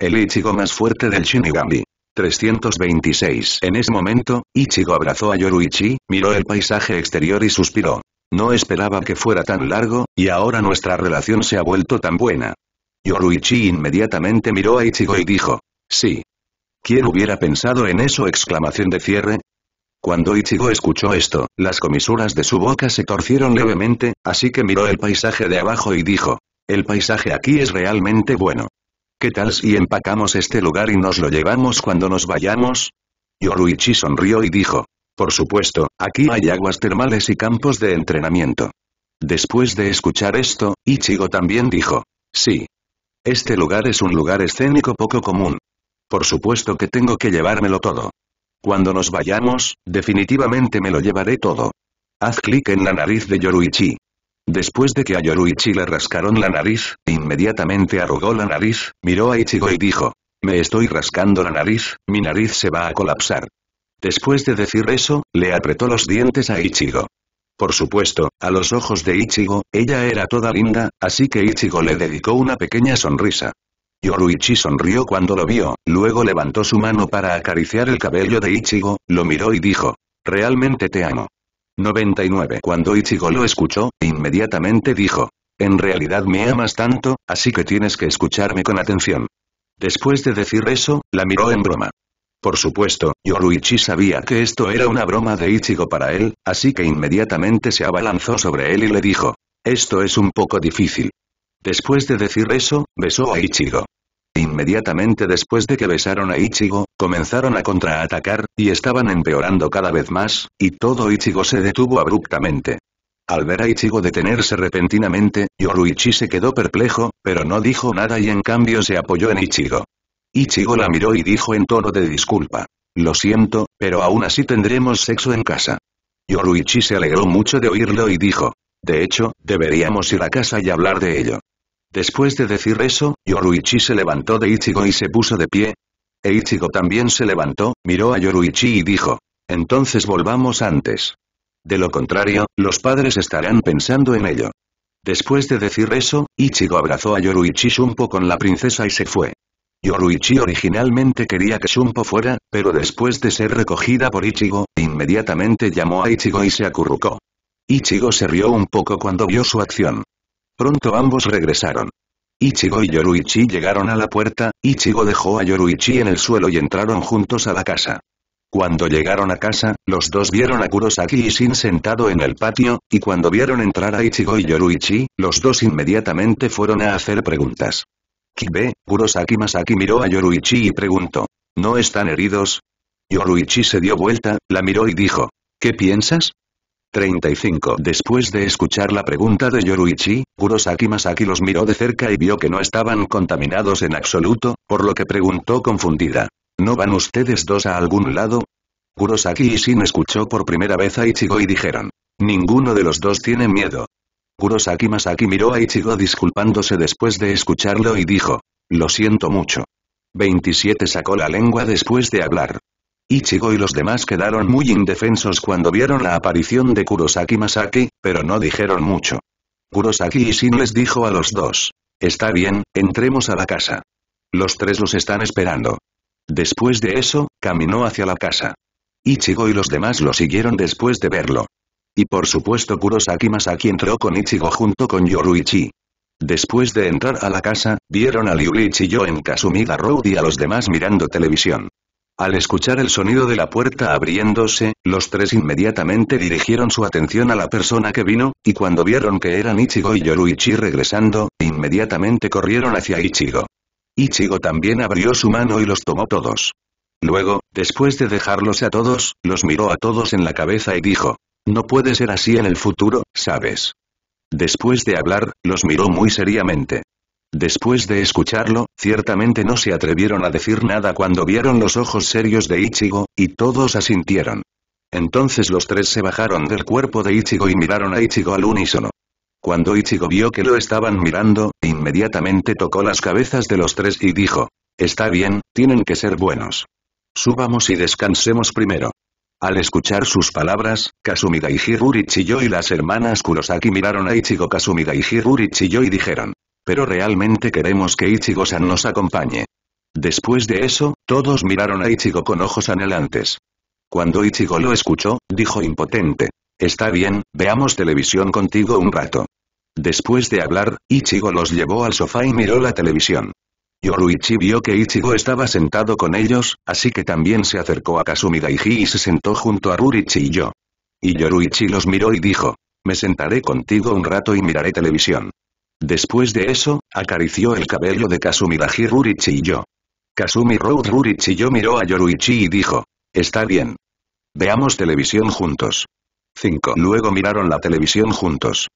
El Ichigo más fuerte del Shinigami. 326 En ese momento, Ichigo abrazó a Yoruichi, miró el paisaje exterior y suspiró. No esperaba que fuera tan largo, y ahora nuestra relación se ha vuelto tan buena. Yoruichi inmediatamente miró a Ichigo y dijo. Sí. ¿Quién hubiera pensado en eso? exclamación de cierre. Cuando Ichigo escuchó esto, las comisuras de su boca se torcieron levemente, así que miró el paisaje de abajo y dijo. El paisaje aquí es realmente bueno. ¿Qué tal si empacamos este lugar y nos lo llevamos cuando nos vayamos? Yoruichi sonrió y dijo. Por supuesto, aquí hay aguas termales y campos de entrenamiento. Después de escuchar esto, Ichigo también dijo. Sí. Este lugar es un lugar escénico poco común. Por supuesto que tengo que llevármelo todo. Cuando nos vayamos, definitivamente me lo llevaré todo. Haz clic en la nariz de Yoruichi. Después de que a Yoruichi le rascaron la nariz, inmediatamente arrugó la nariz, miró a Ichigo y dijo. Me estoy rascando la nariz, mi nariz se va a colapsar. Después de decir eso, le apretó los dientes a Ichigo. Por supuesto, a los ojos de Ichigo, ella era toda linda, así que Ichigo le dedicó una pequeña sonrisa. Yoruichi sonrió cuando lo vio, luego levantó su mano para acariciar el cabello de Ichigo, lo miró y dijo, «Realmente te amo». 99 Cuando Ichigo lo escuchó, inmediatamente dijo. En realidad me amas tanto, así que tienes que escucharme con atención. Después de decir eso, la miró en broma. Por supuesto, Yoruichi sabía que esto era una broma de Ichigo para él, así que inmediatamente se abalanzó sobre él y le dijo. Esto es un poco difícil. Después de decir eso, besó a Ichigo. Inmediatamente después de que besaron a Ichigo, comenzaron a contraatacar, y estaban empeorando cada vez más, y todo Ichigo se detuvo abruptamente. Al ver a Ichigo detenerse repentinamente, Yoruichi se quedó perplejo, pero no dijo nada y en cambio se apoyó en Ichigo. Ichigo la miró y dijo en tono de disculpa. Lo siento, pero aún así tendremos sexo en casa. Yoruichi se alegró mucho de oírlo y dijo. De hecho, deberíamos ir a casa y hablar de ello. Después de decir eso, Yoruichi se levantó de Ichigo y se puso de pie. E Ichigo también se levantó, miró a Yoruichi y dijo, entonces volvamos antes. De lo contrario, los padres estarán pensando en ello. Después de decir eso, Ichigo abrazó a Yoruichi Shunpo con la princesa y se fue. Yoruichi originalmente quería que Shunpo fuera, pero después de ser recogida por Ichigo, inmediatamente llamó a Ichigo y se acurrucó. Ichigo se rió un poco cuando vio su acción. Pronto ambos regresaron. Ichigo y Yoruichi llegaron a la puerta, Ichigo dejó a Yoruichi en el suelo y entraron juntos a la casa. Cuando llegaron a casa, los dos vieron a Kurosaki y Shin sentado en el patio, y cuando vieron entrar a Ichigo y Yoruichi, los dos inmediatamente fueron a hacer preguntas. Kibe, Kurosaki Masaki miró a Yoruichi y preguntó. ¿No están heridos? Yoruichi se dio vuelta, la miró y dijo. ¿Qué piensas? 35. Después de escuchar la pregunta de Yoruichi, Kurosaki Masaki los miró de cerca y vio que no estaban contaminados en absoluto, por lo que preguntó confundida. ¿No van ustedes dos a algún lado? Kurosaki y Shin escuchó por primera vez a Ichigo y dijeron. Ninguno de los dos tiene miedo. Kurosaki Masaki miró a Ichigo disculpándose después de escucharlo y dijo. Lo siento mucho. 27 sacó la lengua después de hablar. Ichigo y los demás quedaron muy indefensos cuando vieron la aparición de Kurosaki Masaki, pero no dijeron mucho. Kurosaki Shin les dijo a los dos. Está bien, entremos a la casa. Los tres los están esperando. Después de eso, caminó hacia la casa. Ichigo y los demás lo siguieron después de verlo. Y por supuesto Kurosaki Masaki entró con Ichigo junto con Yoruichi. Después de entrar a la casa, vieron a Liu y yo en Kasumida Road y a los demás mirando televisión. Al escuchar el sonido de la puerta abriéndose, los tres inmediatamente dirigieron su atención a la persona que vino, y cuando vieron que eran Ichigo y Yoruichi regresando, inmediatamente corrieron hacia Ichigo. Ichigo también abrió su mano y los tomó todos. Luego, después de dejarlos a todos, los miró a todos en la cabeza y dijo, no puede ser así en el futuro, ¿sabes? Después de hablar, los miró muy seriamente. Después de escucharlo, ciertamente no se atrevieron a decir nada cuando vieron los ojos serios de Ichigo, y todos asintieron. Entonces los tres se bajaron del cuerpo de Ichigo y miraron a Ichigo al unísono. Cuando Ichigo vio que lo estaban mirando, inmediatamente tocó las cabezas de los tres y dijo, «Está bien, tienen que ser buenos. Subamos y descansemos primero». Al escuchar sus palabras, Kasumida y Hiruri y las hermanas Kurosaki miraron a Ichigo Kasumida y Hiruri y dijeron, pero realmente queremos que Ichigo-san nos acompañe. Después de eso, todos miraron a Ichigo con ojos anhelantes. Cuando Ichigo lo escuchó, dijo impotente. Está bien, veamos televisión contigo un rato. Después de hablar, Ichigo los llevó al sofá y miró la televisión. Yoruichi vio que Ichigo estaba sentado con ellos, así que también se acercó a Kasumi Daiji y se sentó junto a Rurichi y yo. Y Yoruichi los miró y dijo, me sentaré contigo un rato y miraré televisión. Después de eso, acarició el cabello de Kazumi Rurichi y yo. Kasumi Road Rurichi yo miró a Yoruichi y dijo. Está bien. Veamos televisión juntos. 5. Luego miraron la televisión juntos.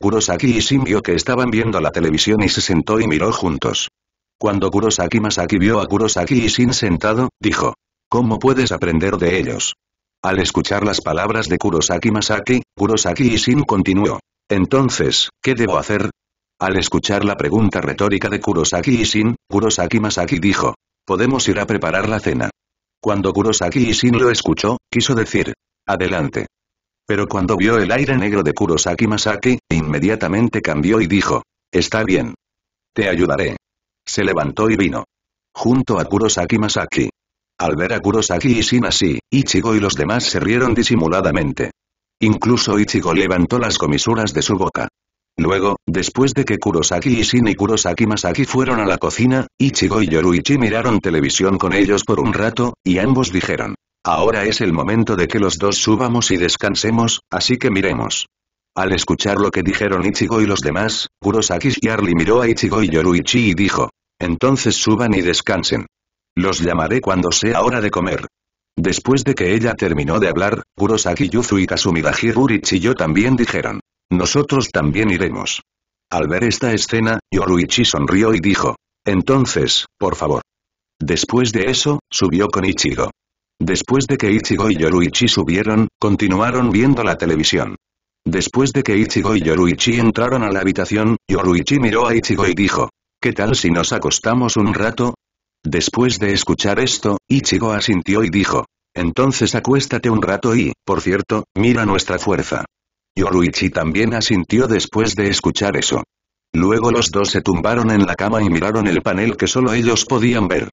Kurosaki y Shin vio que estaban viendo la televisión y se sentó y miró juntos. Cuando Kurosaki Masaki vio a Kurosaki y Shin sentado, dijo. ¿Cómo puedes aprender de ellos? Al escuchar las palabras de Kurosaki Masaki, Kurosaki y Shin continuó. Entonces, ¿qué debo hacer? Al escuchar la pregunta retórica de Kurosaki y Kurosaki Masaki dijo. Podemos ir a preparar la cena. Cuando Kurosaki y lo escuchó, quiso decir. Adelante. Pero cuando vio el aire negro de Kurosaki Masaki, inmediatamente cambió y dijo. Está bien. Te ayudaré. Se levantó y vino. Junto a Kurosaki Masaki. Al ver a Kurosaki y así, Ichigo y los demás se rieron disimuladamente. Incluso Ichigo levantó las comisuras de su boca. Luego, después de que Kurosaki Ishin y Kurosaki Masaki fueron a la cocina, Ichigo y Yoruichi miraron televisión con ellos por un rato, y ambos dijeron. Ahora es el momento de que los dos subamos y descansemos, así que miremos. Al escuchar lo que dijeron Ichigo y los demás, Kurosaki miró a Ichigo y Yoruichi y dijo. Entonces suban y descansen. Los llamaré cuando sea hora de comer. Después de que ella terminó de hablar, Kurosaki Yuzu y Kasumi Hirurichi y yo también dijeron. Nosotros también iremos. Al ver esta escena, Yoruichi sonrió y dijo. Entonces, por favor. Después de eso, subió con Ichigo. Después de que Ichigo y Yoruichi subieron, continuaron viendo la televisión. Después de que Ichigo y Yoruichi entraron a la habitación, Yoruichi miró a Ichigo y dijo. ¿Qué tal si nos acostamos un rato? Después de escuchar esto, Ichigo asintió y dijo. Entonces acuéstate un rato y, por cierto, mira nuestra fuerza. Yoruichi también asintió después de escuchar eso. Luego los dos se tumbaron en la cama y miraron el panel que solo ellos podían ver.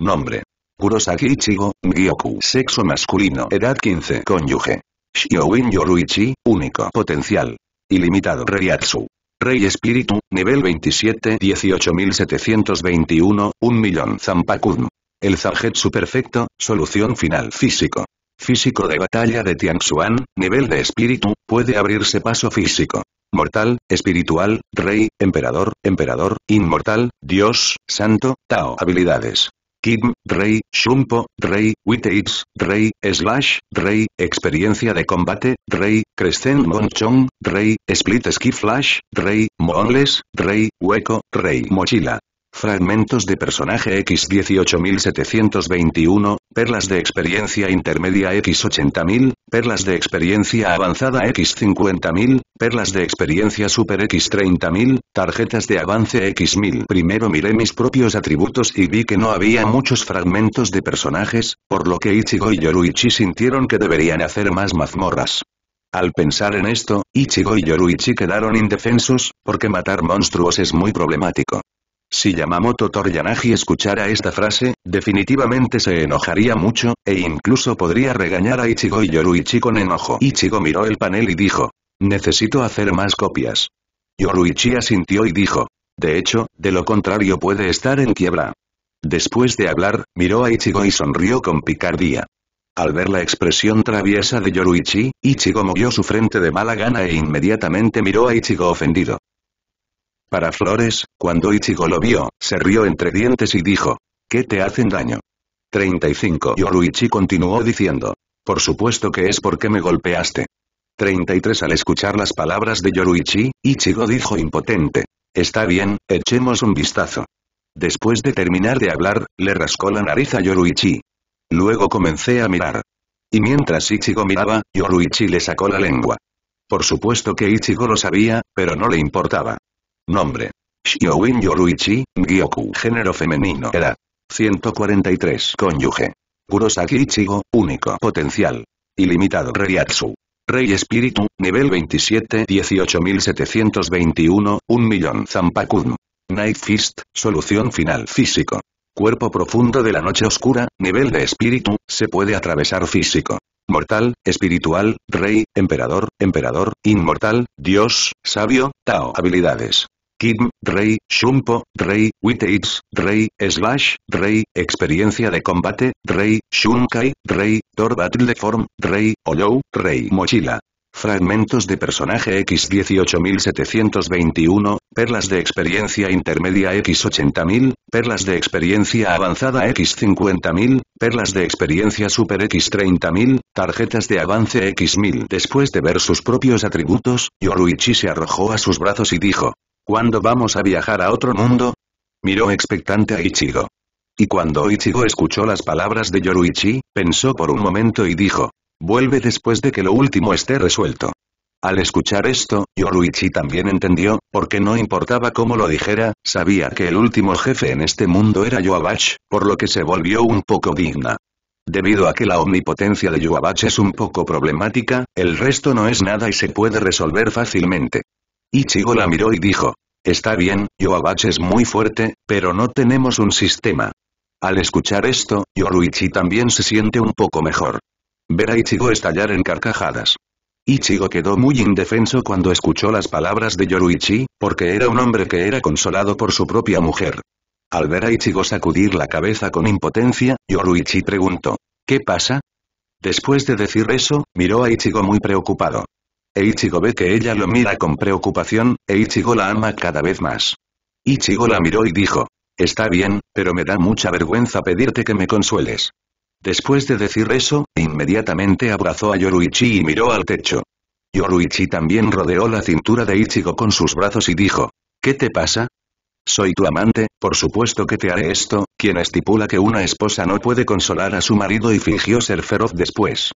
Nombre. Kurosaki Ichigo, Gyoku. Sexo masculino. Edad 15. Cónyuge. Shiowin Yoruichi, único. Potencial. Ilimitado. Reiatsu. Rey Espíritu, nivel 27 18721, 1 millón Zampakun. El Zangetsu perfecto, solución final físico. Físico de batalla de Tianxuan, nivel de espíritu, puede abrirse paso físico. Mortal, espiritual, rey, emperador, emperador, inmortal, dios, santo, Tao. Habilidades. Kim, Rey, Shumpo, Rey, Witeits, Rey, Slash, Rey, Experiencia de combate, Rey, Crescent monchong, Rey, Split Ski Flash, Rey, Moonless, Rey, Hueco, Rey, Mochila. Fragmentos de personaje X18721, perlas de experiencia intermedia X80000, perlas de experiencia avanzada X50000, perlas de experiencia super X30000, tarjetas de avance X1000. Primero miré mis propios atributos y vi que no había muchos fragmentos de personajes, por lo que Ichigo y Yoruichi sintieron que deberían hacer más mazmorras. Al pensar en esto, Ichigo y Yoruichi quedaron indefensos, porque matar monstruos es muy problemático. Si Yamamoto Toriyanagi escuchara esta frase, definitivamente se enojaría mucho, e incluso podría regañar a Ichigo y Yoruichi con enojo. Ichigo miró el panel y dijo, necesito hacer más copias. Yoruichi asintió y dijo, de hecho, de lo contrario puede estar en quiebra. Después de hablar, miró a Ichigo y sonrió con picardía. Al ver la expresión traviesa de Yoruichi, Ichigo movió su frente de mala gana e inmediatamente miró a Ichigo ofendido. Para Flores, cuando Ichigo lo vio, se rió entre dientes y dijo. ¿Qué te hacen daño? 35 Yoruichi continuó diciendo. Por supuesto que es porque me golpeaste. 33 Al escuchar las palabras de Yoruichi, Ichigo dijo impotente. Está bien, echemos un vistazo. Después de terminar de hablar, le rascó la nariz a Yoruichi. Luego comencé a mirar. Y mientras Ichigo miraba, Yoruichi le sacó la lengua. Por supuesto que Ichigo lo sabía, pero no le importaba. Nombre. Shioin Yoruichi, Gyoku. Género femenino. Edad. 143. Cónyuge. Kurosaki Ichigo, único. Potencial. Ilimitado. Atsu. Rey Espíritu, nivel 27 18721, 1 millón Zampakun. Night Fist, solución final físico. Cuerpo profundo de la noche oscura, nivel de espíritu, se puede atravesar físico. Mortal, espiritual, rey, emperador, emperador, inmortal, dios, sabio, Tao. Habilidades. Kim, Rey, Shumpo, Rey, Witates, Rey, Slash, Rey, Experiencia de combate, Rey, Shunkai, Rey, Battle deform, Rey, Olo, Rey Mochila. Fragmentos de personaje X18721, perlas de experiencia intermedia X80000, perlas de experiencia avanzada X50000, perlas de experiencia super X30000, tarjetas de avance X1000. Después de ver sus propios atributos, Yoruichi se arrojó a sus brazos y dijo, ¿Cuándo vamos a viajar a otro mundo? Miró expectante a Ichigo. Y cuando Ichigo escuchó las palabras de Yoruichi, pensó por un momento y dijo. Vuelve después de que lo último esté resuelto. Al escuchar esto, Yoruichi también entendió, porque no importaba cómo lo dijera, sabía que el último jefe en este mundo era Yuabash, por lo que se volvió un poco digna. Debido a que la omnipotencia de Yuabach es un poco problemática, el resto no es nada y se puede resolver fácilmente. Ichigo la miró y dijo. Está bien, Yoruichi es muy fuerte, pero no tenemos un sistema. Al escuchar esto, Yoruichi también se siente un poco mejor. Ver a Ichigo estallar en carcajadas. Ichigo quedó muy indefenso cuando escuchó las palabras de Yoruichi, porque era un hombre que era consolado por su propia mujer. Al ver a Ichigo sacudir la cabeza con impotencia, Yoruichi preguntó, ¿qué pasa? Después de decir eso, miró a Ichigo muy preocupado. Ichigo ve que ella lo mira con preocupación, e Ichigo la ama cada vez más. Ichigo la miró y dijo, está bien, pero me da mucha vergüenza pedirte que me consueles. Después de decir eso, inmediatamente abrazó a Yoruichi y miró al techo. Yoruichi también rodeó la cintura de Ichigo con sus brazos y dijo, ¿qué te pasa? Soy tu amante, por supuesto que te haré esto, quien estipula que una esposa no puede consolar a su marido y fingió ser feroz después.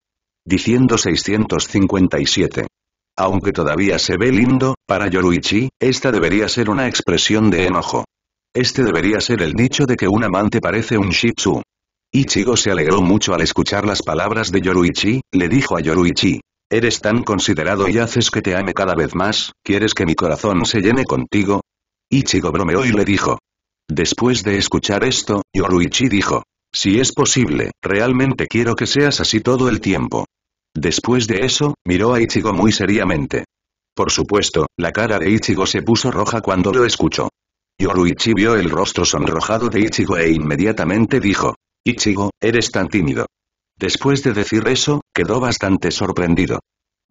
Diciendo 657. Aunque todavía se ve lindo, para Yoruichi, esta debería ser una expresión de enojo. Este debería ser el nicho de que un amante parece un Shih Tzu. Ichigo se alegró mucho al escuchar las palabras de Yoruichi, le dijo a Yoruichi. Eres tan considerado y haces que te ame cada vez más, ¿quieres que mi corazón se llene contigo? Ichigo bromeó y le dijo. Después de escuchar esto, Yoruichi dijo. Si es posible, realmente quiero que seas así todo el tiempo. Después de eso, miró a Ichigo muy seriamente. Por supuesto, la cara de Ichigo se puso roja cuando lo escuchó. Yoruichi vio el rostro sonrojado de Ichigo e inmediatamente dijo, Ichigo, eres tan tímido. Después de decir eso, quedó bastante sorprendido.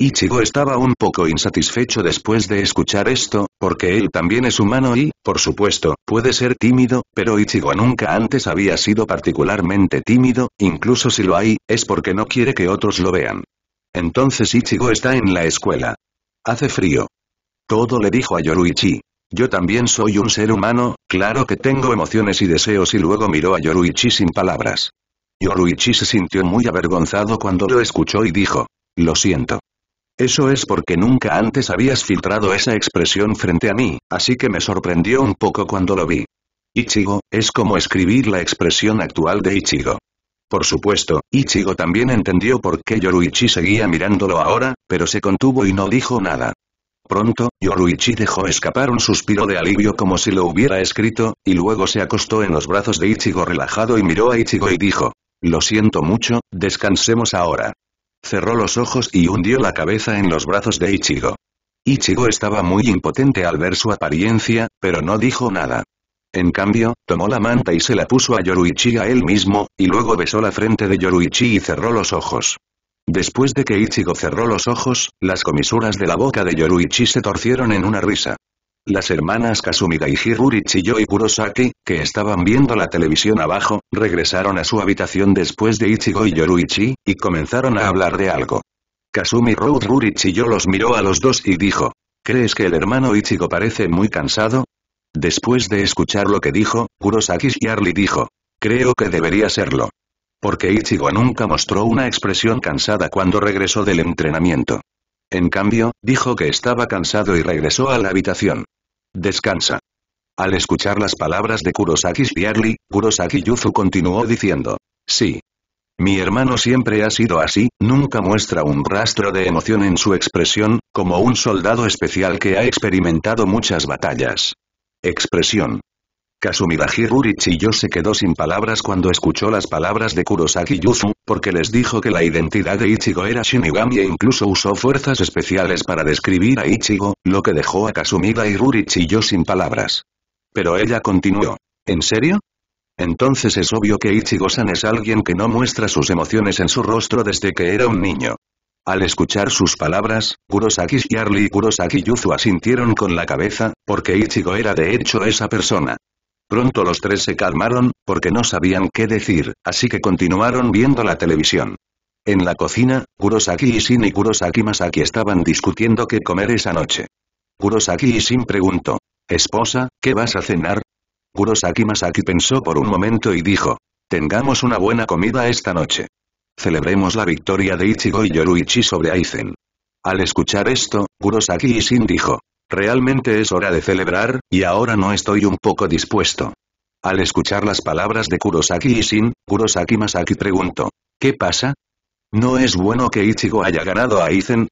Ichigo estaba un poco insatisfecho después de escuchar esto, porque él también es humano y, por supuesto, puede ser tímido, pero Ichigo nunca antes había sido particularmente tímido, incluso si lo hay, es porque no quiere que otros lo vean. Entonces Ichigo está en la escuela. Hace frío. Todo le dijo a Yoruichi. Yo también soy un ser humano, claro que tengo emociones y deseos y luego miró a Yoruichi sin palabras. Yoruichi se sintió muy avergonzado cuando lo escuchó y dijo. Lo siento. Eso es porque nunca antes habías filtrado esa expresión frente a mí, así que me sorprendió un poco cuando lo vi. Ichigo, es como escribir la expresión actual de Ichigo. Por supuesto, Ichigo también entendió por qué Yoruichi seguía mirándolo ahora, pero se contuvo y no dijo nada. Pronto, Yoruichi dejó escapar un suspiro de alivio como si lo hubiera escrito, y luego se acostó en los brazos de Ichigo relajado y miró a Ichigo y dijo, «Lo siento mucho, descansemos ahora». Cerró los ojos y hundió la cabeza en los brazos de Ichigo. Ichigo estaba muy impotente al ver su apariencia, pero no dijo nada. En cambio, tomó la manta y se la puso a Yoruichi a él mismo, y luego besó la frente de Yoruichi y cerró los ojos. Después de que Ichigo cerró los ojos, las comisuras de la boca de Yoruichi se torcieron en una risa. Las hermanas Kazumi y Rurichiyo y Kurosaki, que estaban viendo la televisión abajo, regresaron a su habitación después de Ichigo y Yoruichi, y comenzaron a hablar de algo. Kasumi Road y los miró a los dos y dijo, ¿crees que el hermano Ichigo parece muy cansado? Después de escuchar lo que dijo, Kurosaki Arli dijo, creo que debería serlo. Porque Ichigo nunca mostró una expresión cansada cuando regresó del entrenamiento. En cambio, dijo que estaba cansado y regresó a la habitación. Descansa. Al escuchar las palabras de Kurosaki Spearley, Kurosaki Yuzu continuó diciendo. Sí. Mi hermano siempre ha sido así, nunca muestra un rastro de emoción en su expresión, como un soldado especial que ha experimentado muchas batallas. Expresión. Kasumigaji Rurichiyo se quedó sin palabras cuando escuchó las palabras de Kurosaki Yuzu, porque les dijo que la identidad de Ichigo era Shinigami e incluso usó fuerzas especiales para describir a Ichigo, lo que dejó a Kasumida y Rurichiyo sin palabras. Pero ella continuó. ¿En serio? Entonces es obvio que Ichigo-san es alguien que no muestra sus emociones en su rostro desde que era un niño. Al escuchar sus palabras, Kurosaki Shiarli y Kurosaki Yuzu asintieron con la cabeza, porque Ichigo era de hecho esa persona. Pronto los tres se calmaron, porque no sabían qué decir, así que continuaron viendo la televisión. En la cocina, Kurosaki y Sin y Kurosaki Masaki estaban discutiendo qué comer esa noche. Kurosaki y Sin preguntó, «Esposa, ¿qué vas a cenar?» Kurosaki Masaki pensó por un momento y dijo, «Tengamos una buena comida esta noche. Celebremos la victoria de Ichigo y Yoruichi sobre Aizen». Al escuchar esto, Kurosaki Sin dijo, Realmente es hora de celebrar, y ahora no estoy un poco dispuesto. Al escuchar las palabras de Kurosaki y Kurosaki Masaki preguntó. ¿Qué pasa? ¿No es bueno que Ichigo haya ganado a Aizen.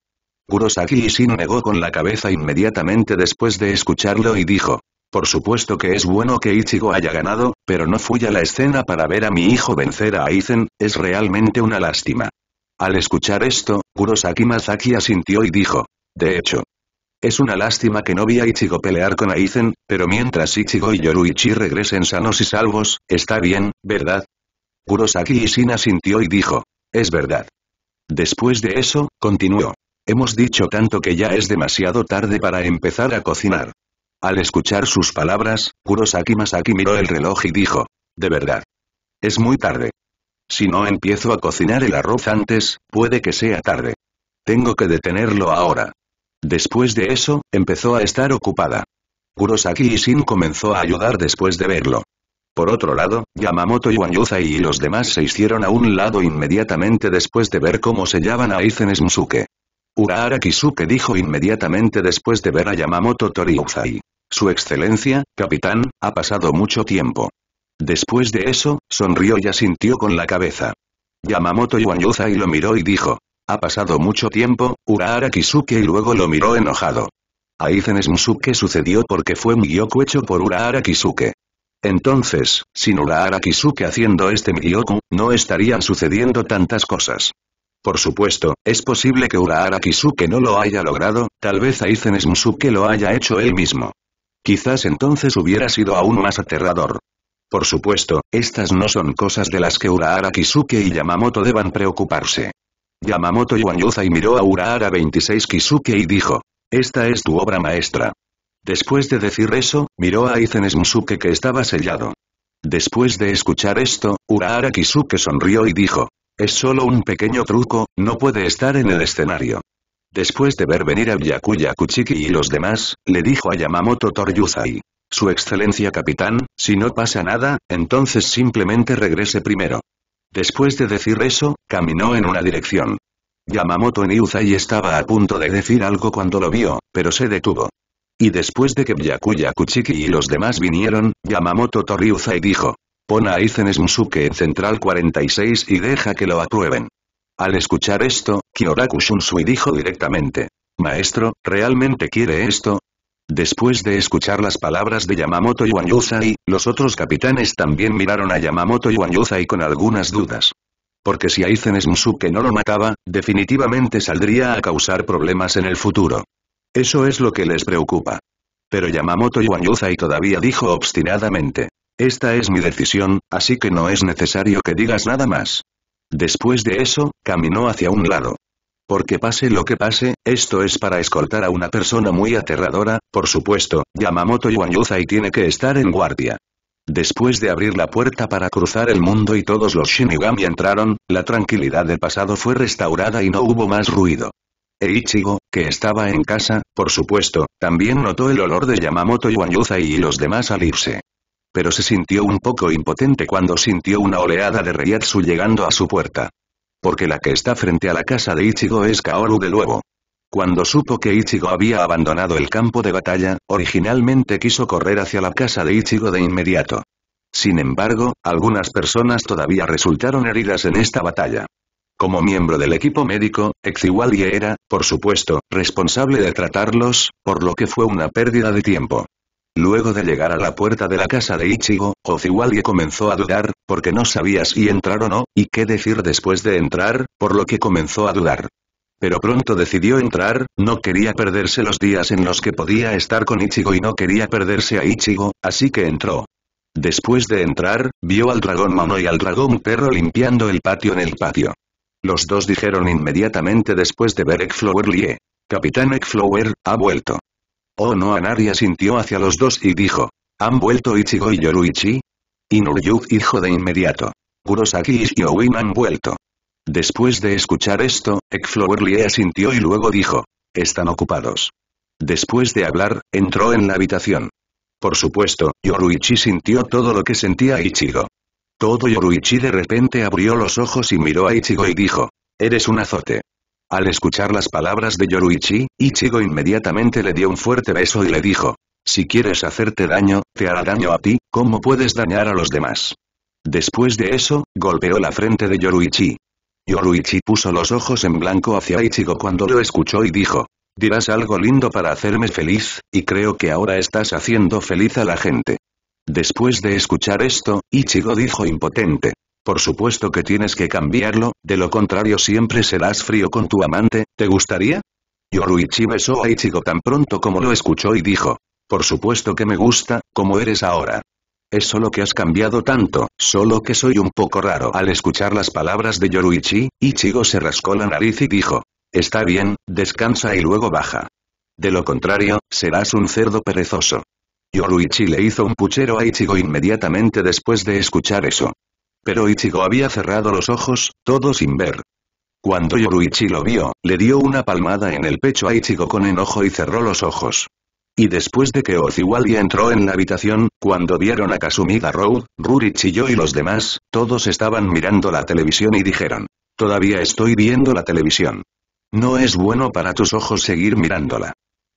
Kurosaki Ishin negó con la cabeza inmediatamente después de escucharlo y dijo. Por supuesto que es bueno que Ichigo haya ganado, pero no fui a la escena para ver a mi hijo vencer a Aizen, es realmente una lástima. Al escuchar esto, Kurosaki Masaki asintió y dijo. De hecho, es una lástima que no vi a Ichigo pelear con Aizen, pero mientras Ichigo y Yoruichi regresen sanos y salvos, está bien, ¿verdad? Kurosaki Ishina sintió y dijo. Es verdad. Después de eso, continuó. Hemos dicho tanto que ya es demasiado tarde para empezar a cocinar. Al escuchar sus palabras, Kurosaki Masaki miró el reloj y dijo. De verdad. Es muy tarde. Si no empiezo a cocinar el arroz antes, puede que sea tarde. Tengo que detenerlo ahora. Después de eso, empezó a estar ocupada. Kurosaki y Shin comenzó a ayudar después de verlo. Por otro lado, Yamamoto y y los demás se hicieron a un lado inmediatamente después de ver cómo sellaban a Aizen Musuke. Urahara Kisuke dijo inmediatamente después de ver a Yamamoto Toriuzai. Su excelencia, capitán, ha pasado mucho tiempo. Después de eso, sonrió y asintió con la cabeza. Yamamoto Iwanyuzai lo miró y dijo, ha pasado mucho tiempo, Urahara Kisuke y luego lo miró enojado. Aizen Shunsuke sucedió porque fue Miyoku hecho por Urahara Kisuke. Entonces, sin Urahara Kisuke haciendo este Miyoku, no estarían sucediendo tantas cosas. Por supuesto, es posible que Urahara Kisuke no lo haya logrado, tal vez Aizen Shunsuke lo haya hecho él mismo. Quizás entonces hubiera sido aún más aterrador. Por supuesto, estas no son cosas de las que Urahara Kisuke y Yamamoto deban preocuparse. Yamamoto Yuanyuzai miró a Urahara 26 Kisuke y dijo. Esta es tu obra maestra. Después de decir eso, miró a Izenes Musuke que estaba sellado. Después de escuchar esto, Urahara Kisuke sonrió y dijo. Es solo un pequeño truco, no puede estar en el escenario. Después de ver venir a Byakuya Kuchiki y los demás, le dijo a Yamamoto Toryuzai. Su excelencia capitán, si no pasa nada, entonces simplemente regrese primero. Después de decir eso, caminó en una dirección. Yamamoto en estaba a punto de decir algo cuando lo vio, pero se detuvo. Y después de que Byakuya Kuchiki y los demás vinieron, Yamamoto Toriuzai dijo. Pon a Aizen Smusuke en Central 46 y deja que lo aprueben. Al escuchar esto, Kyoraku Shunsui dijo directamente. Maestro, ¿realmente quiere esto? Después de escuchar las palabras de Yamamoto y los otros capitanes también miraron a Yamamoto y con algunas dudas. Porque si Aizen es Musuke no lo mataba, definitivamente saldría a causar problemas en el futuro. Eso es lo que les preocupa. Pero Yamamoto y todavía dijo obstinadamente. Esta es mi decisión, así que no es necesario que digas nada más. Después de eso, caminó hacia un lado. Porque pase lo que pase, esto es para escoltar a una persona muy aterradora, por supuesto, Yamamoto y tiene que estar en guardia. Después de abrir la puerta para cruzar el mundo y todos los Shinigami entraron, la tranquilidad del pasado fue restaurada y no hubo más ruido. Eichigo, que estaba en casa, por supuesto, también notó el olor de Yamamoto Yuanyuzai y los demás al irse. Pero se sintió un poco impotente cuando sintió una oleada de Reiatsu llegando a su puerta porque la que está frente a la casa de Ichigo es Kaoru de nuevo. Cuando supo que Ichigo había abandonado el campo de batalla, originalmente quiso correr hacia la casa de Ichigo de inmediato. Sin embargo, algunas personas todavía resultaron heridas en esta batalla. Como miembro del equipo médico, Exiwalie era, por supuesto, responsable de tratarlos, por lo que fue una pérdida de tiempo. Luego de llegar a la puerta de la casa de Ichigo, Oziwalie comenzó a dudar, porque no sabía si entrar o no, y qué decir después de entrar, por lo que comenzó a dudar. Pero pronto decidió entrar, no quería perderse los días en los que podía estar con Ichigo y no quería perderse a Ichigo, así que entró. Después de entrar, vio al dragón mano y al dragón perro limpiando el patio en el patio. Los dos dijeron inmediatamente después de ver Eggflower Lie. Capitán Eggflower, ha vuelto. Oh no Anari sintió hacia los dos y dijo. ¿Han vuelto Ichigo y Yoruichi? Inuryuk dijo de inmediato. Kurosaki y Shioin han vuelto. Después de escuchar esto, Lee asintió y luego dijo. Están ocupados. Después de hablar, entró en la habitación. Por supuesto, Yoruichi sintió todo lo que sentía Ichigo. Todo Yoruichi de repente abrió los ojos y miró a Ichigo y dijo. Eres un azote. Al escuchar las palabras de Yoruichi, Ichigo inmediatamente le dio un fuerte beso y le dijo. Si quieres hacerte daño, te hará daño a ti, ¿cómo puedes dañar a los demás? Después de eso, golpeó la frente de Yoruichi. Yoruichi puso los ojos en blanco hacia Ichigo cuando lo escuchó y dijo. Dirás algo lindo para hacerme feliz, y creo que ahora estás haciendo feliz a la gente. Después de escuchar esto, Ichigo dijo impotente. Por supuesto que tienes que cambiarlo, de lo contrario siempre serás frío con tu amante, ¿te gustaría? Yoruichi besó a Ichigo tan pronto como lo escuchó y dijo. Por supuesto que me gusta, como eres ahora. Es solo que has cambiado tanto, solo que soy un poco raro. Al escuchar las palabras de Yoruichi, Ichigo se rascó la nariz y dijo. Está bien, descansa y luego baja. De lo contrario, serás un cerdo perezoso. Yoruichi le hizo un puchero a Ichigo inmediatamente después de escuchar eso. Pero Ichigo había cerrado los ojos, todo sin ver. Cuando Yoruichi lo vio, le dio una palmada en el pecho a Ichigo con enojo y cerró los ojos. Y después de que Oziwali entró en la habitación, cuando vieron a Kasumida Road, y yo y los demás, todos estaban mirando la televisión y dijeron. Todavía estoy viendo la televisión. No es bueno para tus ojos seguir mirándola.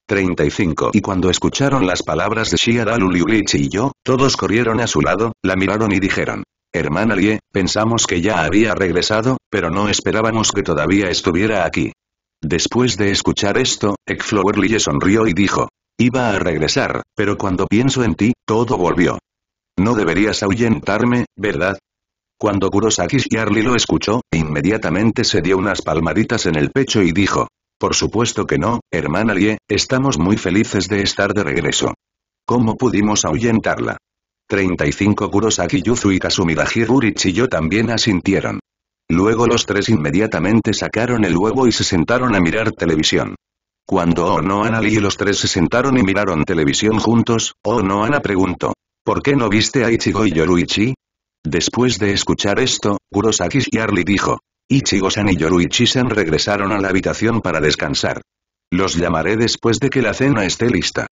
35 Y cuando escucharon las palabras de Shiadalu y y yo, todos corrieron a su lado, la miraron y dijeron. Hermana Lie, pensamos que ya había regresado, pero no esperábamos que todavía estuviera aquí. Después de escuchar esto, Exflower Lie sonrió y dijo. Iba a regresar, pero cuando pienso en ti, todo volvió. No deberías ahuyentarme, ¿verdad? Cuando Kurosaki Charlie lo escuchó, inmediatamente se dio unas palmaditas en el pecho y dijo. Por supuesto que no, hermana Lie, estamos muy felices de estar de regreso. ¿Cómo pudimos ahuyentarla? 35 Kurosaki Yuzu y Kasumidagi yo también asintieron. Luego los tres inmediatamente sacaron el huevo y se sentaron a mirar televisión. Cuando Onoana y los tres se sentaron y miraron televisión juntos, Onoana preguntó. ¿Por qué no viste a Ichigo y Yoruichi? Después de escuchar esto, Kurosaki y dijo. Ichigo-san y Yoruichi-san regresaron a la habitación para descansar. Los llamaré después de que la cena esté lista.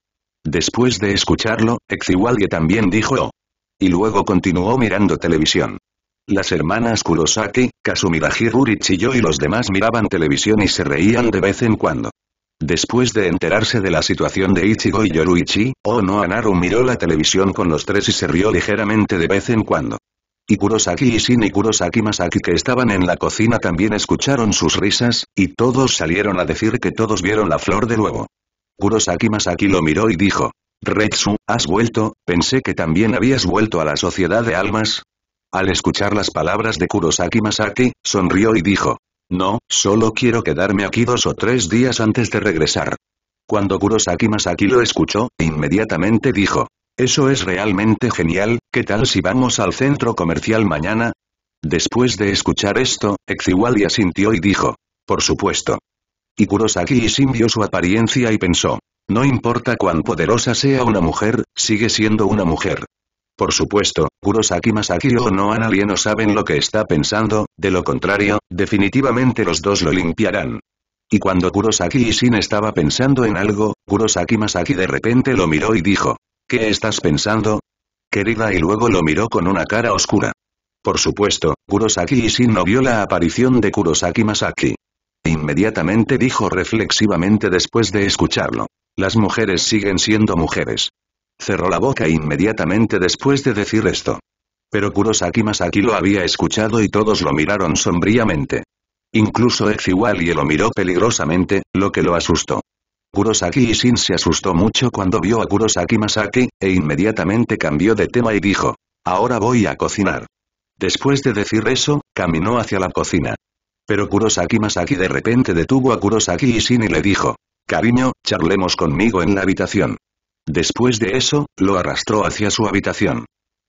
Después de escucharlo, Exiwalie también dijo oh. Y luego continuó mirando televisión. Las hermanas Kurosaki, Kazumiraji y yo y los demás miraban televisión y se reían de vez en cuando. Después de enterarse de la situación de Ichigo y Yoruichi, Ono Anaru miró la televisión con los tres y se rió ligeramente de vez en cuando. Y Kurosaki y Shin Kurosaki Masaki que estaban en la cocina también escucharon sus risas, y todos salieron a decir que todos vieron la flor de nuevo. Kurosaki Masaki lo miró y dijo. Retsu, ¿has vuelto? Pensé que también habías vuelto a la Sociedad de Almas. Al escuchar las palabras de Kurosaki Masaki, sonrió y dijo. No, solo quiero quedarme aquí dos o tres días antes de regresar. Cuando Kurosaki Masaki lo escuchó, inmediatamente dijo. Eso es realmente genial, ¿qué tal si vamos al centro comercial mañana? Después de escuchar esto, Exiwali asintió y dijo. Por supuesto. Y Kurosaki Ishin vio su apariencia y pensó. No importa cuán poderosa sea una mujer, sigue siendo una mujer. Por supuesto, Kurosaki Masaki o no nadie no saben lo que está pensando, de lo contrario, definitivamente los dos lo limpiarán. Y cuando Kurosaki Ishin estaba pensando en algo, Kurosaki Masaki de repente lo miró y dijo. ¿Qué estás pensando? Querida y luego lo miró con una cara oscura. Por supuesto, Kurosaki Shin no vio la aparición de Kurosaki Masaki inmediatamente dijo reflexivamente después de escucharlo. Las mujeres siguen siendo mujeres. Cerró la boca inmediatamente después de decir esto. Pero Kurosaki Masaki lo había escuchado y todos lo miraron sombríamente. Incluso y lo miró peligrosamente, lo que lo asustó. Kurosaki sin se asustó mucho cuando vio a Kurosaki Masaki, e inmediatamente cambió de tema y dijo, ahora voy a cocinar. Después de decir eso, caminó hacia la cocina. Pero Kurosaki Masaki de repente detuvo a Kurosaki y y le dijo. Cariño, charlemos conmigo en la habitación. Después de eso, lo arrastró hacia su habitación.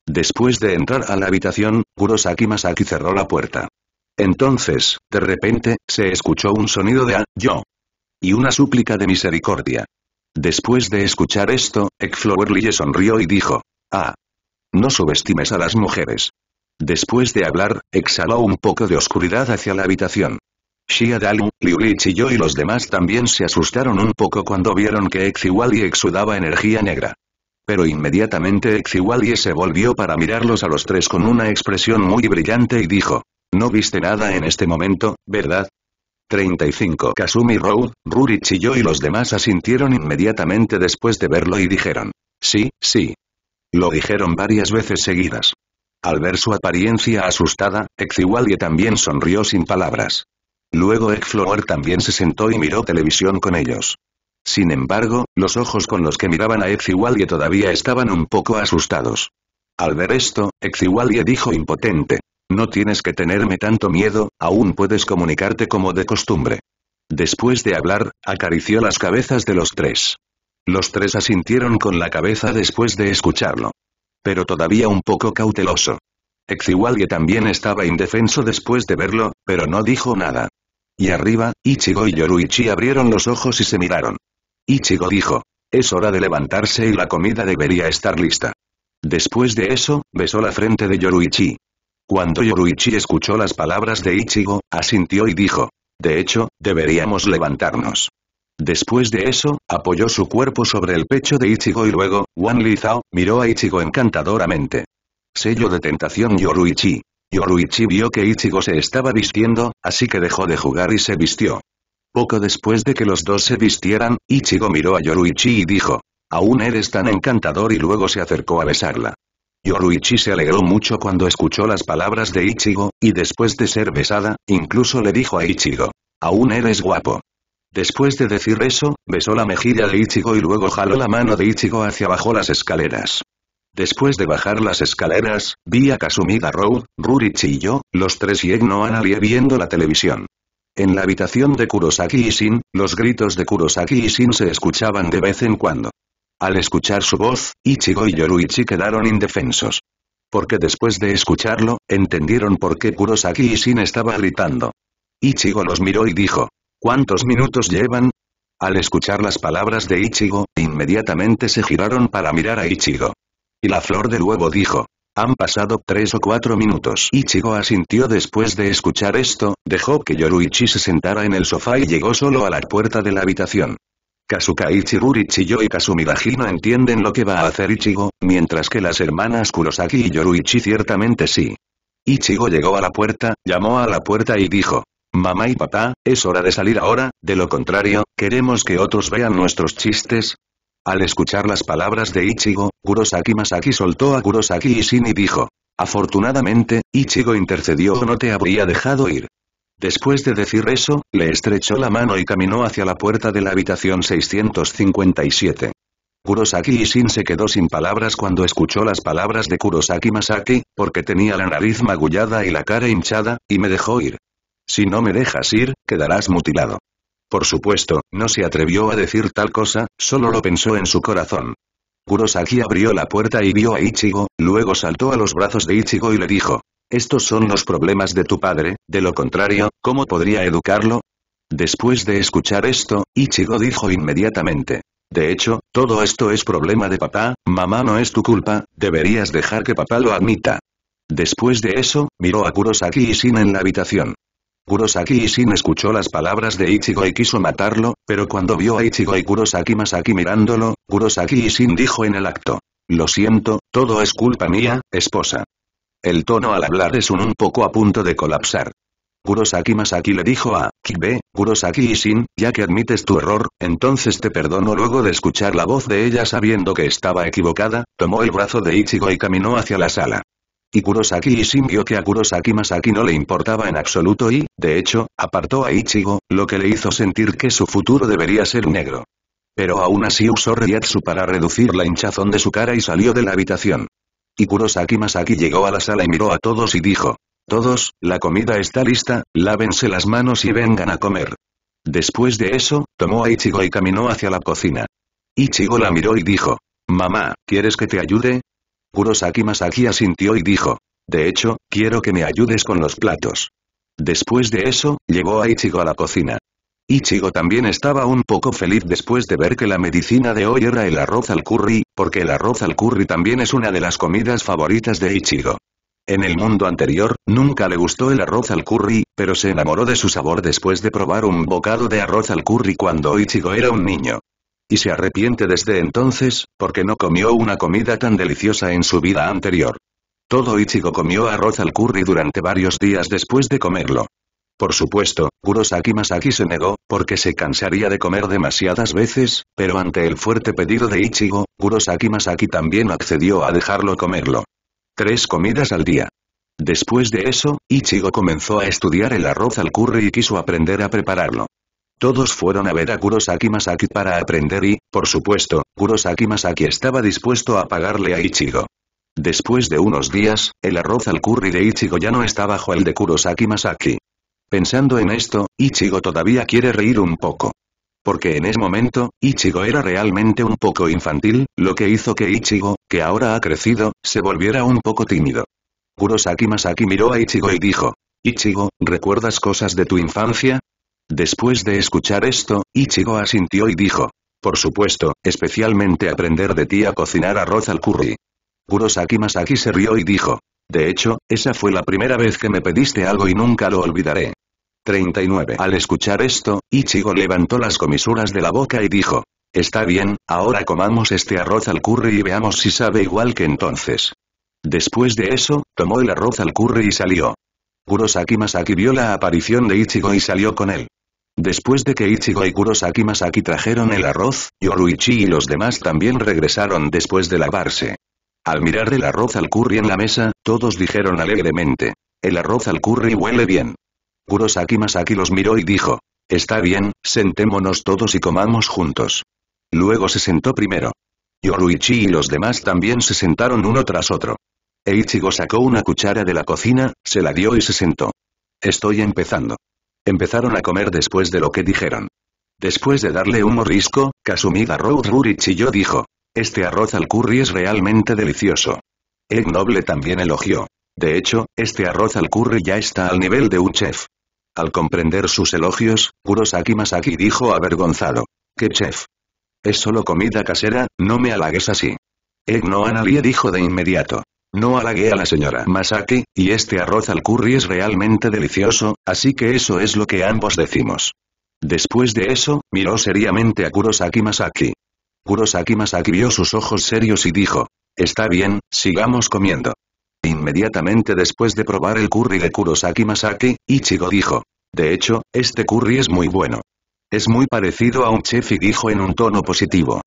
Después de entrar a la habitación, Kurosaki Masaki cerró la puerta. Entonces, de repente, se escuchó un sonido de a, yo. Y una súplica de misericordia. Después de escuchar esto, Ekflowerly sonrió y dijo. Ah. No subestimes a las mujeres. Después de hablar, exhaló un poco de oscuridad hacia la habitación. Xia Dalu, Liu y yo y los demás también se asustaron un poco cuando vieron que Exiwali exudaba energía negra. Pero inmediatamente Exiwali se volvió para mirarlos a los tres con una expresión muy brillante y dijo, no viste nada en este momento, ¿verdad? 35 Kasumi Road, Rurich y yo y los demás asintieron inmediatamente después de verlo y dijeron, sí, sí. Lo dijeron varias veces seguidas. Al ver su apariencia asustada, Exigualie también sonrió sin palabras. Luego Ekfloor también se sentó y miró televisión con ellos. Sin embargo, los ojos con los que miraban a Exigualie todavía estaban un poco asustados. Al ver esto, Exigualie dijo impotente. No tienes que tenerme tanto miedo, aún puedes comunicarte como de costumbre. Después de hablar, acarició las cabezas de los tres. Los tres asintieron con la cabeza después de escucharlo. Pero todavía un poco cauteloso. Exiwalgue también estaba indefenso después de verlo, pero no dijo nada. Y arriba, Ichigo y Yoruichi abrieron los ojos y se miraron. Ichigo dijo. Es hora de levantarse y la comida debería estar lista. Después de eso, besó la frente de Yoruichi. Cuando Yoruichi escuchó las palabras de Ichigo, asintió y dijo. De hecho, deberíamos levantarnos. Después de eso, apoyó su cuerpo sobre el pecho de Ichigo y luego, Wan Li Zhao, miró a Ichigo encantadoramente. Sello de tentación Yoruichi. Yoruichi vio que Ichigo se estaba vistiendo, así que dejó de jugar y se vistió. Poco después de que los dos se vistieran, Ichigo miró a Yoruichi y dijo, «Aún eres tan encantador» y luego se acercó a besarla. Yoruichi se alegró mucho cuando escuchó las palabras de Ichigo, y después de ser besada, incluso le dijo a Ichigo, «Aún eres guapo». Después de decir eso, besó la mejilla de Ichigo y luego jaló la mano de Ichigo hacia abajo las escaleras. Después de bajar las escaleras, vi a Kasumiga Road, Rurichi y yo, los tres y Egno nadie viendo la televisión. En la habitación de Kurosaki y los gritos de Kurosaki y se escuchaban de vez en cuando. Al escuchar su voz, Ichigo y Yoruichi quedaron indefensos. Porque después de escucharlo, entendieron por qué Kurosaki y estaba gritando. Ichigo los miró y dijo, ¿Cuántos minutos llevan? Al escuchar las palabras de Ichigo, inmediatamente se giraron para mirar a Ichigo. Y la flor de huevo dijo. Han pasado tres o cuatro minutos. Ichigo asintió después de escuchar esto, dejó que Yoruichi se sentara en el sofá y llegó solo a la puerta de la habitación. Kazuka Ichiguri Chiyo y no entienden lo que va a hacer Ichigo, mientras que las hermanas Kurosaki y Yoruichi ciertamente sí. Ichigo llegó a la puerta, llamó a la puerta y dijo, Mamá y papá, es hora de salir ahora, de lo contrario, queremos que otros vean nuestros chistes. Al escuchar las palabras de Ichigo, Kurosaki Masaki soltó a Kurosaki y y dijo. Afortunadamente, Ichigo intercedió o no te habría dejado ir. Después de decir eso, le estrechó la mano y caminó hacia la puerta de la habitación 657. Kurosaki Ishin se quedó sin palabras cuando escuchó las palabras de Kurosaki Masaki, porque tenía la nariz magullada y la cara hinchada, y me dejó ir. Si no me dejas ir, quedarás mutilado. Por supuesto, no se atrevió a decir tal cosa, solo lo pensó en su corazón. Kurosaki abrió la puerta y vio a Ichigo, luego saltó a los brazos de Ichigo y le dijo. Estos son los problemas de tu padre, de lo contrario, ¿cómo podría educarlo? Después de escuchar esto, Ichigo dijo inmediatamente. De hecho, todo esto es problema de papá, mamá no es tu culpa, deberías dejar que papá lo admita. Después de eso, miró a Kurosaki y Sin en la habitación. Kurosaki Ishin escuchó las palabras de Ichigo y quiso matarlo, pero cuando vio a Ichigo y Kurosaki Masaki mirándolo, Kurosaki sin dijo en el acto. Lo siento, todo es culpa mía, esposa. El tono al hablar es un un poco a punto de colapsar. Kurosaki Masaki le dijo a Kibe, Kurosaki sin ya que admites tu error, entonces te perdono luego de escuchar la voz de ella sabiendo que estaba equivocada, tomó el brazo de Ichigo y caminó hacia la sala. Y Kurosaki vio que a Kurosaki Masaki no le importaba en absoluto y, de hecho, apartó a Ichigo, lo que le hizo sentir que su futuro debería ser negro. Pero aún así usó Ryatsu para reducir la hinchazón de su cara y salió de la habitación. Y Kurosaki Masaki llegó a la sala y miró a todos y dijo, todos, la comida está lista, lávense las manos y vengan a comer. Después de eso, tomó a Ichigo y caminó hacia la cocina. Ichigo la miró y dijo, Mamá, ¿quieres que te ayude? Kurosaki Masaki asintió y dijo. De hecho, quiero que me ayudes con los platos. Después de eso, llegó a Ichigo a la cocina. Ichigo también estaba un poco feliz después de ver que la medicina de hoy era el arroz al curry, porque el arroz al curry también es una de las comidas favoritas de Ichigo. En el mundo anterior, nunca le gustó el arroz al curry, pero se enamoró de su sabor después de probar un bocado de arroz al curry cuando Ichigo era un niño y se arrepiente desde entonces, porque no comió una comida tan deliciosa en su vida anterior. Todo Ichigo comió arroz al curry durante varios días después de comerlo. Por supuesto, Kurosaki Masaki se negó, porque se cansaría de comer demasiadas veces, pero ante el fuerte pedido de Ichigo, Kurosaki Masaki también accedió a dejarlo comerlo. Tres comidas al día. Después de eso, Ichigo comenzó a estudiar el arroz al curry y quiso aprender a prepararlo. Todos fueron a ver a Kurosaki Masaki para aprender y, por supuesto, Kurosaki Masaki estaba dispuesto a pagarle a Ichigo. Después de unos días, el arroz al curry de Ichigo ya no está bajo el de Kurosaki Masaki. Pensando en esto, Ichigo todavía quiere reír un poco. Porque en ese momento, Ichigo era realmente un poco infantil, lo que hizo que Ichigo, que ahora ha crecido, se volviera un poco tímido. Kurosaki Masaki miró a Ichigo y dijo, Ichigo, ¿recuerdas cosas de tu infancia? Después de escuchar esto, Ichigo asintió y dijo. Por supuesto, especialmente aprender de ti a cocinar arroz al curry. Kurosaki Masaki se rió y dijo. De hecho, esa fue la primera vez que me pediste algo y nunca lo olvidaré. 39. Al escuchar esto, Ichigo levantó las comisuras de la boca y dijo. Está bien, ahora comamos este arroz al curry y veamos si sabe igual que entonces. Después de eso, tomó el arroz al curry y salió. Kurosaki Masaki vio la aparición de Ichigo y salió con él. Después de que Ichigo y Kurosaki Masaki trajeron el arroz, Yoruichi y los demás también regresaron después de lavarse. Al mirar el arroz al curry en la mesa, todos dijeron alegremente. El arroz al curry huele bien. Kurosaki Masaki los miró y dijo. Está bien, sentémonos todos y comamos juntos. Luego se sentó primero. Yoruichi y los demás también se sentaron uno tras otro. Eichigo sacó una cuchara de la cocina, se la dio y se sentó. Estoy empezando empezaron a comer después de lo que dijeron. Después de darle un morrisco, Kasumida Road y yo dijo. Este arroz al curry es realmente delicioso. El Noble también elogió. De hecho, este arroz al curry ya está al nivel de un chef. Al comprender sus elogios, Kurosaki Masaki dijo avergonzado. ¿Qué chef? Es solo comida casera, no me halagues así. no Analie dijo de inmediato. No halagué a la señora Masaki, y este arroz al curry es realmente delicioso, así que eso es lo que ambos decimos. Después de eso, miró seriamente a Kurosaki Masaki. Kurosaki Masaki vio sus ojos serios y dijo, Está bien, sigamos comiendo. Inmediatamente después de probar el curry de Kurosaki Masaki, Ichigo dijo, De hecho, este curry es muy bueno. Es muy parecido a un chef y dijo en un tono positivo.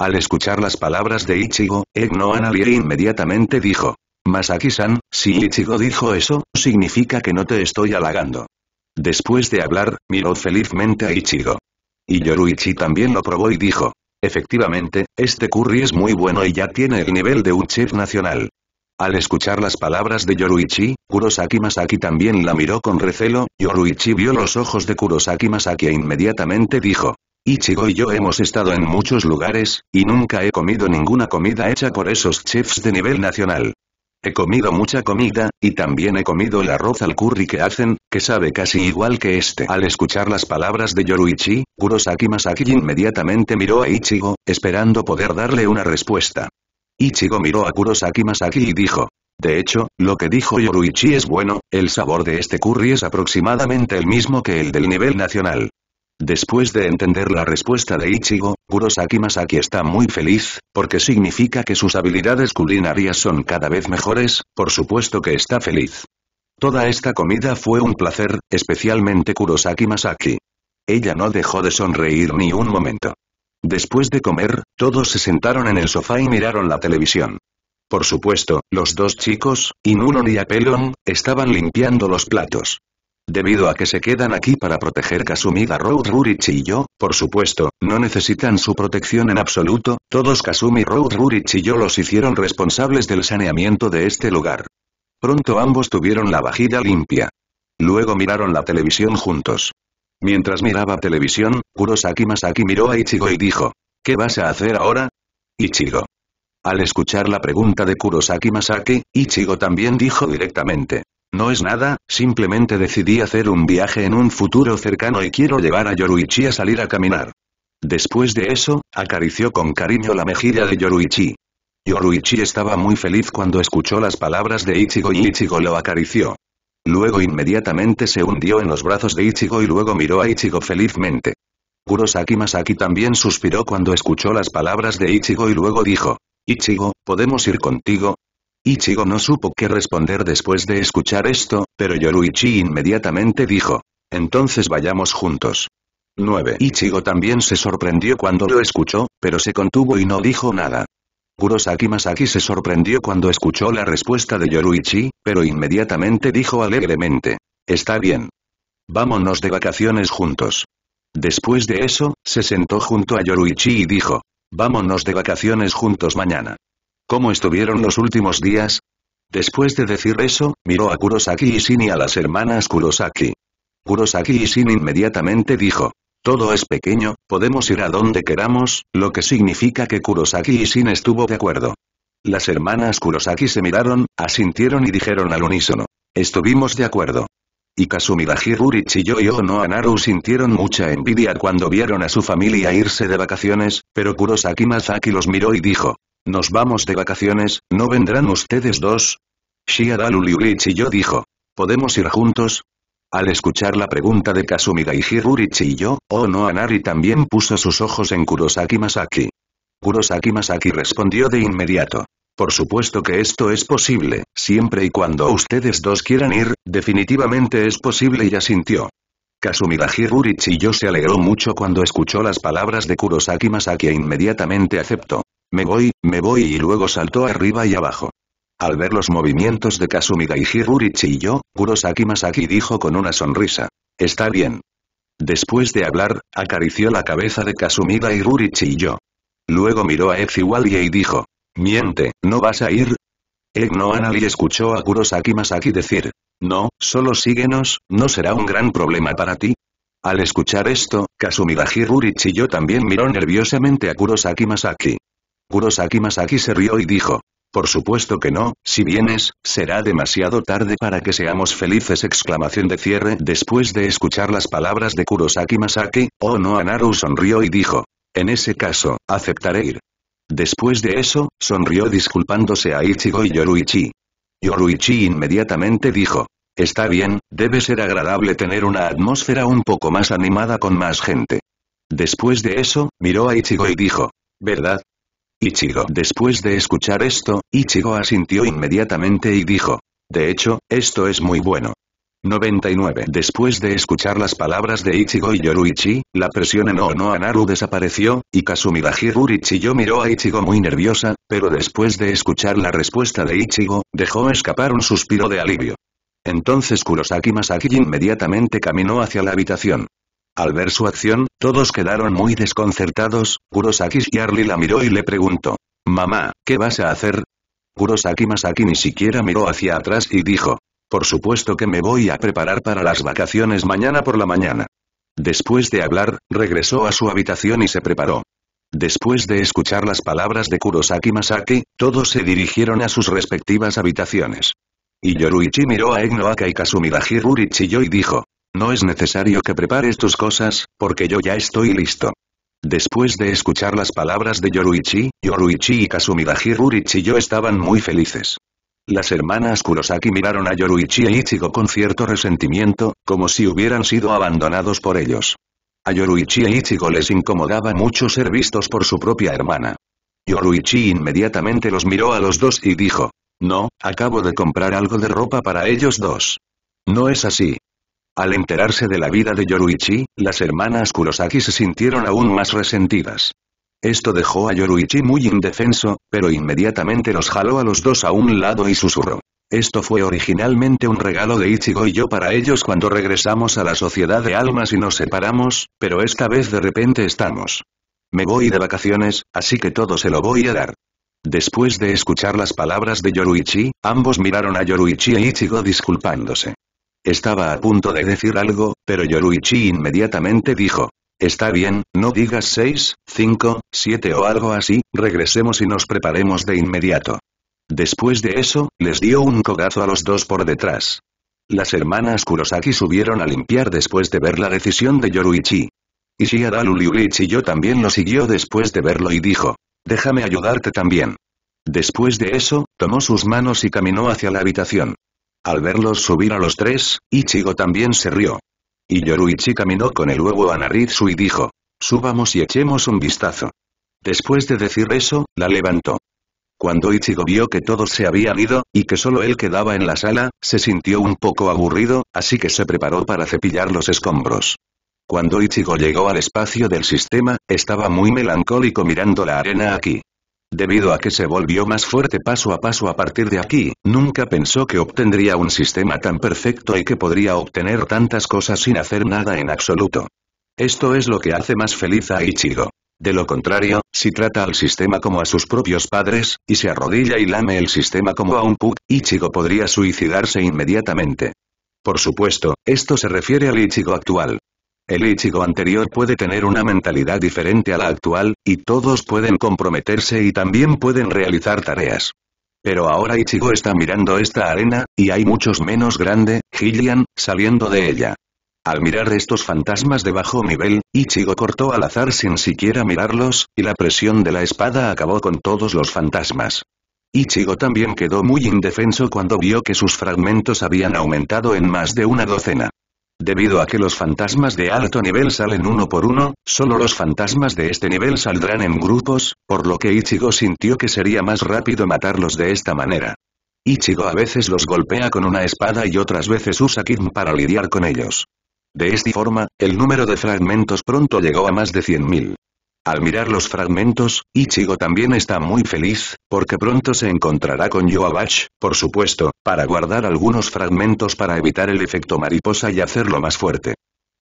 Al escuchar las palabras de Ichigo, Egno Analie inmediatamente dijo. Masaki-san, si Ichigo dijo eso, significa que no te estoy halagando. Después de hablar, miró felizmente a Ichigo. Y Yoruichi también lo probó y dijo. Efectivamente, este curry es muy bueno y ya tiene el nivel de un chef nacional. Al escuchar las palabras de Yoruichi, Kurosaki Masaki también la miró con recelo, Yoruichi vio los ojos de Kurosaki Masaki e inmediatamente dijo. Ichigo y yo hemos estado en muchos lugares, y nunca he comido ninguna comida hecha por esos chefs de nivel nacional. He comido mucha comida, y también he comido el arroz al curry que hacen, que sabe casi igual que este. Al escuchar las palabras de Yoruichi, Kurosaki Masaki inmediatamente miró a Ichigo, esperando poder darle una respuesta. Ichigo miró a Kurosaki Masaki y dijo. De hecho, lo que dijo Yoruichi es bueno, el sabor de este curry es aproximadamente el mismo que el del nivel nacional. Después de entender la respuesta de Ichigo, Kurosaki Masaki está muy feliz, porque significa que sus habilidades culinarias son cada vez mejores, por supuesto que está feliz. Toda esta comida fue un placer, especialmente Kurosaki Masaki. Ella no dejó de sonreír ni un momento. Después de comer, todos se sentaron en el sofá y miraron la televisión. Por supuesto, los dos chicos, Inunon y Apelon, estaban limpiando los platos. Debido a que se quedan aquí para proteger Kasumi Road Rurichi y yo, por supuesto, no necesitan su protección en absoluto, todos Kasumi Road y yo los hicieron responsables del saneamiento de este lugar. Pronto ambos tuvieron la vajilla limpia. Luego miraron la televisión juntos. Mientras miraba televisión, Kurosaki Masaki miró a Ichigo y dijo, ¿Qué vas a hacer ahora? Ichigo. Al escuchar la pregunta de Kurosaki Masaki, Ichigo también dijo directamente, no es nada, simplemente decidí hacer un viaje en un futuro cercano y quiero llevar a Yoruichi a salir a caminar. Después de eso, acarició con cariño la mejilla de Yoruichi. Yoruichi estaba muy feliz cuando escuchó las palabras de Ichigo y Ichigo lo acarició. Luego inmediatamente se hundió en los brazos de Ichigo y luego miró a Ichigo felizmente. Kurosaki Masaki también suspiró cuando escuchó las palabras de Ichigo y luego dijo, Ichigo, ¿podemos ir contigo? Ichigo no supo qué responder después de escuchar esto, pero Yoruichi inmediatamente dijo. Entonces vayamos juntos. 9. Ichigo también se sorprendió cuando lo escuchó, pero se contuvo y no dijo nada. Kurosaki Masaki se sorprendió cuando escuchó la respuesta de Yoruichi, pero inmediatamente dijo alegremente. Está bien. Vámonos de vacaciones juntos. Después de eso, se sentó junto a Yoruichi y dijo. Vámonos de vacaciones juntos mañana. ¿Cómo estuvieron los últimos días? Después de decir eso, miró a Kurosaki y Shin y a las hermanas Kurosaki. Kurosaki y Sin inmediatamente dijo. Todo es pequeño, podemos ir a donde queramos, lo que significa que Kurosaki y Shin estuvo de acuerdo. Las hermanas Kurosaki se miraron, asintieron y dijeron al unísono. Estuvimos de acuerdo. Y Kazumira Chiyo y Ono Anaru sintieron mucha envidia cuando vieron a su familia irse de vacaciones, pero Kurosaki Mazaki los miró y dijo, nos vamos de vacaciones, ¿no vendrán ustedes dos? Shia luli y yo dijo. ¿Podemos ir juntos? Al escuchar la pregunta de Kasumi Hirurichiyo, y yo, Oh no Anari también puso sus ojos en Kurosaki Masaki. Kurosaki Masaki respondió de inmediato. Por supuesto que esto es posible, siempre y cuando ustedes dos quieran ir, definitivamente es posible y asintió. Kasumi Hirurichiyo y yo se alegró mucho cuando escuchó las palabras de Kurosaki Masaki e inmediatamente aceptó. Me voy, me voy y luego saltó arriba y abajo. Al ver los movimientos de Kazumiga y y yo, Kurosaki Masaki dijo con una sonrisa. Está bien. Después de hablar, acarició la cabeza de Kazumiga y Rurichi y yo. Luego miró a Exiwalie y dijo. Miente, ¿no vas a ir? Egno eh, Anali escuchó a Kurosaki Masaki decir. No, solo síguenos, no será un gran problema para ti. Al escuchar esto, Kasumi y y yo también miró nerviosamente a Kurosaki Masaki. Kurosaki Masaki se rió y dijo. Por supuesto que no, si vienes, será demasiado tarde para que seamos felices exclamación de cierre después de escuchar las palabras de Kurosaki Masaki, oh no Anaru sonrió y dijo. En ese caso, aceptaré ir. Después de eso, sonrió disculpándose a Ichigo y Yoruichi. Yoruichi inmediatamente dijo. Está bien, debe ser agradable tener una atmósfera un poco más animada con más gente. Después de eso, miró a Ichigo y dijo. ¿Verdad? Ichigo. Después de escuchar esto, Ichigo asintió inmediatamente y dijo. De hecho, esto es muy bueno. 99. Después de escuchar las palabras de Ichigo y Yoruichi, la presión en Ono Naru desapareció, y Kazumira yo miró a Ichigo muy nerviosa, pero después de escuchar la respuesta de Ichigo, dejó escapar un suspiro de alivio. Entonces Kurosaki Masaki inmediatamente caminó hacia la habitación. Al ver su acción, todos quedaron muy desconcertados, Kurosaki Charlie la miró y le preguntó. Mamá, ¿qué vas a hacer? Kurosaki Masaki ni siquiera miró hacia atrás y dijo. Por supuesto que me voy a preparar para las vacaciones mañana por la mañana. Después de hablar, regresó a su habitación y se preparó. Después de escuchar las palabras de Kurosaki Masaki, todos se dirigieron a sus respectivas habitaciones. Y Yoruichi miró a Egnoaka y Kasumira Hirurichi y dijo, no es necesario que prepares tus cosas, porque yo ya estoy listo. Después de escuchar las palabras de Yoruichi, Yoruichi y Hirurichi y yo estaban muy felices. Las hermanas Kurosaki miraron a Yoruichi e Ichigo con cierto resentimiento, como si hubieran sido abandonados por ellos. A Yoruichi e Ichigo les incomodaba mucho ser vistos por su propia hermana. Yoruichi inmediatamente los miró a los dos y dijo, «No, acabo de comprar algo de ropa para ellos dos. No es así, al enterarse de la vida de Yoruichi, las hermanas Kurosaki se sintieron aún más resentidas. Esto dejó a Yoruichi muy indefenso, pero inmediatamente los jaló a los dos a un lado y susurró. Esto fue originalmente un regalo de Ichigo y yo para ellos cuando regresamos a la sociedad de almas y nos separamos, pero esta vez de repente estamos. Me voy de vacaciones, así que todo se lo voy a dar. Después de escuchar las palabras de Yoruichi, ambos miraron a Yoruichi e Ichigo disculpándose. Estaba a punto de decir algo, pero Yoruichi inmediatamente dijo. Está bien, no digas seis, cinco, siete o algo así, regresemos y nos preparemos de inmediato. Después de eso, les dio un cogazo a los dos por detrás. Las hermanas Kurosaki subieron a limpiar después de ver la decisión de Yoruichi. Ishiara Luliulich y yo también lo siguió después de verlo y dijo, déjame ayudarte también. Después de eso, tomó sus manos y caminó hacia la habitación. Al verlos subir a los tres, Ichigo también se rió. Y Yoruichi caminó con el huevo a Naritsu y dijo. Subamos y echemos un vistazo. Después de decir eso, la levantó. Cuando Ichigo vio que todos se habían ido, y que solo él quedaba en la sala, se sintió un poco aburrido, así que se preparó para cepillar los escombros. Cuando Ichigo llegó al espacio del sistema, estaba muy melancólico mirando la arena aquí. Debido a que se volvió más fuerte paso a paso a partir de aquí, nunca pensó que obtendría un sistema tan perfecto y que podría obtener tantas cosas sin hacer nada en absoluto. Esto es lo que hace más feliz a Ichigo. De lo contrario, si trata al sistema como a sus propios padres, y se arrodilla y lame el sistema como a un put, Ichigo podría suicidarse inmediatamente. Por supuesto, esto se refiere al Ichigo actual. El Ichigo anterior puede tener una mentalidad diferente a la actual, y todos pueden comprometerse y también pueden realizar tareas. Pero ahora Ichigo está mirando esta arena, y hay muchos menos grande, Gillian, saliendo de ella. Al mirar estos fantasmas de bajo nivel, Ichigo cortó al azar sin siquiera mirarlos, y la presión de la espada acabó con todos los fantasmas. Ichigo también quedó muy indefenso cuando vio que sus fragmentos habían aumentado en más de una docena. Debido a que los fantasmas de alto nivel salen uno por uno, solo los fantasmas de este nivel saldrán en grupos, por lo que Ichigo sintió que sería más rápido matarlos de esta manera. Ichigo a veces los golpea con una espada y otras veces usa Kim para lidiar con ellos. De esta forma, el número de fragmentos pronto llegó a más de 100.000. Al mirar los fragmentos, Ichigo también está muy feliz, porque pronto se encontrará con Yoabash, por supuesto, para guardar algunos fragmentos para evitar el efecto mariposa y hacerlo más fuerte.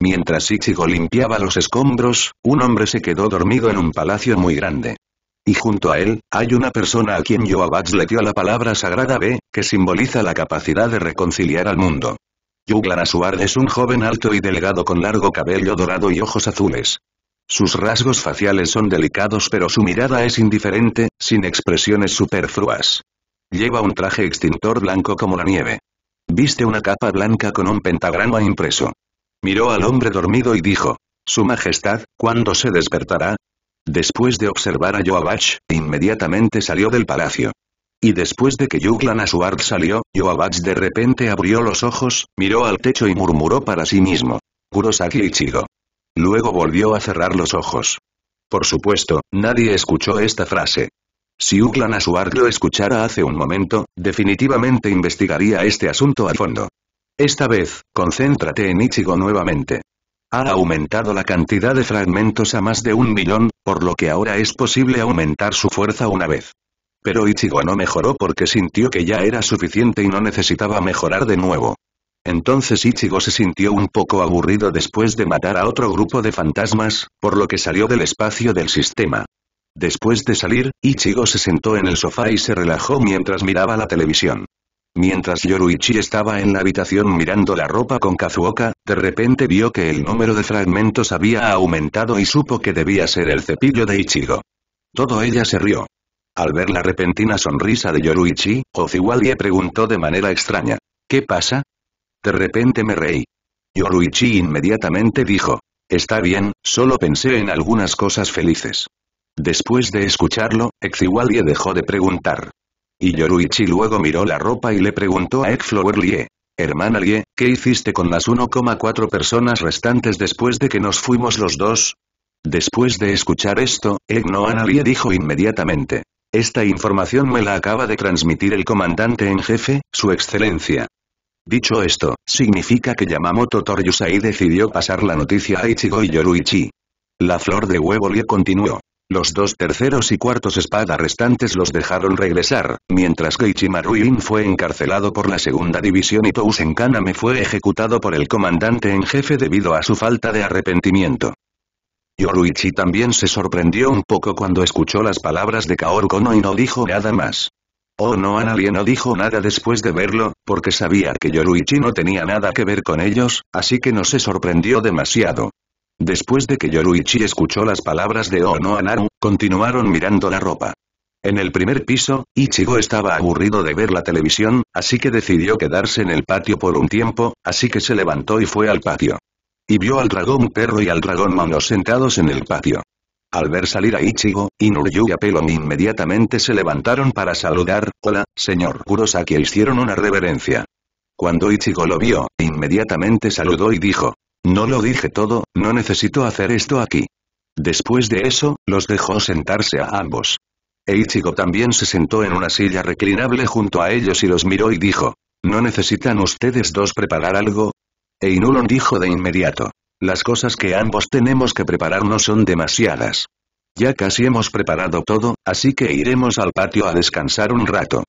Mientras Ichigo limpiaba los escombros, un hombre se quedó dormido en un palacio muy grande. Y junto a él, hay una persona a quien Yoabash le dio la palabra sagrada B, que simboliza la capacidad de reconciliar al mundo. Yuglan Asuar es un joven alto y delgado con largo cabello dorado y ojos azules. Sus rasgos faciales son delicados pero su mirada es indiferente, sin expresiones superfluas. Lleva un traje extintor blanco como la nieve. Viste una capa blanca con un pentagrama impreso. Miró al hombre dormido y dijo, Su Majestad, ¿cuándo se despertará? Después de observar a Joabach, inmediatamente salió del palacio. Y después de que Yuglan Asuart salió, Joabach de repente abrió los ojos, miró al techo y murmuró para sí mismo. Kurosaki Ichigo. Luego volvió a cerrar los ojos. Por supuesto, nadie escuchó esta frase. Si Uclan Asuar lo escuchara hace un momento, definitivamente investigaría este asunto al fondo. Esta vez, concéntrate en Ichigo nuevamente. Ha aumentado la cantidad de fragmentos a más de un millón, por lo que ahora es posible aumentar su fuerza una vez. Pero Ichigo no mejoró porque sintió que ya era suficiente y no necesitaba mejorar de nuevo. Entonces Ichigo se sintió un poco aburrido después de matar a otro grupo de fantasmas, por lo que salió del espacio del sistema. Después de salir, Ichigo se sentó en el sofá y se relajó mientras miraba la televisión. Mientras Yoruichi estaba en la habitación mirando la ropa con Kazuoka, de repente vio que el número de fragmentos había aumentado y supo que debía ser el cepillo de Ichigo. Todo ella se rió. Al ver la repentina sonrisa de Yoruichi, Oziwalie preguntó de manera extraña. ¿Qué pasa? De repente me reí. Yoruichi inmediatamente dijo. Está bien, solo pensé en algunas cosas felices. Después de escucharlo, Exiwalie dejó de preguntar. Y Yoruichi luego miró la ropa y le preguntó a Exflowerlie. Hermana Lie, ¿qué hiciste con las 1,4 personas restantes después de que nos fuimos los dos? Después de escuchar esto, Egnoana Lie dijo inmediatamente. Esta información me la acaba de transmitir el comandante en jefe, su excelencia. Dicho esto, significa que Yamamoto Toryusai decidió pasar la noticia a Ichigo y Yoruichi. La flor de huevo le continuó. Los dos terceros y cuartos espada restantes los dejaron regresar, mientras que Ichimaruin fue encarcelado por la segunda división y Tousen Kaname fue ejecutado por el comandante en jefe debido a su falta de arrepentimiento. Yoruichi también se sorprendió un poco cuando escuchó las palabras de Kaoru Kono y no dijo nada más. Oh no nadie no dijo nada después de verlo, porque sabía que Yoruichi no tenía nada que ver con ellos, así que no se sorprendió demasiado. Después de que Yoruichi escuchó las palabras de Oh no, Anaru, continuaron mirando la ropa. En el primer piso, Ichigo estaba aburrido de ver la televisión, así que decidió quedarse en el patio por un tiempo, así que se levantó y fue al patio. Y vio al dragón perro y al dragón mono sentados en el patio. Al ver salir a Ichigo, Inuyu y Apelon inmediatamente se levantaron para saludar, hola, señor Kurosaki e hicieron una reverencia. Cuando Ichigo lo vio, inmediatamente saludó y dijo, no lo dije todo, no necesito hacer esto aquí. Después de eso, los dejó sentarse a ambos. E Ichigo también se sentó en una silla reclinable junto a ellos y los miró y dijo, ¿no necesitan ustedes dos preparar algo? E Inulon dijo de inmediato, las cosas que ambos tenemos que preparar no son demasiadas. Ya casi hemos preparado todo, así que iremos al patio a descansar un rato.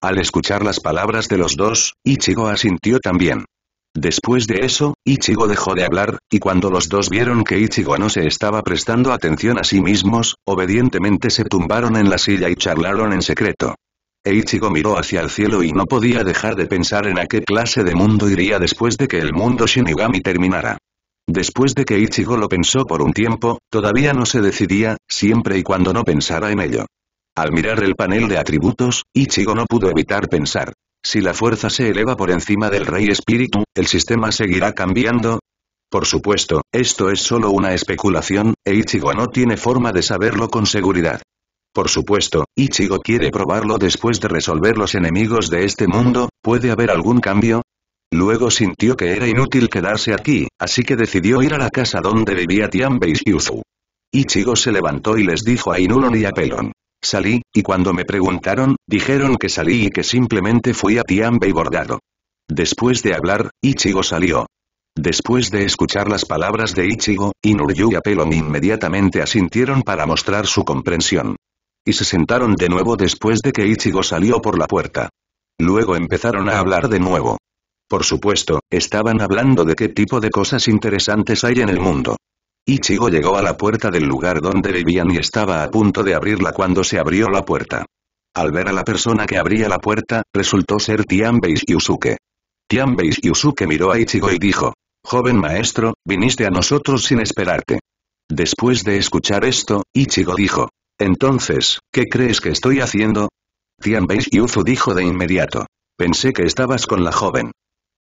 Al escuchar las palabras de los dos, Ichigo asintió también. Después de eso, Ichigo dejó de hablar, y cuando los dos vieron que Ichigo no se estaba prestando atención a sí mismos, obedientemente se tumbaron en la silla y charlaron en secreto. E Ichigo miró hacia el cielo y no podía dejar de pensar en a qué clase de mundo iría después de que el mundo Shinigami terminara. Después de que Ichigo lo pensó por un tiempo, todavía no se decidía, siempre y cuando no pensara en ello. Al mirar el panel de atributos, Ichigo no pudo evitar pensar. Si la fuerza se eleva por encima del rey espíritu, ¿el sistema seguirá cambiando? Por supuesto, esto es solo una especulación, e Ichigo no tiene forma de saberlo con seguridad. Por supuesto, Ichigo quiere probarlo después de resolver los enemigos de este mundo, ¿puede haber algún cambio? Luego sintió que era inútil quedarse aquí, así que decidió ir a la casa donde vivía Tianbei Yuzhu. Ichigo se levantó y les dijo a Inulon y a Pelon. Salí, y cuando me preguntaron, dijeron que salí y que simplemente fui a Tianbei Bordado. Después de hablar, Ichigo salió. Después de escuchar las palabras de Ichigo, Inuryu y Apelon inmediatamente asintieron para mostrar su comprensión. Y se sentaron de nuevo después de que Ichigo salió por la puerta. Luego empezaron a hablar de nuevo. Por supuesto, estaban hablando de qué tipo de cosas interesantes hay en el mundo. Ichigo llegó a la puerta del lugar donde vivían y estaba a punto de abrirla cuando se abrió la puerta. Al ver a la persona que abría la puerta, resultó ser Tianbei Yusuke. Tianbei Yusuke miró a Ichigo y dijo, «Joven maestro, viniste a nosotros sin esperarte». Después de escuchar esto, Ichigo dijo, «Entonces, ¿qué crees que estoy haciendo?» Tianbei Yuzu dijo de inmediato, «Pensé que estabas con la joven».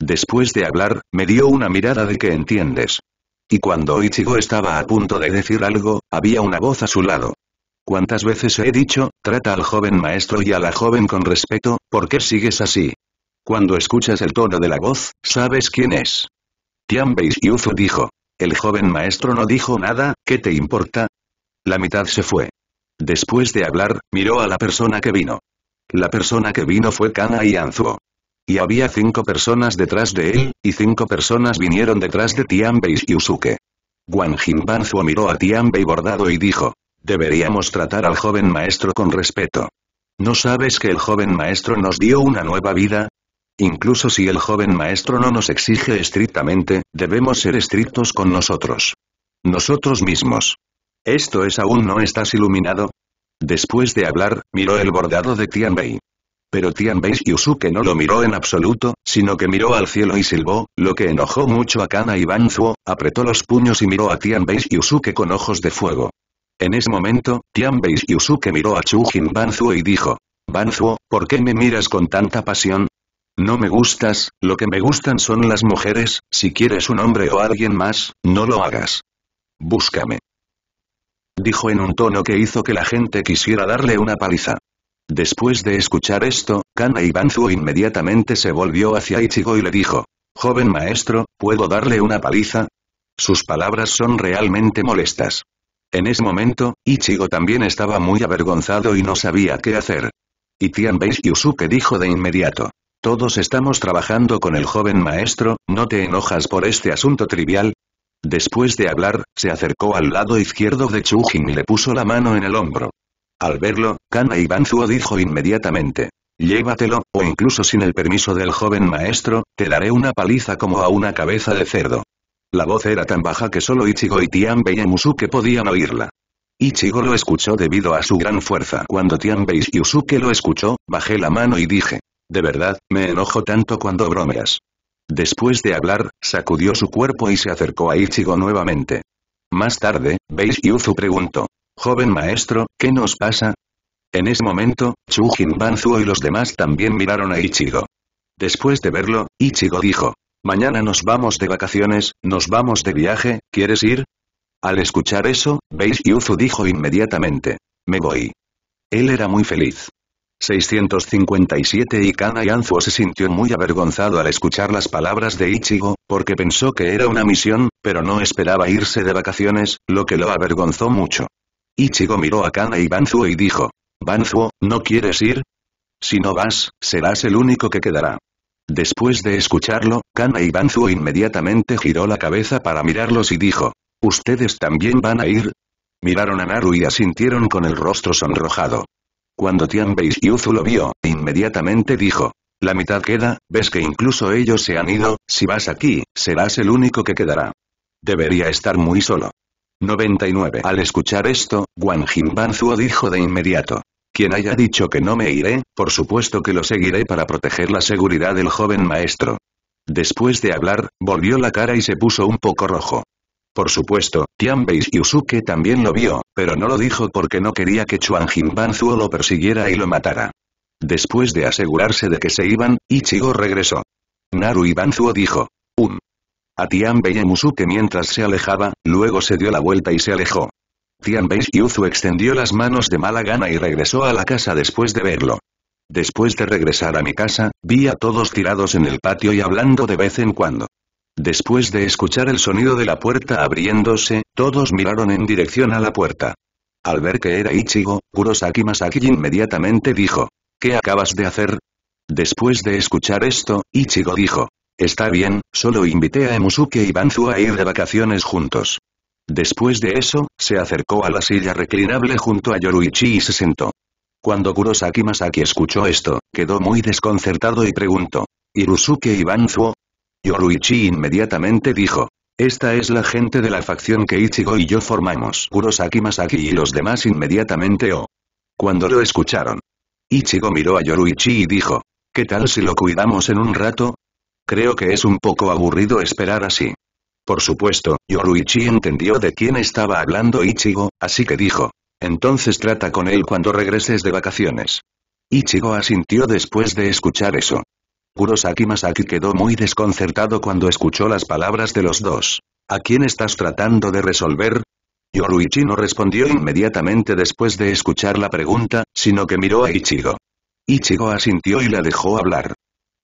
Después de hablar, me dio una mirada de que entiendes. Y cuando Ichigo estaba a punto de decir algo, había una voz a su lado. ¿Cuántas veces he dicho, trata al joven maestro y a la joven con respeto, ¿por qué sigues así? Cuando escuchas el tono de la voz, sabes quién es. Tianbei Yuzo dijo. El joven maestro no dijo nada, ¿qué te importa? La mitad se fue. Después de hablar, miró a la persona que vino. La persona que vino fue Kana y Anzuo y había cinco personas detrás de él, y cinco personas vinieron detrás de Tianbei y Yusuke. Wang Jinbanzuo miró a Tianbei bordado y dijo, deberíamos tratar al joven maestro con respeto. ¿No sabes que el joven maestro nos dio una nueva vida? Incluso si el joven maestro no nos exige estrictamente, debemos ser estrictos con nosotros. Nosotros mismos. ¿Esto es aún no estás iluminado? Después de hablar, miró el bordado de Tianbei. Pero Tianbei Yusuke no lo miró en absoluto, sino que miró al cielo y silbó, lo que enojó mucho a Kana y Banzuo, apretó los puños y miró a Tianbei Yusuke con ojos de fuego. En ese momento, Tianbei Yusuke miró a Chu Banzuo y dijo, Banzuo, ¿por qué me miras con tanta pasión? No me gustas, lo que me gustan son las mujeres, si quieres un hombre o alguien más, no lo hagas. Búscame. Dijo en un tono que hizo que la gente quisiera darle una paliza. Después de escuchar esto, Kana Ibanzu inmediatamente se volvió hacia Ichigo y le dijo, «Joven maestro, ¿puedo darle una paliza?» Sus palabras son realmente molestas. En ese momento, Ichigo también estaba muy avergonzado y no sabía qué hacer. Y Tianbei Yusuke dijo de inmediato. Todos estamos trabajando con el joven maestro, ¿no te enojas por este asunto trivial? Después de hablar, se acercó al lado izquierdo de Chujin y le puso la mano en el hombro. Al verlo, Kana Banzuo dijo inmediatamente. Llévatelo, o incluso sin el permiso del joven maestro, te daré una paliza como a una cabeza de cerdo. La voz era tan baja que solo Ichigo y Tianbei y podían oírla. Ichigo lo escuchó debido a su gran fuerza. Cuando Tianbei y Yusuke lo escuchó, bajé la mano y dije. De verdad, me enojo tanto cuando bromeas. Después de hablar, sacudió su cuerpo y se acercó a Ichigo nuevamente. Más tarde, Beis Yuzu preguntó. Joven maestro, ¿qué nos pasa? En ese momento, Chu Banzuo y los demás también miraron a Ichigo. Después de verlo, Ichigo dijo, Mañana nos vamos de vacaciones, nos vamos de viaje, ¿quieres ir? Al escuchar eso, Beis Yuzu dijo inmediatamente, me voy. Él era muy feliz. 657 y Kana Yanzuo se sintió muy avergonzado al escuchar las palabras de Ichigo, porque pensó que era una misión, pero no esperaba irse de vacaciones, lo que lo avergonzó mucho. Ichigo miró a Kana y e Banzuo y dijo. Banzuo, ¿no quieres ir? Si no vas, serás el único que quedará. Después de escucharlo, Kana y e Banzuo inmediatamente giró la cabeza para mirarlos y dijo. ¿Ustedes también van a ir? Miraron a Naru y asintieron con el rostro sonrojado. Cuando Tianbei Yuzu lo vio, inmediatamente dijo. La mitad queda, ves que incluso ellos se han ido, si vas aquí, serás el único que quedará. Debería estar muy solo. 99. Al escuchar esto, Wang Banzuo dijo de inmediato. Quien haya dicho que no me iré, por supuesto que lo seguiré para proteger la seguridad del joven maestro. Después de hablar, volvió la cara y se puso un poco rojo. Por supuesto, Tianbei Yusuke también lo vio, pero no lo dijo porque no quería que Chuan Jinbanzuo lo persiguiera y lo matara. Después de asegurarse de que se iban, Ichigo regresó. Naru Banzuo dijo, a Tianbei Musuke mientras se alejaba, luego se dio la vuelta y se alejó. Tianbei Yuzu extendió las manos de mala gana y regresó a la casa después de verlo. Después de regresar a mi casa, vi a todos tirados en el patio y hablando de vez en cuando. Después de escuchar el sonido de la puerta abriéndose, todos miraron en dirección a la puerta. Al ver que era Ichigo, Kurosaki Masaki inmediatamente dijo. ¿Qué acabas de hacer? Después de escuchar esto, Ichigo dijo. Está bien, solo invité a Emusuke y Banzu a ir de vacaciones juntos. Después de eso, se acercó a la silla reclinable junto a Yoruichi y se sentó. Cuando Kurosaki Masaki escuchó esto, quedó muy desconcertado y preguntó. ¿Irusuke y Banzuo? Yoruichi inmediatamente dijo. Esta es la gente de la facción que Ichigo y yo formamos. Kurosaki Masaki y los demás inmediatamente o. Cuando lo escucharon. Ichigo miró a Yoruichi y dijo. ¿Qué tal si lo cuidamos en un rato? Creo que es un poco aburrido esperar así. Por supuesto, Yoruichi entendió de quién estaba hablando Ichigo, así que dijo. Entonces trata con él cuando regreses de vacaciones. Ichigo asintió después de escuchar eso. Kurosaki Masaki quedó muy desconcertado cuando escuchó las palabras de los dos. ¿A quién estás tratando de resolver? Yoruichi no respondió inmediatamente después de escuchar la pregunta, sino que miró a Ichigo. Ichigo asintió y la dejó hablar.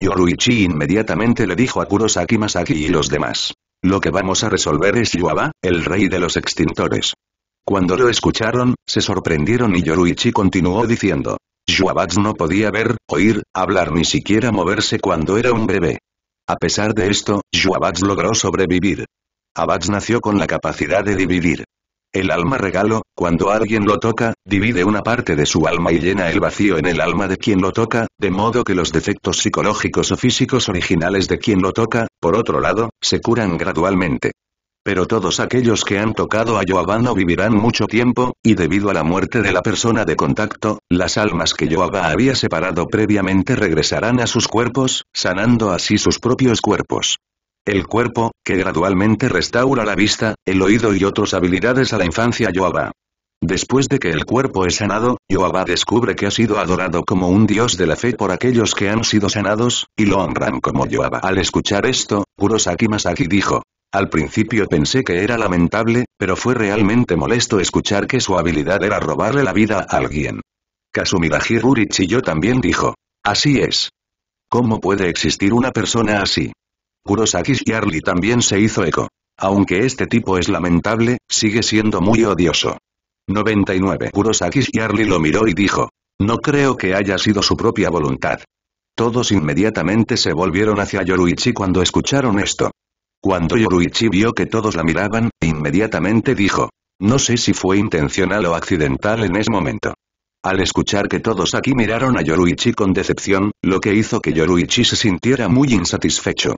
Yoruichi inmediatamente le dijo a Kurosaki Masaki y los demás. Lo que vamos a resolver es Yuaba, el rey de los extintores. Cuando lo escucharon, se sorprendieron y Yoruichi continuó diciendo. Yuabats no podía ver, oír, hablar ni siquiera moverse cuando era un bebé. A pesar de esto, Yuabats logró sobrevivir. Abats nació con la capacidad de dividir. El alma regalo, cuando alguien lo toca, divide una parte de su alma y llena el vacío en el alma de quien lo toca, de modo que los defectos psicológicos o físicos originales de quien lo toca, por otro lado, se curan gradualmente. Pero todos aquellos que han tocado a no vivirán mucho tiempo, y debido a la muerte de la persona de contacto, las almas que Yoaba había separado previamente regresarán a sus cuerpos, sanando así sus propios cuerpos el cuerpo, que gradualmente restaura la vista, el oído y otras habilidades a la infancia Yoaba. Después de que el cuerpo es sanado, Yoaba descubre que ha sido adorado como un dios de la fe por aquellos que han sido sanados, y lo honran como Yoaba. Al escuchar esto, Kurosaki Masaki dijo, al principio pensé que era lamentable, pero fue realmente molesto escuchar que su habilidad era robarle la vida a alguien. Kazumira Hirurichi yo también dijo. Así es. ¿Cómo puede existir una persona así? Kurosaki yarli también se hizo eco. Aunque este tipo es lamentable, sigue siendo muy odioso. 99 Kurosaki Charlie lo miró y dijo. No creo que haya sido su propia voluntad. Todos inmediatamente se volvieron hacia Yoruichi cuando escucharon esto. Cuando Yoruichi vio que todos la miraban, inmediatamente dijo. No sé si fue intencional o accidental en ese momento. Al escuchar que todos aquí miraron a Yoruichi con decepción, lo que hizo que Yoruichi se sintiera muy insatisfecho.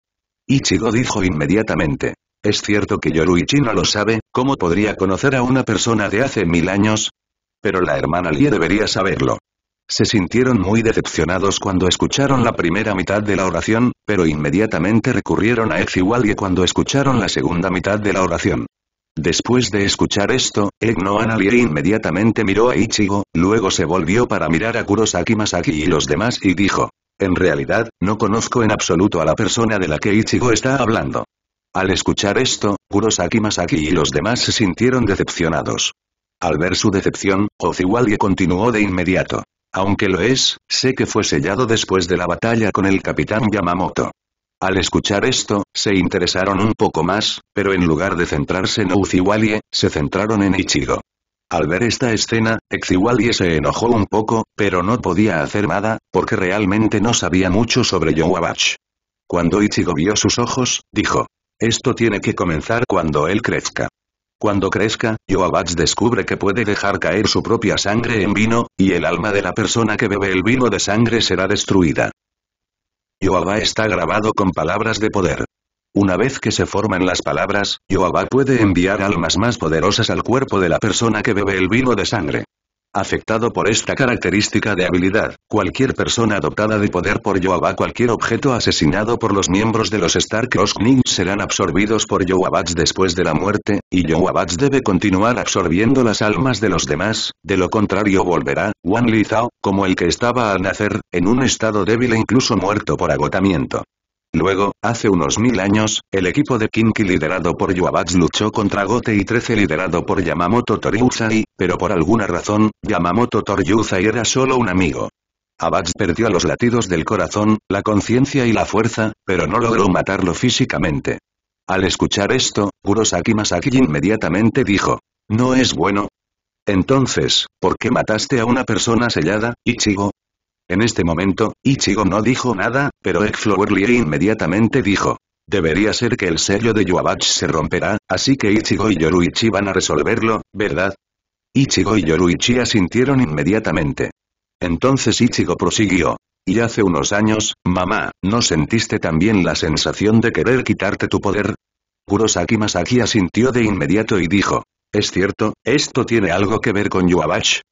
Ichigo dijo inmediatamente. Es cierto que Yoruichi no lo sabe, ¿cómo podría conocer a una persona de hace mil años? Pero la hermana Lie debería saberlo. Se sintieron muy decepcionados cuando escucharon la primera mitad de la oración, pero inmediatamente recurrieron a Exiwalie cuando escucharon la segunda mitad de la oración. Después de escuchar esto, Egno Analie inmediatamente miró a Ichigo, luego se volvió para mirar a Kurosaki Masaki y los demás y dijo, en realidad, no conozco en absoluto a la persona de la que Ichigo está hablando. Al escuchar esto, Kurosaki Masaki y los demás se sintieron decepcionados. Al ver su decepción, Ociwalie continuó de inmediato. Aunque lo es, sé que fue sellado después de la batalla con el capitán Yamamoto. Al escuchar esto, se interesaron un poco más, pero en lugar de centrarse en Uziwalye, se centraron en Ichigo. Al ver esta escena, Exiwalie se enojó un poco, pero no podía hacer nada, porque realmente no sabía mucho sobre Yoabach. Cuando Ichigo vio sus ojos, dijo. Esto tiene que comenzar cuando él crezca. Cuando crezca, Yoabach descubre que puede dejar caer su propia sangre en vino, y el alma de la persona que bebe el vino de sangre será destruida. Yoabach está grabado con palabras de poder. Una vez que se forman las palabras, Yoaba puede enviar almas más poderosas al cuerpo de la persona que bebe el vino de sangre. Afectado por esta característica de habilidad, cualquier persona adoptada de poder por Yoaba cualquier objeto asesinado por los miembros de los Star serán absorbidos por Yoabats después de la muerte, y Yoabats debe continuar absorbiendo las almas de los demás, de lo contrario volverá, Wan Li como el que estaba al nacer, en un estado débil e incluso muerto por agotamiento. Luego, hace unos mil años, el equipo de Kinki liderado por Yuabats luchó contra Gote y 13 liderado por Yamamoto Toriyuzai, pero por alguna razón, Yamamoto Toriyuzai era solo un amigo. Abax perdió los latidos del corazón, la conciencia y la fuerza, pero no logró matarlo físicamente. Al escuchar esto, Kurosaki Masaki inmediatamente dijo, ¿no es bueno? Entonces, ¿por qué mataste a una persona sellada, Ichigo? En este momento, Ichigo no dijo nada, pero Flowerly inmediatamente dijo. Debería ser que el sello de Yuabach se romperá, así que Ichigo y Yoruichi van a resolverlo, ¿verdad? Ichigo y Yoruichi asintieron inmediatamente. Entonces Ichigo prosiguió. Y hace unos años, mamá, ¿no sentiste también la sensación de querer quitarte tu poder? Kurosaki Masaki asintió de inmediato y dijo. Es cierto, esto tiene algo que ver con Yuabach.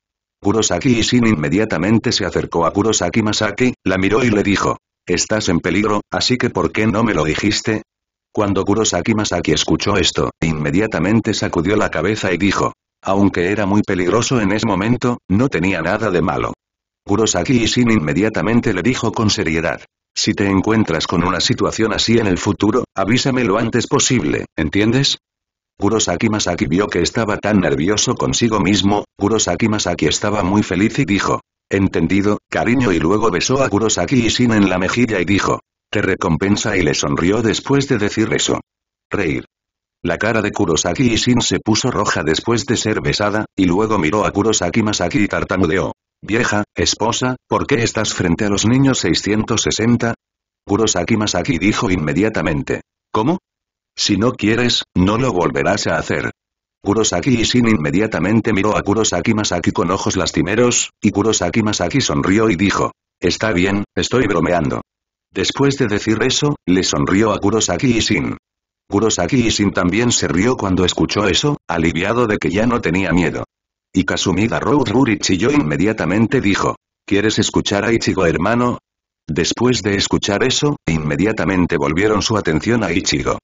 Kurosaki Ishin inmediatamente se acercó a Kurosaki Masaki, la miró y le dijo. Estás en peligro, así que ¿por qué no me lo dijiste? Cuando Kurosaki Masaki escuchó esto, inmediatamente sacudió la cabeza y dijo. Aunque era muy peligroso en ese momento, no tenía nada de malo. Kurosaki Ishin inmediatamente le dijo con seriedad. Si te encuentras con una situación así en el futuro, avísame lo antes posible, ¿entiendes? Kurosaki Masaki vio que estaba tan nervioso consigo mismo, Kurosaki Masaki estaba muy feliz y dijo. Entendido, cariño y luego besó a Kurosaki Ishin en la mejilla y dijo. Te recompensa y le sonrió después de decir eso. Reír. La cara de Kurosaki Ishin se puso roja después de ser besada, y luego miró a Kurosaki Masaki y tartamudeó. Vieja, esposa, ¿por qué estás frente a los niños 660? Kurosaki Masaki dijo inmediatamente. ¿Cómo? Si no quieres, no lo volverás a hacer. Kurosaki Sin inmediatamente miró a Kurosaki Masaki con ojos lastimeros, y Kurosaki Masaki sonrió y dijo. Está bien, estoy bromeando. Después de decir eso, le sonrió a Kurosaki Ishin. Kurosaki Sin también se rió cuando escuchó eso, aliviado de que ya no tenía miedo. Y Kasumida Roururi chilló inmediatamente dijo. ¿Quieres escuchar a Ichigo hermano? Después de escuchar eso, inmediatamente volvieron su atención a Ichigo.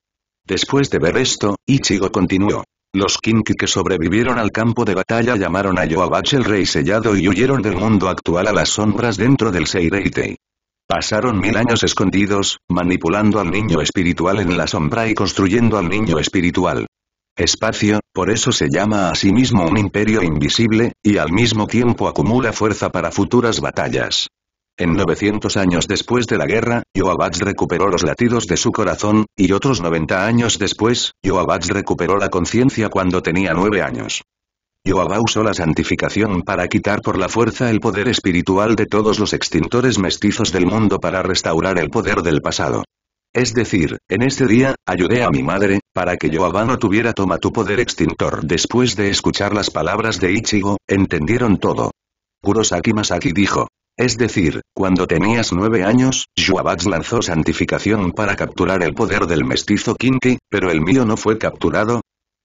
Después de ver esto, Ichigo continuó. Los Kinki que sobrevivieron al campo de batalla llamaron a Yoabach el rey sellado y huyeron del mundo actual a las sombras dentro del Seireitei. Pasaron mil años escondidos, manipulando al niño espiritual en la sombra y construyendo al niño espiritual. Espacio, por eso se llama a sí mismo un imperio invisible, y al mismo tiempo acumula fuerza para futuras batallas. En 900 años después de la guerra, Yoabats recuperó los latidos de su corazón, y otros 90 años después, Yoabats recuperó la conciencia cuando tenía 9 años. Yoabá usó la santificación para quitar por la fuerza el poder espiritual de todos los extintores mestizos del mundo para restaurar el poder del pasado. Es decir, en este día, ayudé a mi madre, para que Yoabá no tuviera toma tu poder extintor. Después de escuchar las palabras de Ichigo, entendieron todo. Kurosaki Masaki dijo, es decir, cuando tenías nueve años, Joabach lanzó santificación para capturar el poder del mestizo Kinki, pero el mío no fue capturado.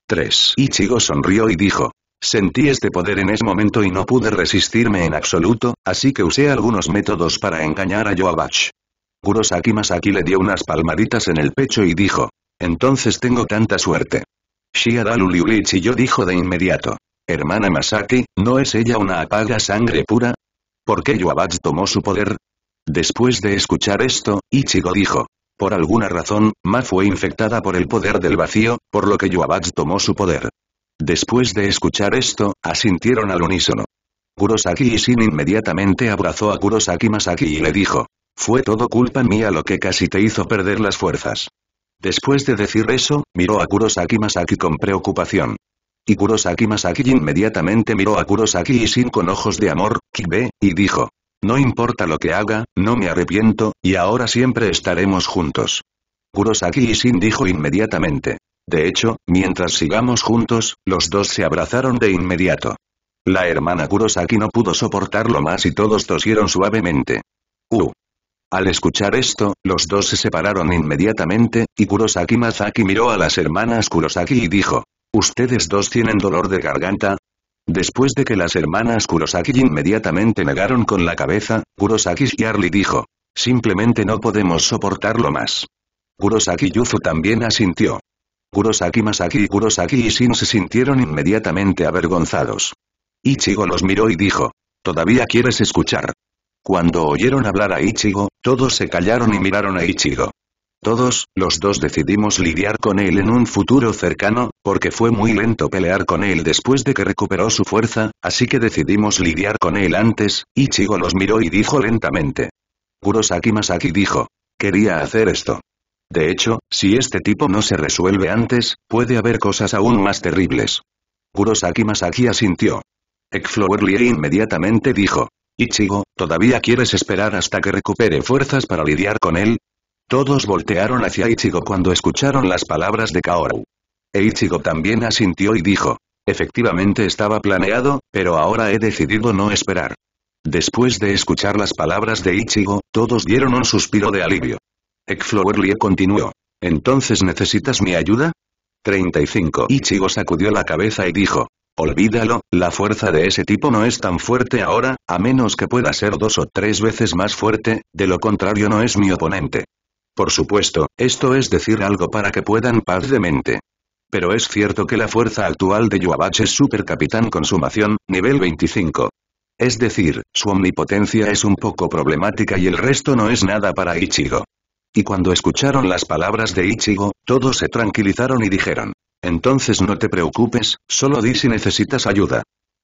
3. Ichigo sonrió y dijo. Sentí este poder en ese momento y no pude resistirme en absoluto, así que usé algunos métodos para engañar a Joabach. Kurosaki Masaki le dio unas palmaditas en el pecho y dijo. Entonces tengo tanta suerte. Shiada Luliulich y yo dijo de inmediato. Hermana Masaki, ¿no es ella una apaga sangre pura? ¿Por qué Yuabaj tomó su poder? Después de escuchar esto, Ichigo dijo. Por alguna razón, Ma fue infectada por el poder del vacío, por lo que Yuabaj tomó su poder. Después de escuchar esto, asintieron al unísono. Kurosaki Ishin inmediatamente abrazó a Kurosaki Masaki y le dijo. Fue todo culpa mía lo que casi te hizo perder las fuerzas. Después de decir eso, miró a Kurosaki Masaki con preocupación. Y Kurosaki Masaki inmediatamente miró a Kurosaki y sin con ojos de amor, Kibe, y dijo. No importa lo que haga, no me arrepiento, y ahora siempre estaremos juntos. Kurosaki y Shin dijo inmediatamente. De hecho, mientras sigamos juntos, los dos se abrazaron de inmediato. La hermana Kurosaki no pudo soportarlo más y todos tosieron suavemente. U. Uh". Al escuchar esto, los dos se separaron inmediatamente, y Kurosaki Masaki miró a las hermanas Kurosaki y dijo, ¿Ustedes dos tienen dolor de garganta? Después de que las hermanas Kurosaki inmediatamente negaron con la cabeza, Kurosaki Shiarli dijo. Simplemente no podemos soportarlo más. Kurosaki Yuzu también asintió. Kurosaki Masaki y Kurosaki Shin se sintieron inmediatamente avergonzados. Ichigo los miró y dijo. Todavía quieres escuchar. Cuando oyeron hablar a Ichigo, todos se callaron y miraron a Ichigo todos, los dos decidimos lidiar con él en un futuro cercano, porque fue muy lento pelear con él después de que recuperó su fuerza, así que decidimos lidiar con él antes, Ichigo los miró y dijo lentamente. Kurosaki Masaki dijo. Quería hacer esto. De hecho, si este tipo no se resuelve antes, puede haber cosas aún más terribles. Kurosaki Masaki asintió. Lee inmediatamente dijo. Ichigo, ¿todavía quieres esperar hasta que recupere fuerzas para lidiar con él? Todos voltearon hacia Ichigo cuando escucharon las palabras de Kaoru. E Ichigo también asintió y dijo. Efectivamente estaba planeado, pero ahora he decidido no esperar. Después de escuchar las palabras de Ichigo, todos dieron un suspiro de alivio. Ekflowerlie continuó. ¿Entonces necesitas mi ayuda? 35. Ichigo sacudió la cabeza y dijo. Olvídalo, la fuerza de ese tipo no es tan fuerte ahora, a menos que pueda ser dos o tres veces más fuerte, de lo contrario no es mi oponente. Por supuesto, esto es decir algo para que puedan paz de mente. Pero es cierto que la fuerza actual de Yuabach es Supercapitán Consumación, nivel 25. Es decir, su omnipotencia es un poco problemática y el resto no es nada para Ichigo. Y cuando escucharon las palabras de Ichigo, todos se tranquilizaron y dijeron. Entonces no te preocupes, solo di si necesitas ayuda.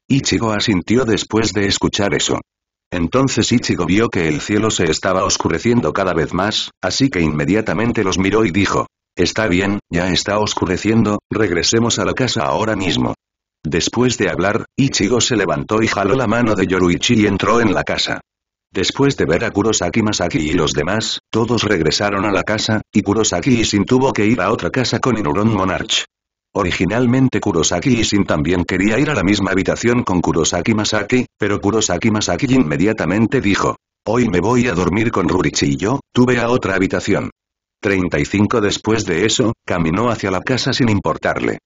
Ichigo asintió después de escuchar eso. Entonces Ichigo vio que el cielo se estaba oscureciendo cada vez más, así que inmediatamente los miró y dijo, Está bien, ya está oscureciendo, regresemos a la casa ahora mismo. Después de hablar, Ichigo se levantó y jaló la mano de Yoruichi y entró en la casa. Después de ver a Kurosaki Masaki y los demás, todos regresaron a la casa, y Kurosaki sin tuvo que ir a otra casa con Inuron Monarch. Originalmente Kurosaki y Shin también quería ir a la misma habitación con Kurosaki Masaki, pero Kurosaki Masaki inmediatamente dijo, hoy me voy a dormir con Rurichi y yo, tuve a otra habitación. 35 Después de eso, caminó hacia la casa sin importarle.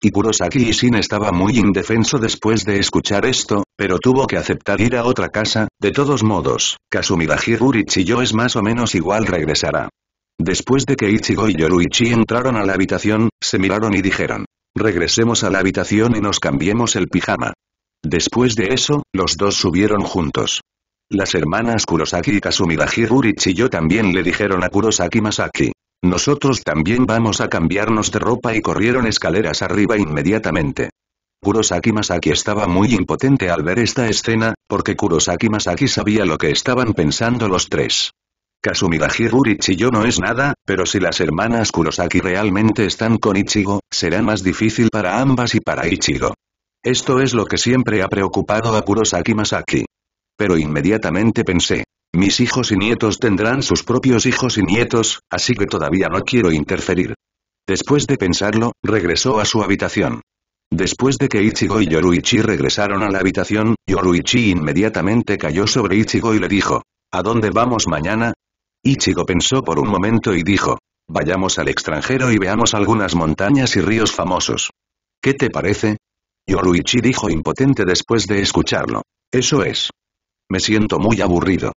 Y Kurosaki Ishin estaba muy indefenso después de escuchar esto, pero tuvo que aceptar ir a otra casa, de todos modos, Kazumiragi Rurichi yo es más o menos igual regresará. Después de que Ichigo y Yoruichi entraron a la habitación, se miraron y dijeron. Regresemos a la habitación y nos cambiemos el pijama. Después de eso, los dos subieron juntos. Las hermanas Kurosaki y Kasumira Rurichi y yo también le dijeron a Kurosaki Masaki. Nosotros también vamos a cambiarnos de ropa y corrieron escaleras arriba inmediatamente. Kurosaki Masaki estaba muy impotente al ver esta escena, porque Kurosaki Masaki sabía lo que estaban pensando los tres y yo no es nada, pero si las hermanas Kurosaki realmente están con Ichigo, será más difícil para ambas y para Ichigo. Esto es lo que siempre ha preocupado a Kurosaki Masaki. Pero inmediatamente pensé, mis hijos y nietos tendrán sus propios hijos y nietos, así que todavía no quiero interferir. Después de pensarlo, regresó a su habitación. Después de que Ichigo y Yoruichi regresaron a la habitación, Yoruichi inmediatamente cayó sobre Ichigo y le dijo, ¿A dónde vamos mañana? Ichigo pensó por un momento y dijo. Vayamos al extranjero y veamos algunas montañas y ríos famosos. ¿Qué te parece? Yoruichi dijo impotente después de escucharlo. Eso es. Me siento muy aburrido.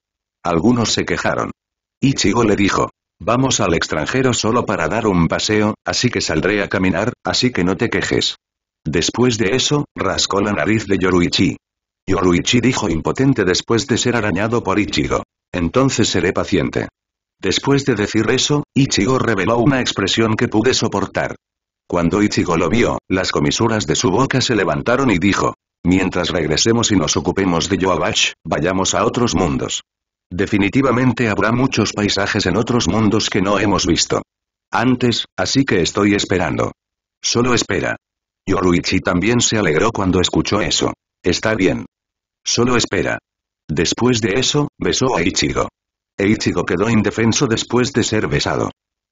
Algunos se quejaron. Ichigo le dijo. Vamos al extranjero solo para dar un paseo, así que saldré a caminar, así que no te quejes. Después de eso, rascó la nariz de Yoruichi. Yoruichi dijo impotente después de ser arañado por Ichigo. Entonces seré paciente. Después de decir eso, Ichigo reveló una expresión que pude soportar. Cuando Ichigo lo vio, las comisuras de su boca se levantaron y dijo. Mientras regresemos y nos ocupemos de Yoabash, vayamos a otros mundos. Definitivamente habrá muchos paisajes en otros mundos que no hemos visto. Antes, así que estoy esperando. Solo espera. Yoruichi también se alegró cuando escuchó eso. Está bien. Solo espera. Después de eso, besó a Ichigo. E Ichigo quedó indefenso después de ser besado.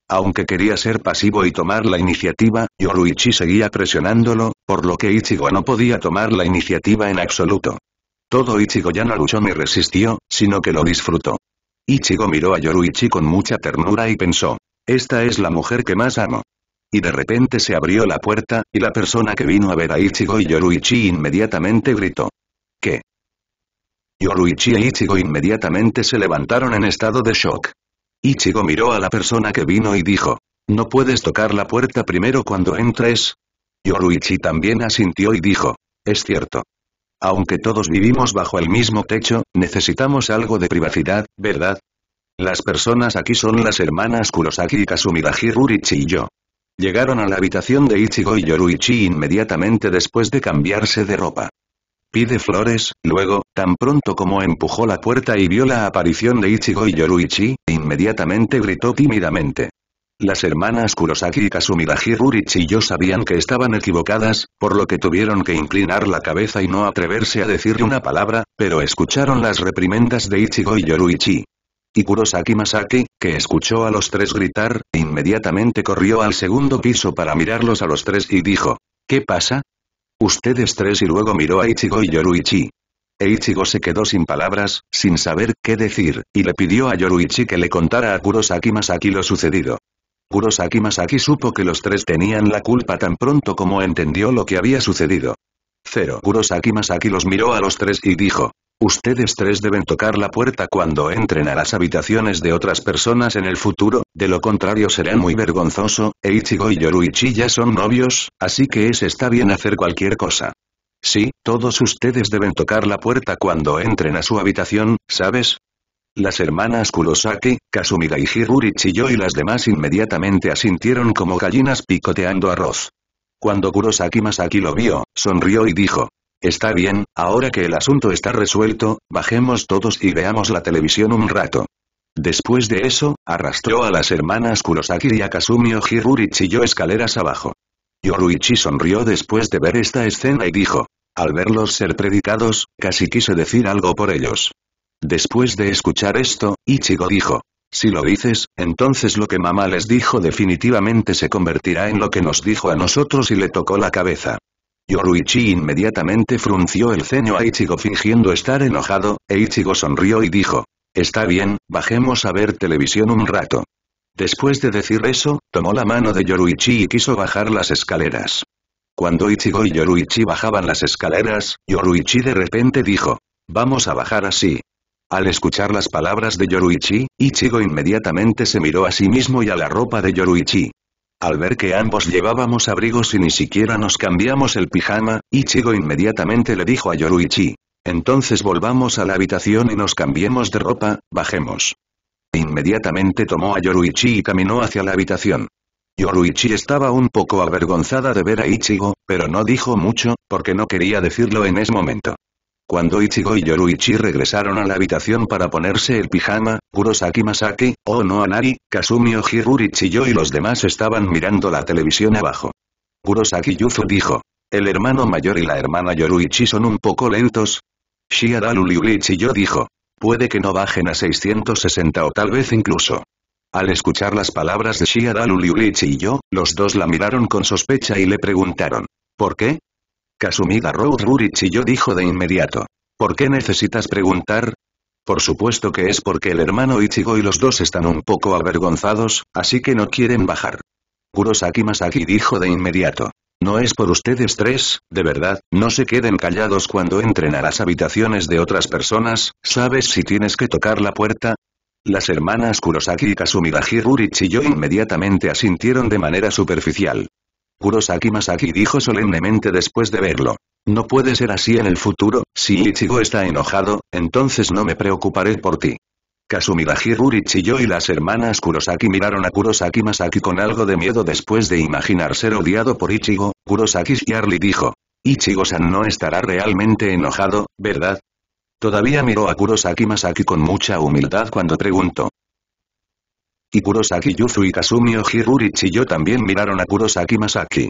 Aunque quería ser pasivo y tomar la iniciativa, Yoruichi seguía presionándolo, por lo que Ichigo no podía tomar la iniciativa en absoluto. Todo Ichigo ya no luchó ni resistió, sino que lo disfrutó. Ichigo miró a Yoruichi con mucha ternura y pensó, esta es la mujer que más amo. Y de repente se abrió la puerta, y la persona que vino a ver a Ichigo y Yoruichi inmediatamente gritó. ¿Qué? Yoruichi e Ichigo inmediatamente se levantaron en estado de shock. Ichigo miró a la persona que vino y dijo, ¿no puedes tocar la puerta primero cuando entres? Yoruichi también asintió y dijo, es cierto. Aunque todos vivimos bajo el mismo techo, necesitamos algo de privacidad, ¿verdad? Las personas aquí son las hermanas Kurosaki y Kasumiraji Rurichi y yo. Llegaron a la habitación de Ichigo y Yoruichi inmediatamente después de cambiarse de ropa pide flores, luego, tan pronto como empujó la puerta y vio la aparición de Ichigo y Yoruichi, inmediatamente gritó tímidamente. Las hermanas Kurosaki y y yo sabían que estaban equivocadas, por lo que tuvieron que inclinar la cabeza y no atreverse a decirle una palabra, pero escucharon las reprimendas de Ichigo y Yoruichi. Y Kurosaki Masaki, que escuchó a los tres gritar, inmediatamente corrió al segundo piso para mirarlos a los tres y dijo, ¿Qué pasa? Ustedes tres y luego miró a Ichigo y Yoruichi. E Ichigo se quedó sin palabras, sin saber qué decir, y le pidió a Yoruichi que le contara a Kurosaki Masaki lo sucedido. Kurosaki Masaki supo que los tres tenían la culpa tan pronto como entendió lo que había sucedido. Cero Kurosaki Masaki los miró a los tres y dijo, Ustedes tres deben tocar la puerta cuando entren a las habitaciones de otras personas en el futuro, de lo contrario será muy vergonzoso, Eichigo y Yoruichi ya son novios, así que es está bien hacer cualquier cosa. Sí, todos ustedes deben tocar la puerta cuando entren a su habitación, ¿sabes? Las hermanas Kurosaki, Kasumiga y Hirurichiyo y las demás inmediatamente asintieron como gallinas picoteando arroz. Cuando Kurosaki Masaki lo vio, sonrió y dijo, Está bien, ahora que el asunto está resuelto, bajemos todos y veamos la televisión un rato. Después de eso, arrastró a las hermanas Kurosaki y a Kasumi y chilló escaleras abajo. Yoruichi sonrió después de ver esta escena y dijo, al verlos ser predicados, casi quise decir algo por ellos. Después de escuchar esto, Ichigo dijo, si lo dices, entonces lo que mamá les dijo definitivamente se convertirá en lo que nos dijo a nosotros y le tocó la cabeza. Yoruichi inmediatamente frunció el ceño a Ichigo fingiendo estar enojado, e Ichigo sonrió y dijo. Está bien, bajemos a ver televisión un rato. Después de decir eso, tomó la mano de Yoruichi y quiso bajar las escaleras. Cuando Ichigo y Yoruichi bajaban las escaleras, Yoruichi de repente dijo. Vamos a bajar así. Al escuchar las palabras de Yoruichi, Ichigo inmediatamente se miró a sí mismo y a la ropa de Yoruichi. Al ver que ambos llevábamos abrigos y ni siquiera nos cambiamos el pijama, Ichigo inmediatamente le dijo a Yoruichi. Entonces volvamos a la habitación y nos cambiemos de ropa, bajemos. Inmediatamente tomó a Yoruichi y caminó hacia la habitación. Yoruichi estaba un poco avergonzada de ver a Ichigo, pero no dijo mucho, porque no quería decirlo en ese momento. Cuando Ichigo y Yoruichi regresaron a la habitación para ponerse el pijama, Kurosaki Masaki, Ono Anari, Kasumi y yo y los demás estaban mirando la televisión abajo. Kurosaki Yuzu dijo. El hermano mayor y la hermana Yoruichi son un poco lentos. Shiara yo dijo. Puede que no bajen a 660 o tal vez incluso. Al escuchar las palabras de Shiara y yo, los dos la miraron con sospecha y le preguntaron. ¿Por qué? Kasumiga Road y yo dijo de inmediato. ¿Por qué necesitas preguntar? Por supuesto que es porque el hermano Ichigo y los dos están un poco avergonzados, así que no quieren bajar. Kurosaki Masaki dijo de inmediato. No es por ustedes tres, de verdad, no se queden callados cuando entren a las habitaciones de otras personas, ¿sabes si tienes que tocar la puerta? Las hermanas Kurosaki y Kasumiga y yo inmediatamente asintieron de manera superficial. Kurosaki Masaki dijo solemnemente después de verlo. No puede ser así en el futuro, si Ichigo está enojado, entonces no me preocuparé por ti. Kasumi Hiruri chilló y las hermanas Kurosaki miraron a Kurosaki Masaki con algo de miedo después de imaginar ser odiado por Ichigo, Kurosaki Shiarli dijo. Ichigo-san no estará realmente enojado, ¿verdad? Todavía miró a Kurosaki Masaki con mucha humildad cuando preguntó y Kurosaki Yuzu y Kasumi y yo también miraron a Kurosaki Masaki.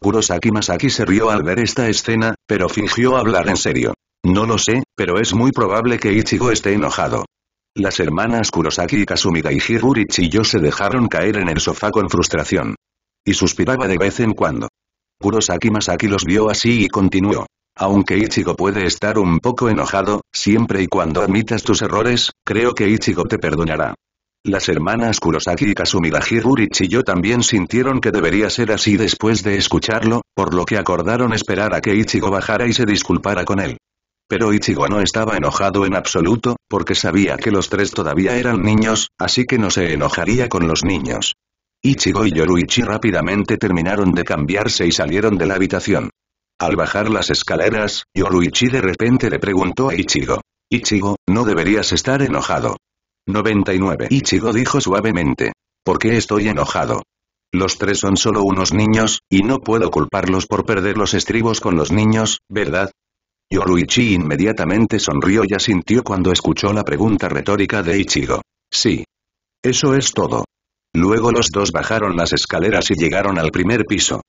Kurosaki Masaki se rió al ver esta escena, pero fingió hablar en serio. No lo sé, pero es muy probable que Ichigo esté enojado. Las hermanas Kurosaki y y y yo se dejaron caer en el sofá con frustración. Y suspiraba de vez en cuando. Kurosaki Masaki los vio así y continuó. Aunque Ichigo puede estar un poco enojado, siempre y cuando admitas tus errores, creo que Ichigo te perdonará. Las hermanas Kurosaki y yo yo también sintieron que debería ser así después de escucharlo, por lo que acordaron esperar a que Ichigo bajara y se disculpara con él. Pero Ichigo no estaba enojado en absoluto, porque sabía que los tres todavía eran niños, así que no se enojaría con los niños. Ichigo y Yoruichi rápidamente terminaron de cambiarse y salieron de la habitación. Al bajar las escaleras, Yoruichi de repente le preguntó a Ichigo. Ichigo, no deberías estar enojado. 99. Ichigo dijo suavemente. ¿Por qué estoy enojado? Los tres son solo unos niños, y no puedo culparlos por perder los estribos con los niños, ¿verdad? Yoruichi inmediatamente sonrió y asintió cuando escuchó la pregunta retórica de Ichigo. Sí. Eso es todo. Luego los dos bajaron las escaleras y llegaron al primer piso.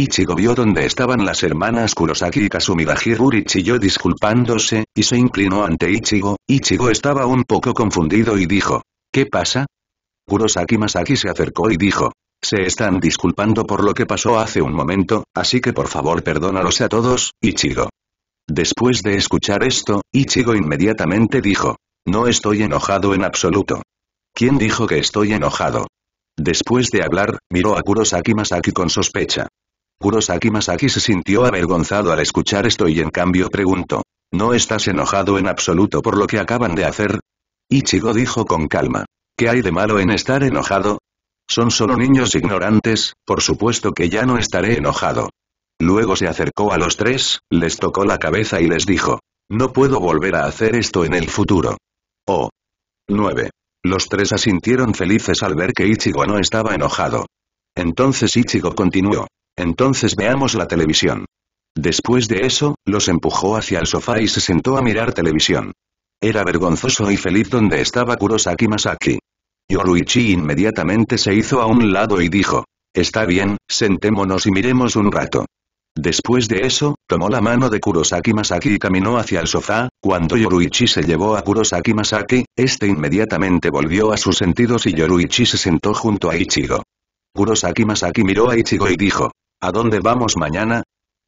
Ichigo vio donde estaban las hermanas Kurosaki y Kazumi y chilló disculpándose, y se inclinó ante Ichigo, Ichigo estaba un poco confundido y dijo, ¿qué pasa? Kurosaki Masaki se acercó y dijo, se están disculpando por lo que pasó hace un momento, así que por favor perdónalos a todos, Ichigo. Después de escuchar esto, Ichigo inmediatamente dijo, no estoy enojado en absoluto. ¿Quién dijo que estoy enojado? Después de hablar, miró a Kurosaki Masaki con sospecha. Kurosaki Masaki se sintió avergonzado al escuchar esto y en cambio preguntó. ¿No estás enojado en absoluto por lo que acaban de hacer? Ichigo dijo con calma. ¿Qué hay de malo en estar enojado? Son solo niños ignorantes, por supuesto que ya no estaré enojado. Luego se acercó a los tres, les tocó la cabeza y les dijo. No puedo volver a hacer esto en el futuro. Oh. 9. Los tres asintieron felices al ver que Ichigo no estaba enojado. Entonces Ichigo continuó. Entonces veamos la televisión. Después de eso, los empujó hacia el sofá y se sentó a mirar televisión. Era vergonzoso y feliz donde estaba Kurosaki Masaki. Yoruichi inmediatamente se hizo a un lado y dijo, «Está bien, sentémonos y miremos un rato». Después de eso, tomó la mano de Kurosaki Masaki y caminó hacia el sofá, cuando Yoruichi se llevó a Kurosaki Masaki, este inmediatamente volvió a sus sentidos y Yoruichi se sentó junto a Ichigo. Kurosaki Masaki miró a Ichigo y dijo, ¿A dónde vamos mañana?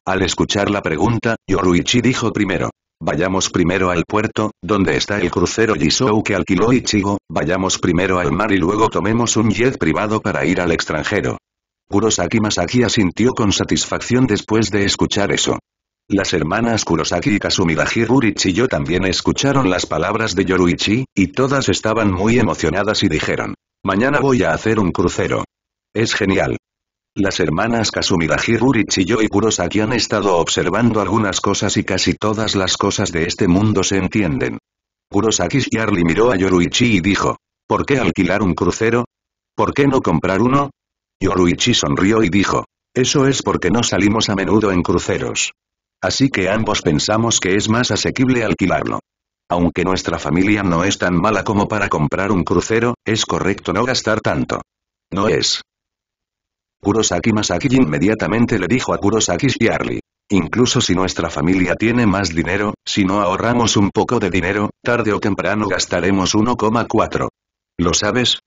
Al escuchar la pregunta, Yoruichi dijo primero. Vayamos primero al puerto, donde está el crucero Jisou que alquiló Ichigo, vayamos primero al mar y luego tomemos un jet privado para ir al extranjero. Kurosaki Masaki asintió con satisfacción después de escuchar eso. Las hermanas Kurosaki y Kasumira y yo también escucharon las palabras de Yoruichi, y todas estaban muy emocionadas y dijeron. Mañana voy a hacer un crucero. Es genial. Las hermanas Kasumira yo y Kurosaki han estado observando algunas cosas y casi todas las cosas de este mundo se entienden. Kurosaki Shiarli miró a Yoruichi y dijo, ¿por qué alquilar un crucero? ¿Por qué no comprar uno? Yoruichi sonrió y dijo, eso es porque no salimos a menudo en cruceros. Así que ambos pensamos que es más asequible alquilarlo. Aunque nuestra familia no es tan mala como para comprar un crucero, es correcto no gastar tanto. No es. Kurosaki Masaki inmediatamente le dijo a Kurosaki Shiarli. Incluso si nuestra familia tiene más dinero, si no ahorramos un poco de dinero, tarde o temprano gastaremos 1,4. ¿Lo sabes?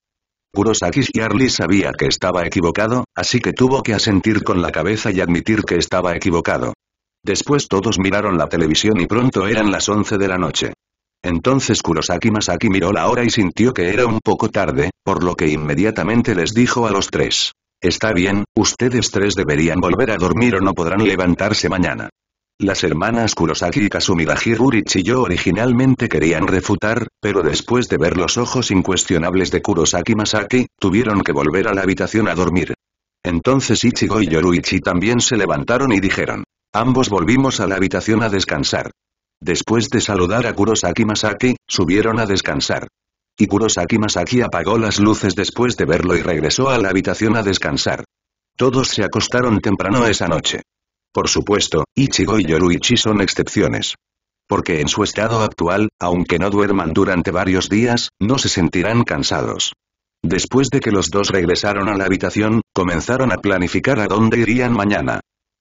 Kurosaki Shiarli sabía que estaba equivocado, así que tuvo que asentir con la cabeza y admitir que estaba equivocado. Después todos miraron la televisión y pronto eran las 11 de la noche. Entonces Kurosaki Masaki miró la hora y sintió que era un poco tarde, por lo que inmediatamente les dijo a los tres. Está bien, ustedes tres deberían volver a dormir o no podrán levantarse mañana. Las hermanas Kurosaki y y yo originalmente querían refutar, pero después de ver los ojos incuestionables de Kurosaki Masaki, tuvieron que volver a la habitación a dormir. Entonces Ichigo y Yoruichi también se levantaron y dijeron. Ambos volvimos a la habitación a descansar. Después de saludar a Kurosaki Masaki, subieron a descansar. Y Kurosaki Masaki apagó las luces después de verlo y regresó a la habitación a descansar. Todos se acostaron temprano esa noche. Por supuesto, Ichigo y Yoruichi son excepciones. Porque en su estado actual, aunque no duerman durante varios días, no se sentirán cansados. Después de que los dos regresaron a la habitación, comenzaron a planificar a dónde irían mañana.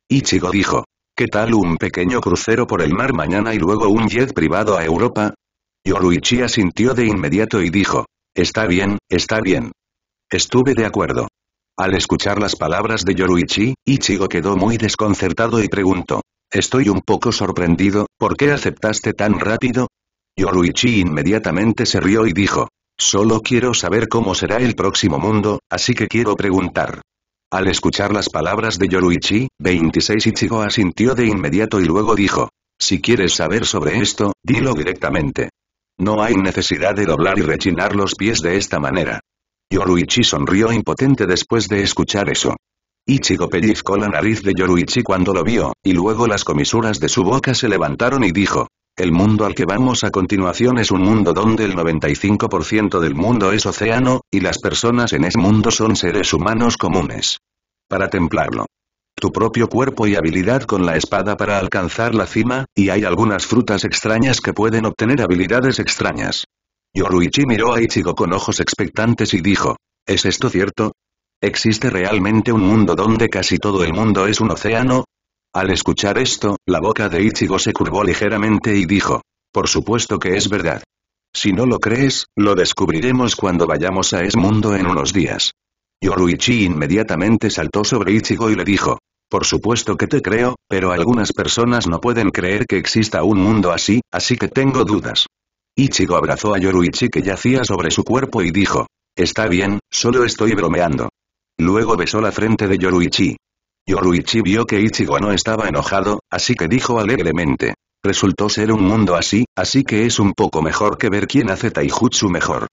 Ichigo dijo, ¿qué tal un pequeño crucero por el mar mañana y luego un jet privado a Europa? Yoruichi asintió de inmediato y dijo. Está bien, está bien. Estuve de acuerdo. Al escuchar las palabras de Yoruichi, Ichigo quedó muy desconcertado y preguntó. Estoy un poco sorprendido, ¿por qué aceptaste tan rápido? Yoruichi inmediatamente se rió y dijo. Solo quiero saber cómo será el próximo mundo, así que quiero preguntar. Al escuchar las palabras de Yoruichi, 26 Ichigo asintió de inmediato y luego dijo. Si quieres saber sobre esto, dilo directamente. No hay necesidad de doblar y rechinar los pies de esta manera. Yoruichi sonrió impotente después de escuchar eso. Ichigo pellizcó la nariz de Yoruichi cuando lo vio, y luego las comisuras de su boca se levantaron y dijo, el mundo al que vamos a continuación es un mundo donde el 95% del mundo es océano, y las personas en ese mundo son seres humanos comunes. Para templarlo, tu propio cuerpo y habilidad con la espada para alcanzar la cima, y hay algunas frutas extrañas que pueden obtener habilidades extrañas. Yoruichi miró a Ichigo con ojos expectantes y dijo, ¿es esto cierto? ¿Existe realmente un mundo donde casi todo el mundo es un océano? Al escuchar esto, la boca de Ichigo se curvó ligeramente y dijo, por supuesto que es verdad. Si no lo crees, lo descubriremos cuando vayamos a ese mundo en unos días. Yoruichi inmediatamente saltó sobre Ichigo y le dijo. Por supuesto que te creo, pero algunas personas no pueden creer que exista un mundo así, así que tengo dudas. Ichigo abrazó a Yoruichi que yacía sobre su cuerpo y dijo. Está bien, solo estoy bromeando. Luego besó la frente de Yoruichi. Yoruichi vio que Ichigo no estaba enojado, así que dijo alegremente. Resultó ser un mundo así, así que es un poco mejor que ver quién hace taijutsu mejor.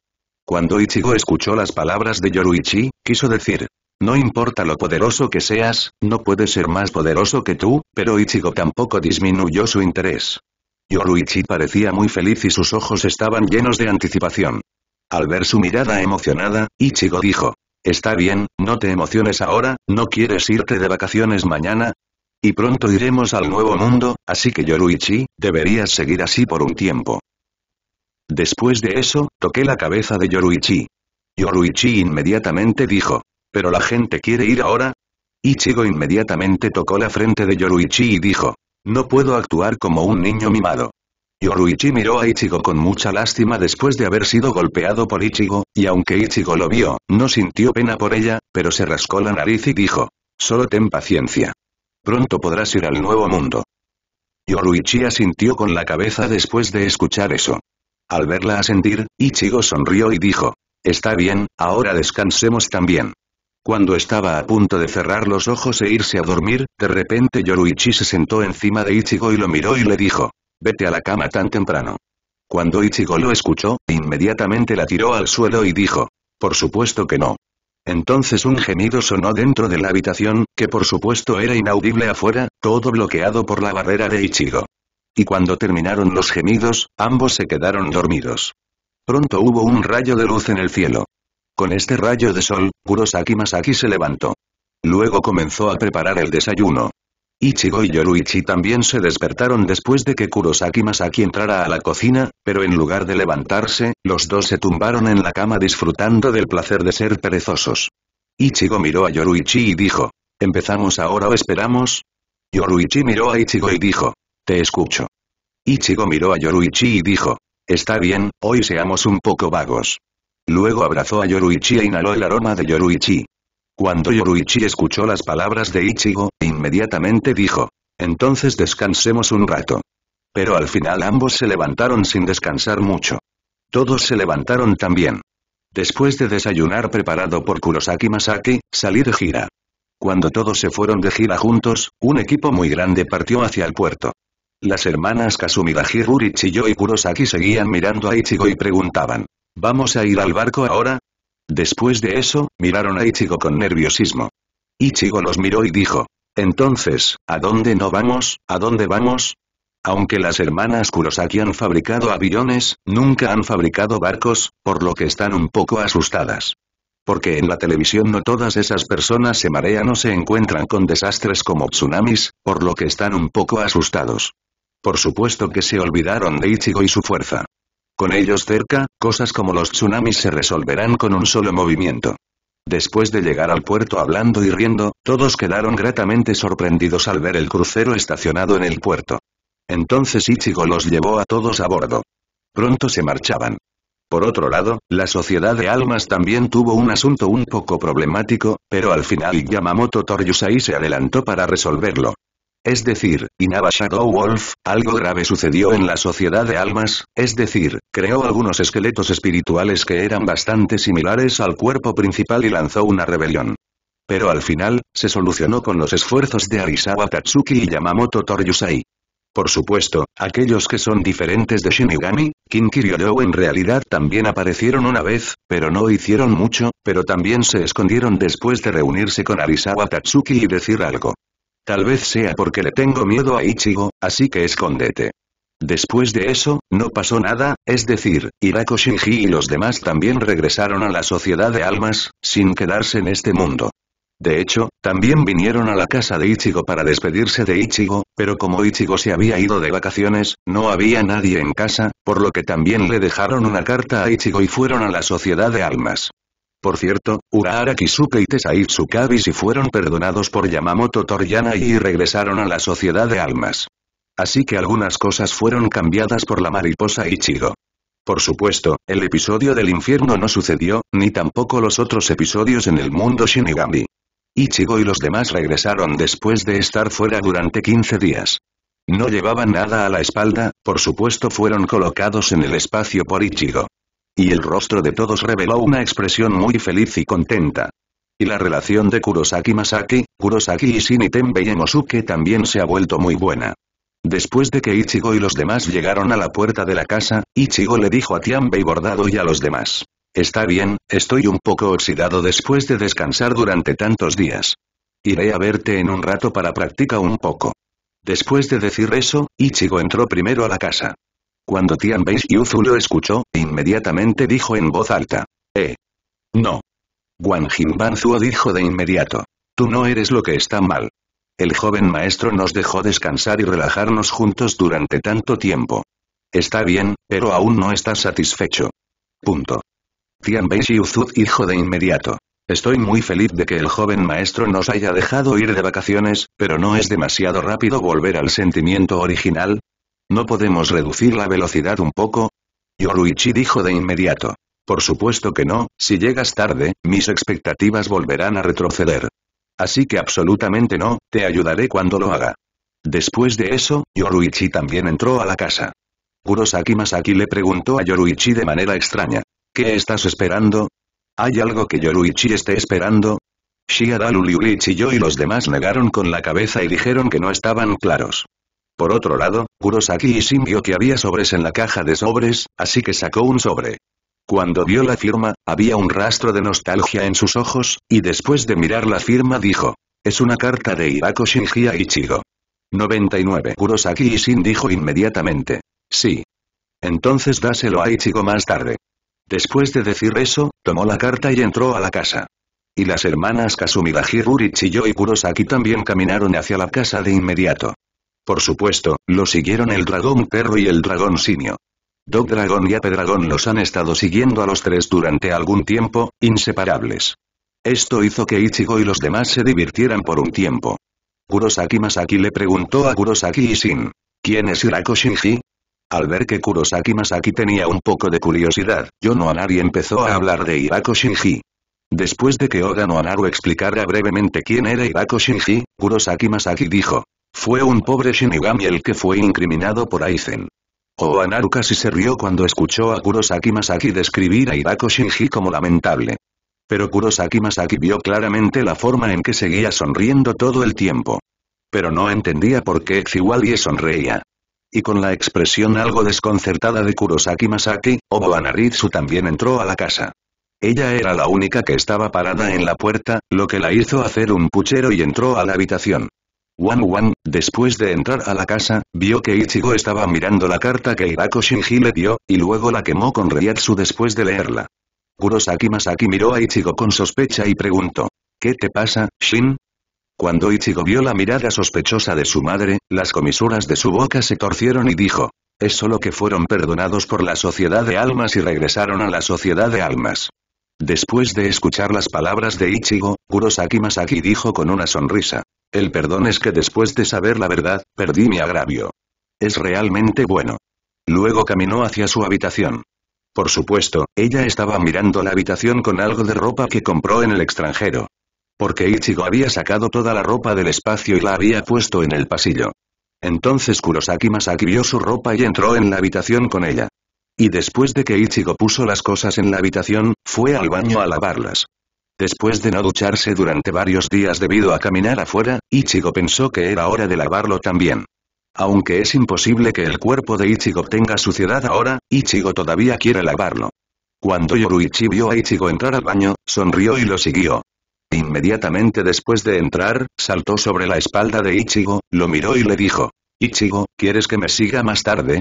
Cuando Ichigo escuchó las palabras de Yoruichi, quiso decir, no importa lo poderoso que seas, no puedes ser más poderoso que tú, pero Ichigo tampoco disminuyó su interés. Yoruichi parecía muy feliz y sus ojos estaban llenos de anticipación. Al ver su mirada emocionada, Ichigo dijo, «Está bien, no te emociones ahora, ¿no quieres irte de vacaciones mañana?» Y pronto iremos al nuevo mundo, así que Yoruichi, deberías seguir así por un tiempo. Después de eso, toqué la cabeza de Yoruichi. Yoruichi inmediatamente dijo. ¿Pero la gente quiere ir ahora? Ichigo inmediatamente tocó la frente de Yoruichi y dijo. No puedo actuar como un niño mimado. Yoruichi miró a Ichigo con mucha lástima después de haber sido golpeado por Ichigo, y aunque Ichigo lo vio, no sintió pena por ella, pero se rascó la nariz y dijo. Solo ten paciencia. Pronto podrás ir al nuevo mundo. Yoruichi asintió con la cabeza después de escuchar eso. Al verla asentir, Ichigo sonrió y dijo. Está bien, ahora descansemos también. Cuando estaba a punto de cerrar los ojos e irse a dormir, de repente Yoruichi se sentó encima de Ichigo y lo miró y le dijo. Vete a la cama tan temprano. Cuando Ichigo lo escuchó, inmediatamente la tiró al suelo y dijo. Por supuesto que no. Entonces un gemido sonó dentro de la habitación, que por supuesto era inaudible afuera, todo bloqueado por la barrera de Ichigo. Y cuando terminaron los gemidos, ambos se quedaron dormidos. Pronto hubo un rayo de luz en el cielo. Con este rayo de sol, Kurosaki Masaki se levantó. Luego comenzó a preparar el desayuno. Ichigo y Yoruichi también se despertaron después de que Kurosaki Masaki entrara a la cocina, pero en lugar de levantarse, los dos se tumbaron en la cama disfrutando del placer de ser perezosos. Ichigo miró a Yoruichi y dijo, ¿empezamos ahora o esperamos? Yoruichi miró a Ichigo y dijo, te escucho. Ichigo miró a Yoruichi y dijo. Está bien, hoy seamos un poco vagos. Luego abrazó a Yoruichi e inhaló el aroma de Yoruichi. Cuando Yoruichi escuchó las palabras de Ichigo, inmediatamente dijo. Entonces descansemos un rato. Pero al final ambos se levantaron sin descansar mucho. Todos se levantaron también. Después de desayunar preparado por Kurosaki Masaki, salí de gira. Cuando todos se fueron de gira juntos, un equipo muy grande partió hacia el puerto. Las hermanas y yo y Kurosaki seguían mirando a Ichigo y preguntaban. ¿Vamos a ir al barco ahora? Después de eso, miraron a Ichigo con nerviosismo. Ichigo los miró y dijo. Entonces, ¿a dónde no vamos? ¿A dónde vamos? Aunque las hermanas Kurosaki han fabricado aviones, nunca han fabricado barcos, por lo que están un poco asustadas. Porque en la televisión no todas esas personas se marean o se encuentran con desastres como tsunamis, por lo que están un poco asustados. Por supuesto que se olvidaron de Ichigo y su fuerza. Con ellos cerca, cosas como los tsunamis se resolverán con un solo movimiento. Después de llegar al puerto hablando y riendo, todos quedaron gratamente sorprendidos al ver el crucero estacionado en el puerto. Entonces Ichigo los llevó a todos a bordo. Pronto se marchaban. Por otro lado, la Sociedad de Almas también tuvo un asunto un poco problemático, pero al final Yamamoto Toryusai se adelantó para resolverlo. Es decir, Inaba Shadow Wolf, algo grave sucedió en la sociedad de almas, es decir, creó algunos esqueletos espirituales que eran bastante similares al cuerpo principal y lanzó una rebelión. Pero al final, se solucionó con los esfuerzos de Arisawa Tatsuki y Yamamoto Toryusei. Por supuesto, aquellos que son diferentes de Shinigami, Kin Kiryoyo en realidad también aparecieron una vez, pero no hicieron mucho, pero también se escondieron después de reunirse con Arisawa Tatsuki y decir algo. Tal vez sea porque le tengo miedo a Ichigo, así que escóndete. Después de eso, no pasó nada, es decir, Hirako Shinji y los demás también regresaron a la Sociedad de Almas, sin quedarse en este mundo. De hecho, también vinieron a la casa de Ichigo para despedirse de Ichigo, pero como Ichigo se había ido de vacaciones, no había nadie en casa, por lo que también le dejaron una carta a Ichigo y fueron a la Sociedad de Almas. Por cierto, Urahara Kisuke y Tesai si fueron perdonados por Yamamoto Toriyama y regresaron a la Sociedad de Almas. Así que algunas cosas fueron cambiadas por la mariposa Ichigo. Por supuesto, el episodio del infierno no sucedió, ni tampoco los otros episodios en el mundo Shinigami. Ichigo y los demás regresaron después de estar fuera durante 15 días. No llevaban nada a la espalda, por supuesto fueron colocados en el espacio por Ichigo. Y el rostro de todos reveló una expresión muy feliz y contenta. Y la relación de Kurosaki Masaki, Kurosaki y y Beyemosuke también se ha vuelto muy buena. Después de que Ichigo y los demás llegaron a la puerta de la casa, Ichigo le dijo a Tianbei Bordado y a los demás. Está bien, estoy un poco oxidado después de descansar durante tantos días. Iré a verte en un rato para practicar un poco. Después de decir eso, Ichigo entró primero a la casa. Cuando Tian Bei lo escuchó, inmediatamente dijo en voz alta. Eh. No. Wang Jingbanzuo dijo de inmediato. Tú no eres lo que está mal. El joven maestro nos dejó descansar y relajarnos juntos durante tanto tiempo. Está bien, pero aún no está satisfecho. Punto. Tian Bei dijo de inmediato. Estoy muy feliz de que el joven maestro nos haya dejado ir de vacaciones, pero no es demasiado rápido volver al sentimiento original, ¿No podemos reducir la velocidad un poco? Yoruichi dijo de inmediato. Por supuesto que no, si llegas tarde, mis expectativas volverán a retroceder. Así que absolutamente no, te ayudaré cuando lo haga. Después de eso, Yoruichi también entró a la casa. Kurosaki Masaki le preguntó a Yoruichi de manera extraña. ¿Qué estás esperando? ¿Hay algo que Yoruichi esté esperando? Shiada Liulichi y yo y los demás negaron con la cabeza y dijeron que no estaban claros. Por otro lado, Kurosaki y Shin vio que había sobres en la caja de sobres, así que sacó un sobre. Cuando vio la firma, había un rastro de nostalgia en sus ojos, y después de mirar la firma dijo. Es una carta de Hirako Shinji a Ichigo. 99. Kurosaki Shin dijo inmediatamente. Sí. Entonces dáselo a Ichigo más tarde. Después de decir eso, tomó la carta y entró a la casa. Y las hermanas Bajiruri Chiyo y Kurosaki también caminaron hacia la casa de inmediato. Por supuesto, lo siguieron el dragón perro y el dragón simio. Dog Dragon y Ape Dragon los han estado siguiendo a los tres durante algún tiempo, inseparables. Esto hizo que Ichigo y los demás se divirtieran por un tiempo. Kurosaki Masaki le preguntó a Kurosaki Sin: ¿quién es Hirako Shinji? Al ver que Kurosaki Masaki tenía un poco de curiosidad, Anari empezó a hablar de Hirako Shinji. Después de que Oda Anaru explicara brevemente quién era Hirako Shinji, Kurosaki Masaki dijo, fue un pobre Shinigami el que fue incriminado por Aizen. Oanaru casi se rió cuando escuchó a Kurosaki Masaki describir a Hirako Shinji como lamentable. Pero Kurosaki Masaki vio claramente la forma en que seguía sonriendo todo el tiempo. Pero no entendía por qué y sonreía. Y con la expresión algo desconcertada de Kurosaki Masaki, Oboanaritsu también entró a la casa. Ella era la única que estaba parada en la puerta, lo que la hizo hacer un puchero y entró a la habitación. Wan Wan, después de entrar a la casa, vio que Ichigo estaba mirando la carta que Hirako Shinji le dio, y luego la quemó con Ryatsu después de leerla. Kurosaki Masaki miró a Ichigo con sospecha y preguntó. ¿Qué te pasa, Shin? Cuando Ichigo vio la mirada sospechosa de su madre, las comisuras de su boca se torcieron y dijo. Es solo que fueron perdonados por la Sociedad de Almas y regresaron a la Sociedad de Almas. Después de escuchar las palabras de Ichigo, Kurosaki Masaki dijo con una sonrisa. El perdón es que después de saber la verdad, perdí mi agravio. Es realmente bueno. Luego caminó hacia su habitación. Por supuesto, ella estaba mirando la habitación con algo de ropa que compró en el extranjero. Porque Ichigo había sacado toda la ropa del espacio y la había puesto en el pasillo. Entonces Kurosaki Masaki vio su ropa y entró en la habitación con ella. Y después de que Ichigo puso las cosas en la habitación, fue al baño a lavarlas. Después de no ducharse durante varios días debido a caminar afuera, Ichigo pensó que era hora de lavarlo también. Aunque es imposible que el cuerpo de Ichigo tenga suciedad ahora, Ichigo todavía quiere lavarlo. Cuando Yoruichi vio a Ichigo entrar al baño, sonrió y lo siguió. Inmediatamente después de entrar, saltó sobre la espalda de Ichigo, lo miró y le dijo. Ichigo, ¿quieres que me siga más tarde?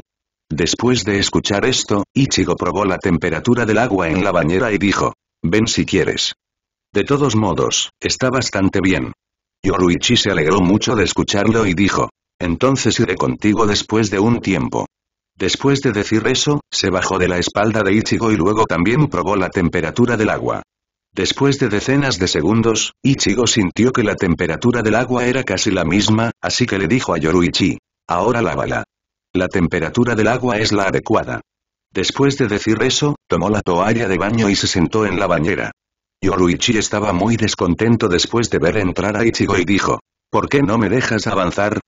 Después de escuchar esto, Ichigo probó la temperatura del agua en la bañera y dijo. Ven si quieres. De todos modos, está bastante bien. Yoruichi se alegró mucho de escucharlo y dijo. Entonces iré contigo después de un tiempo. Después de decir eso, se bajó de la espalda de Ichigo y luego también probó la temperatura del agua. Después de decenas de segundos, Ichigo sintió que la temperatura del agua era casi la misma, así que le dijo a Yoruichi. Ahora lávala. La temperatura del agua es la adecuada. Después de decir eso, tomó la toalla de baño y se sentó en la bañera. Yoruichi estaba muy descontento después de ver entrar a Ichigo y dijo, ¿por qué no me dejas avanzar?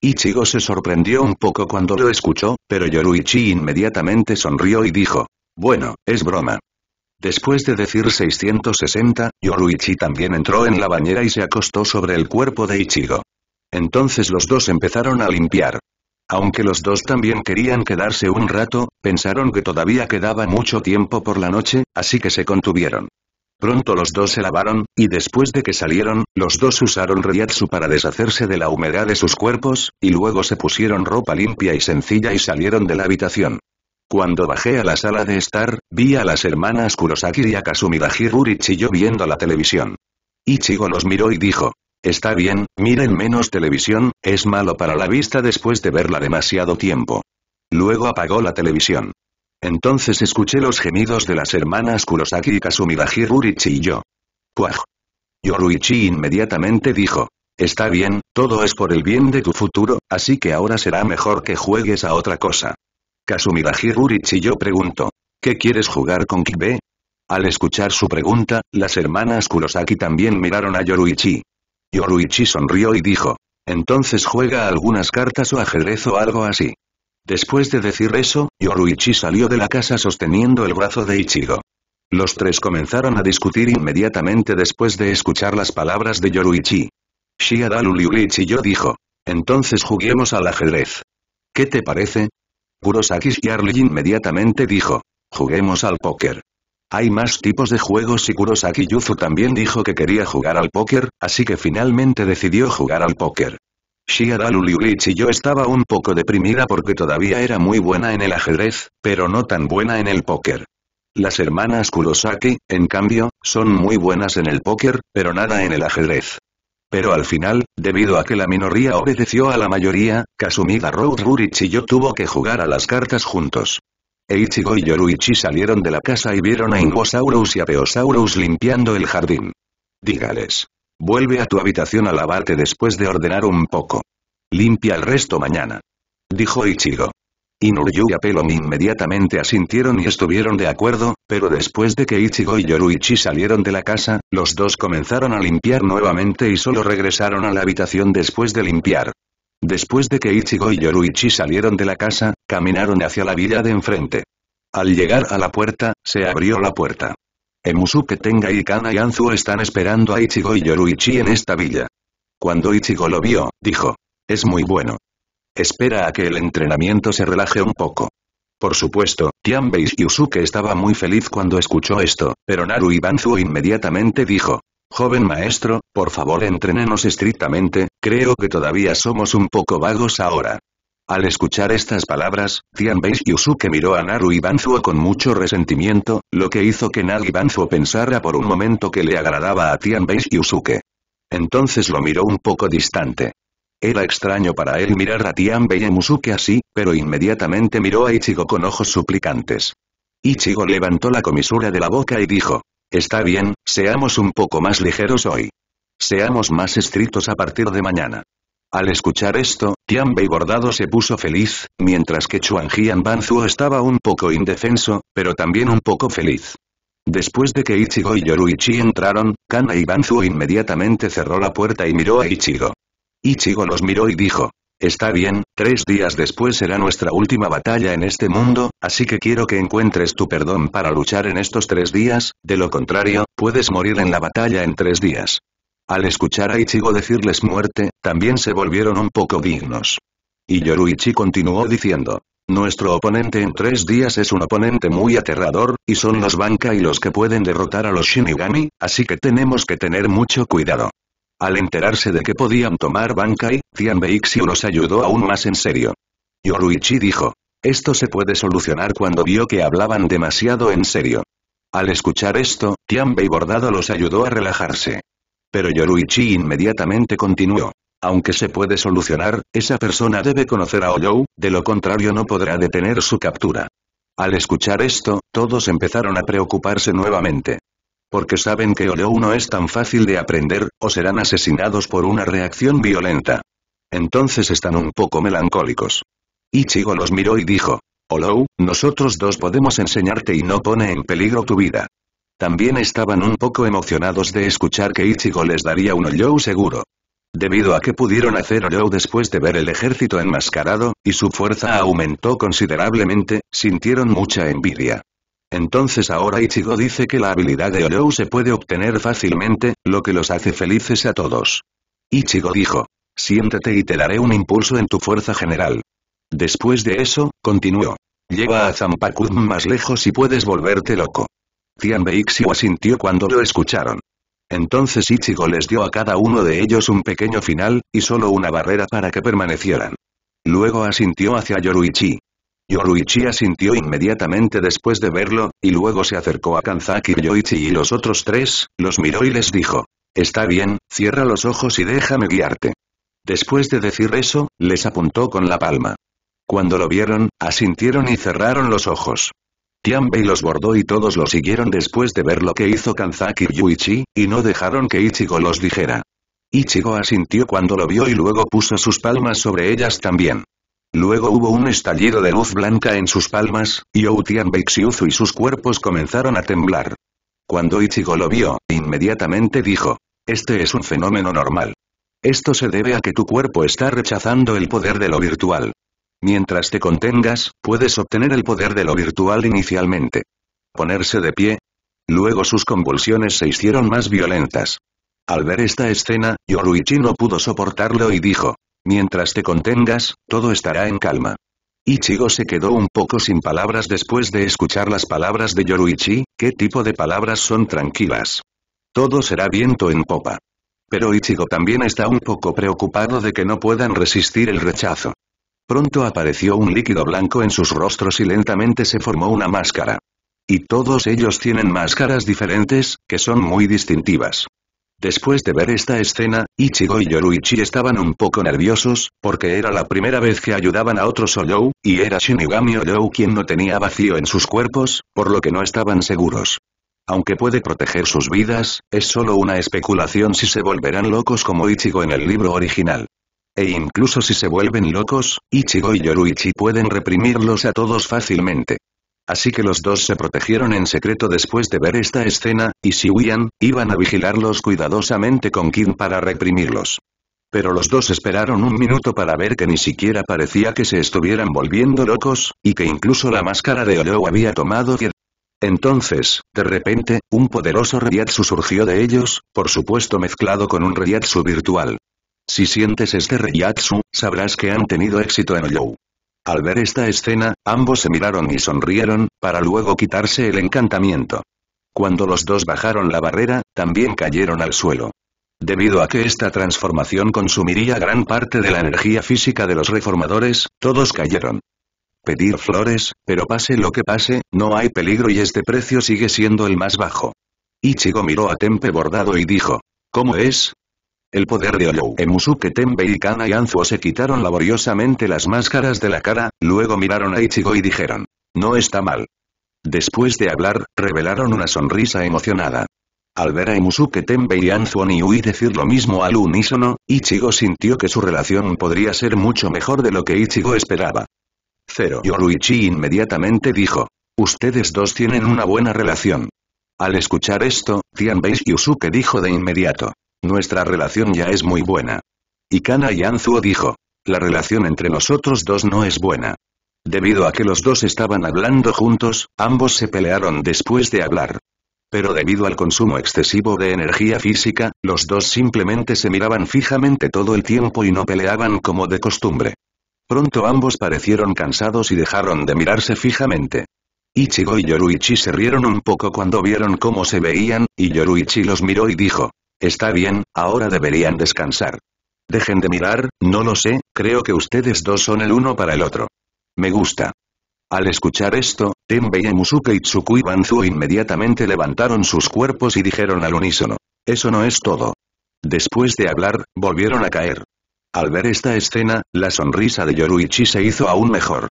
Ichigo se sorprendió un poco cuando lo escuchó, pero Yoruichi inmediatamente sonrió y dijo, bueno, es broma. Después de decir 660, Yoruichi también entró en la bañera y se acostó sobre el cuerpo de Ichigo. Entonces los dos empezaron a limpiar. Aunque los dos también querían quedarse un rato, pensaron que todavía quedaba mucho tiempo por la noche, así que se contuvieron. Pronto los dos se lavaron, y después de que salieron, los dos usaron Ryatsu para deshacerse de la humedad de sus cuerpos, y luego se pusieron ropa limpia y sencilla y salieron de la habitación. Cuando bajé a la sala de estar, vi a las hermanas Kurosaki y Akasumi Dajirurichi yo viendo la televisión. Ichigo los miró y dijo, Está bien, miren menos televisión, es malo para la vista después de verla demasiado tiempo. Luego apagó la televisión. Entonces escuché los gemidos de las hermanas Kurosaki y Kazumi y yo. ¡Cuaj! Yoruichi inmediatamente dijo. Está bien, todo es por el bien de tu futuro, así que ahora será mejor que juegues a otra cosa. Kazumidagi y yo preguntó. ¿Qué quieres jugar con Kibe? Al escuchar su pregunta, las hermanas Kurosaki también miraron a Yoruichi. Yoruichi sonrió y dijo. Entonces juega algunas cartas o ajedrez o algo así. Después de decir eso, Yoruichi salió de la casa sosteniendo el brazo de Ichigo. Los tres comenzaron a discutir inmediatamente después de escuchar las palabras de Yoruichi. Shiada Luli yo dijo. Entonces juguemos al ajedrez. ¿Qué te parece? Kurosaki Shiarli inmediatamente dijo. Juguemos al póker. Hay más tipos de juegos y Kurosaki Yuzu también dijo que quería jugar al póker, así que finalmente decidió jugar al póker. Shia yo estaba un poco deprimida porque todavía era muy buena en el ajedrez, pero no tan buena en el póker. Las hermanas Kurosaki, en cambio, son muy buenas en el póker, pero nada en el ajedrez. Pero al final, debido a que la minoría obedeció a la mayoría, Kasumiga Road y yo tuvo que jugar a las cartas juntos. Eichigo y Yoruichi salieron de la casa y vieron a Ingosaurus y a Peosaurus limpiando el jardín. Dígales. Vuelve a tu habitación a lavarte después de ordenar un poco. Limpia el resto mañana. Dijo Ichigo. Inuryu y Apelomi inmediatamente asintieron y estuvieron de acuerdo, pero después de que Ichigo y Yoruichi salieron de la casa, los dos comenzaron a limpiar nuevamente y solo regresaron a la habitación después de limpiar. Después de que Ichigo y Yoruichi salieron de la casa, caminaron hacia la villa de enfrente. Al llegar a la puerta, se abrió la puerta. Tenga y Kana y Anzu están esperando a Ichigo y Yoruichi en esta villa. Cuando Ichigo lo vio, dijo. Es muy bueno. Espera a que el entrenamiento se relaje un poco. Por supuesto, Tianbei Yusuke estaba muy feliz cuando escuchó esto, pero Naru Banzu inmediatamente dijo. Joven maestro, por favor entrenenos estrictamente, creo que todavía somos un poco vagos ahora. Al escuchar estas palabras, Tianbei Yusuke miró a Naru y Banzuo con mucho resentimiento, lo que hizo que Naru y Banzuo pensara por un momento que le agradaba a Tianbei Yusuke. Entonces lo miró un poco distante. Era extraño para él mirar a Tianbei Yusuke así, pero inmediatamente miró a Ichigo con ojos suplicantes. Ichigo levantó la comisura de la boca y dijo, «Está bien, seamos un poco más ligeros hoy. Seamos más estrictos a partir de mañana». Al escuchar esto, Tianbei Bordado se puso feliz, mientras que Chuanjian Banzu estaba un poco indefenso, pero también un poco feliz. Después de que Ichigo y Yoruichi entraron, Kana y Banzuo inmediatamente cerró la puerta y miró a Ichigo. Ichigo los miró y dijo, Está bien, tres días después será nuestra última batalla en este mundo, así que quiero que encuentres tu perdón para luchar en estos tres días, de lo contrario, puedes morir en la batalla en tres días. Al escuchar a Ichigo decirles muerte, también se volvieron un poco dignos. Y Yoruichi continuó diciendo. Nuestro oponente en tres días es un oponente muy aterrador, y son los Bankai los que pueden derrotar a los Shinigami, así que tenemos que tener mucho cuidado. Al enterarse de que podían tomar Bankai, Xiu los ayudó aún más en serio. Yoruichi dijo. Esto se puede solucionar cuando vio que hablaban demasiado en serio. Al escuchar esto, Tianbei Bordado los ayudó a relajarse. Pero Yoruichi inmediatamente continuó. Aunque se puede solucionar, esa persona debe conocer a Oyou, de lo contrario no podrá detener su captura. Al escuchar esto, todos empezaron a preocuparse nuevamente. Porque saben que Oyou no es tan fácil de aprender, o serán asesinados por una reacción violenta. Entonces están un poco melancólicos. Ichigo los miró y dijo. Olo, nosotros dos podemos enseñarte y no pone en peligro tu vida. También estaban un poco emocionados de escuchar que Ichigo les daría un Oyou seguro. Debido a que pudieron hacer Oyou después de ver el ejército enmascarado, y su fuerza aumentó considerablemente, sintieron mucha envidia. Entonces ahora Ichigo dice que la habilidad de Oyou se puede obtener fácilmente, lo que los hace felices a todos. Ichigo dijo. Siéntate y te daré un impulso en tu fuerza general. Después de eso, continuó. Lleva a Zampakun más lejos y puedes volverte loco. Tian o asintió cuando lo escucharon. Entonces Ichigo les dio a cada uno de ellos un pequeño final, y solo una barrera para que permanecieran. Luego asintió hacia Yoruichi. Yoruichi asintió inmediatamente después de verlo, y luego se acercó a Kanzaki Yoichi y los otros tres, los miró y les dijo. Está bien, cierra los ojos y déjame guiarte. Después de decir eso, les apuntó con la palma. Cuando lo vieron, asintieron y cerraron los ojos. Tianbei los bordó y todos lo siguieron después de ver lo que hizo Kanzaki Yuichi, y no dejaron que Ichigo los dijera. Ichigo asintió cuando lo vio y luego puso sus palmas sobre ellas también. Luego hubo un estallido de luz blanca en sus palmas, y Outian Xiuzu y sus cuerpos comenzaron a temblar. Cuando Ichigo lo vio, inmediatamente dijo, este es un fenómeno normal. Esto se debe a que tu cuerpo está rechazando el poder de lo virtual. Mientras te contengas, puedes obtener el poder de lo virtual inicialmente. Ponerse de pie. Luego sus convulsiones se hicieron más violentas. Al ver esta escena, Yoruichi no pudo soportarlo y dijo, mientras te contengas, todo estará en calma. Ichigo se quedó un poco sin palabras después de escuchar las palabras de Yoruichi, ¿qué tipo de palabras son tranquilas? Todo será viento en popa. Pero Ichigo también está un poco preocupado de que no puedan resistir el rechazo. Pronto apareció un líquido blanco en sus rostros y lentamente se formó una máscara. Y todos ellos tienen máscaras diferentes, que son muy distintivas. Después de ver esta escena, Ichigo y Yoruichi estaban un poco nerviosos, porque era la primera vez que ayudaban a otros Oyou, y era Shinigami Oyou quien no tenía vacío en sus cuerpos, por lo que no estaban seguros. Aunque puede proteger sus vidas, es solo una especulación si se volverán locos como Ichigo en el libro original. E incluso si se vuelven locos, Ichigo y Yoruichi pueden reprimirlos a todos fácilmente. Así que los dos se protegieron en secreto después de ver esta escena, y si huían, iban a vigilarlos cuidadosamente con Kim para reprimirlos. Pero los dos esperaron un minuto para ver que ni siquiera parecía que se estuvieran volviendo locos, y que incluso la máscara de Oro había tomado Entonces, de repente, un poderoso Ryatsu surgió de ellos, por supuesto mezclado con un Ryatsu virtual. Si sientes este reyatsu, sabrás que han tenido éxito en Oyou. Al ver esta escena, ambos se miraron y sonrieron, para luego quitarse el encantamiento. Cuando los dos bajaron la barrera, también cayeron al suelo. Debido a que esta transformación consumiría gran parte de la energía física de los reformadores, todos cayeron. Pedir flores, pero pase lo que pase, no hay peligro y este precio sigue siendo el más bajo. Ichigo miró a Tempe bordado y dijo. ¿Cómo es? El poder de oyo Emusuke Tenbei Kana y Anzuo se quitaron laboriosamente las máscaras de la cara, luego miraron a Ichigo y dijeron. No está mal. Después de hablar, revelaron una sonrisa emocionada. Al ver a Emusuke Tenbei y Anzuo Niui decir lo mismo al unísono, Ichigo sintió que su relación podría ser mucho mejor de lo que Ichigo esperaba. Cero Yoruichi inmediatamente dijo. Ustedes dos tienen una buena relación. Al escuchar esto, Tianbei Usuke dijo de inmediato. Nuestra relación ya es muy buena. Y Kana Yanzuo dijo. La relación entre nosotros dos no es buena. Debido a que los dos estaban hablando juntos, ambos se pelearon después de hablar. Pero debido al consumo excesivo de energía física, los dos simplemente se miraban fijamente todo el tiempo y no peleaban como de costumbre. Pronto ambos parecieron cansados y dejaron de mirarse fijamente. Ichigo y Yoruichi se rieron un poco cuando vieron cómo se veían, y Yoruichi los miró y dijo, Está bien, ahora deberían descansar. Dejen de mirar, no lo sé, creo que ustedes dos son el uno para el otro. Me gusta. Al escuchar esto, Tenbei Emusuke y Tsukui Banzu inmediatamente levantaron sus cuerpos y dijeron al unísono. Eso no es todo. Después de hablar, volvieron a caer. Al ver esta escena, la sonrisa de Yoruichi se hizo aún mejor.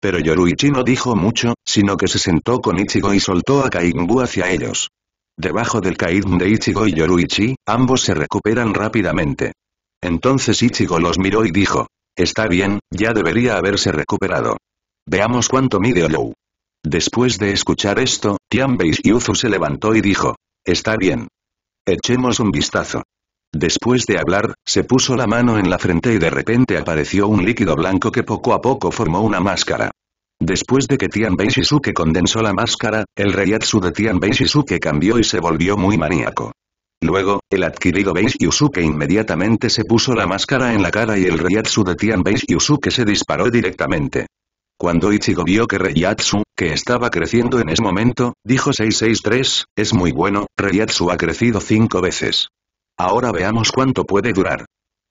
Pero Yoruichi no dijo mucho, sino que se sentó con Ichigo y soltó a Kainbu hacia ellos. Debajo del caín de Ichigo y Yoruichi, ambos se recuperan rápidamente. Entonces Ichigo los miró y dijo. Está bien, ya debería haberse recuperado. Veamos cuánto mide Olou. Después de escuchar esto, Tianbei Yuzu se levantó y dijo. Está bien. Echemos un vistazo. Después de hablar, se puso la mano en la frente y de repente apareció un líquido blanco que poco a poco formó una máscara. Después de que Tianbei Shizuke condensó la máscara, el reiatsu de Tianbei Shizuke cambió y se volvió muy maníaco. Luego, el adquirido Beis Yusuke inmediatamente se puso la máscara en la cara y el Reiatsu de Tian Beis se disparó directamente. Cuando Ichigo vio que Reiatsu, que estaba creciendo en ese momento, dijo 663, es muy bueno, Reiatsu ha crecido cinco veces. Ahora veamos cuánto puede durar.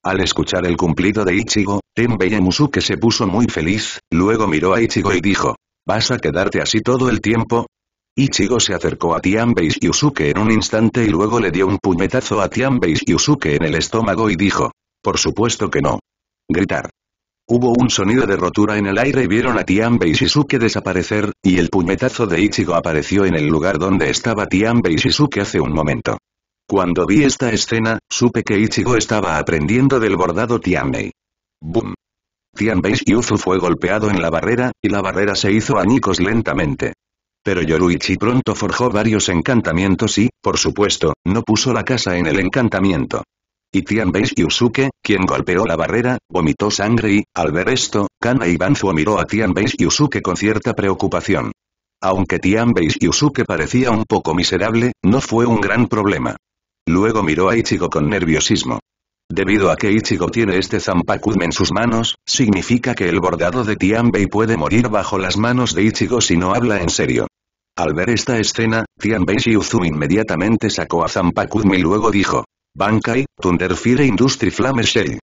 Al escuchar el cumplido de Ichigo, Tenbei Musuke se puso muy feliz, luego miró a Ichigo y dijo, ¿vas a quedarte así todo el tiempo? Ichigo se acercó a Tianbei Yusuke en un instante y luego le dio un puñetazo a Tianbei Yusuke en el estómago y dijo, por supuesto que no. Gritar. Hubo un sonido de rotura en el aire y vieron a Tianbei Shizuke desaparecer, y el puñetazo de Ichigo apareció en el lugar donde estaba Tianbei Shizuke hace un momento. Cuando vi esta escena, supe que Ichigo estaba aprendiendo del bordado Tianmei. ¡Boom! Tianbei Yuzu fue golpeado en la barrera, y la barrera se hizo añicos lentamente. Pero Yoruichi pronto forjó varios encantamientos y, por supuesto, no puso la casa en el encantamiento. Y Tianbei Yusuke, quien golpeó la barrera, vomitó sangre y, al ver esto, Kana Ibanzu miró a Tianbei Yusuke con cierta preocupación. Aunque Tianbei Yusuke parecía un poco miserable, no fue un gran problema. Luego miró a Ichigo con nerviosismo. Debido a que Ichigo tiene este Zampakudm en sus manos, significa que el bordado de Tianbei puede morir bajo las manos de Ichigo si no habla en serio. Al ver esta escena, Tianbei Shiuzu inmediatamente sacó a zampaku y luego dijo. Bankai, Thunderfire Industry Flame Shell.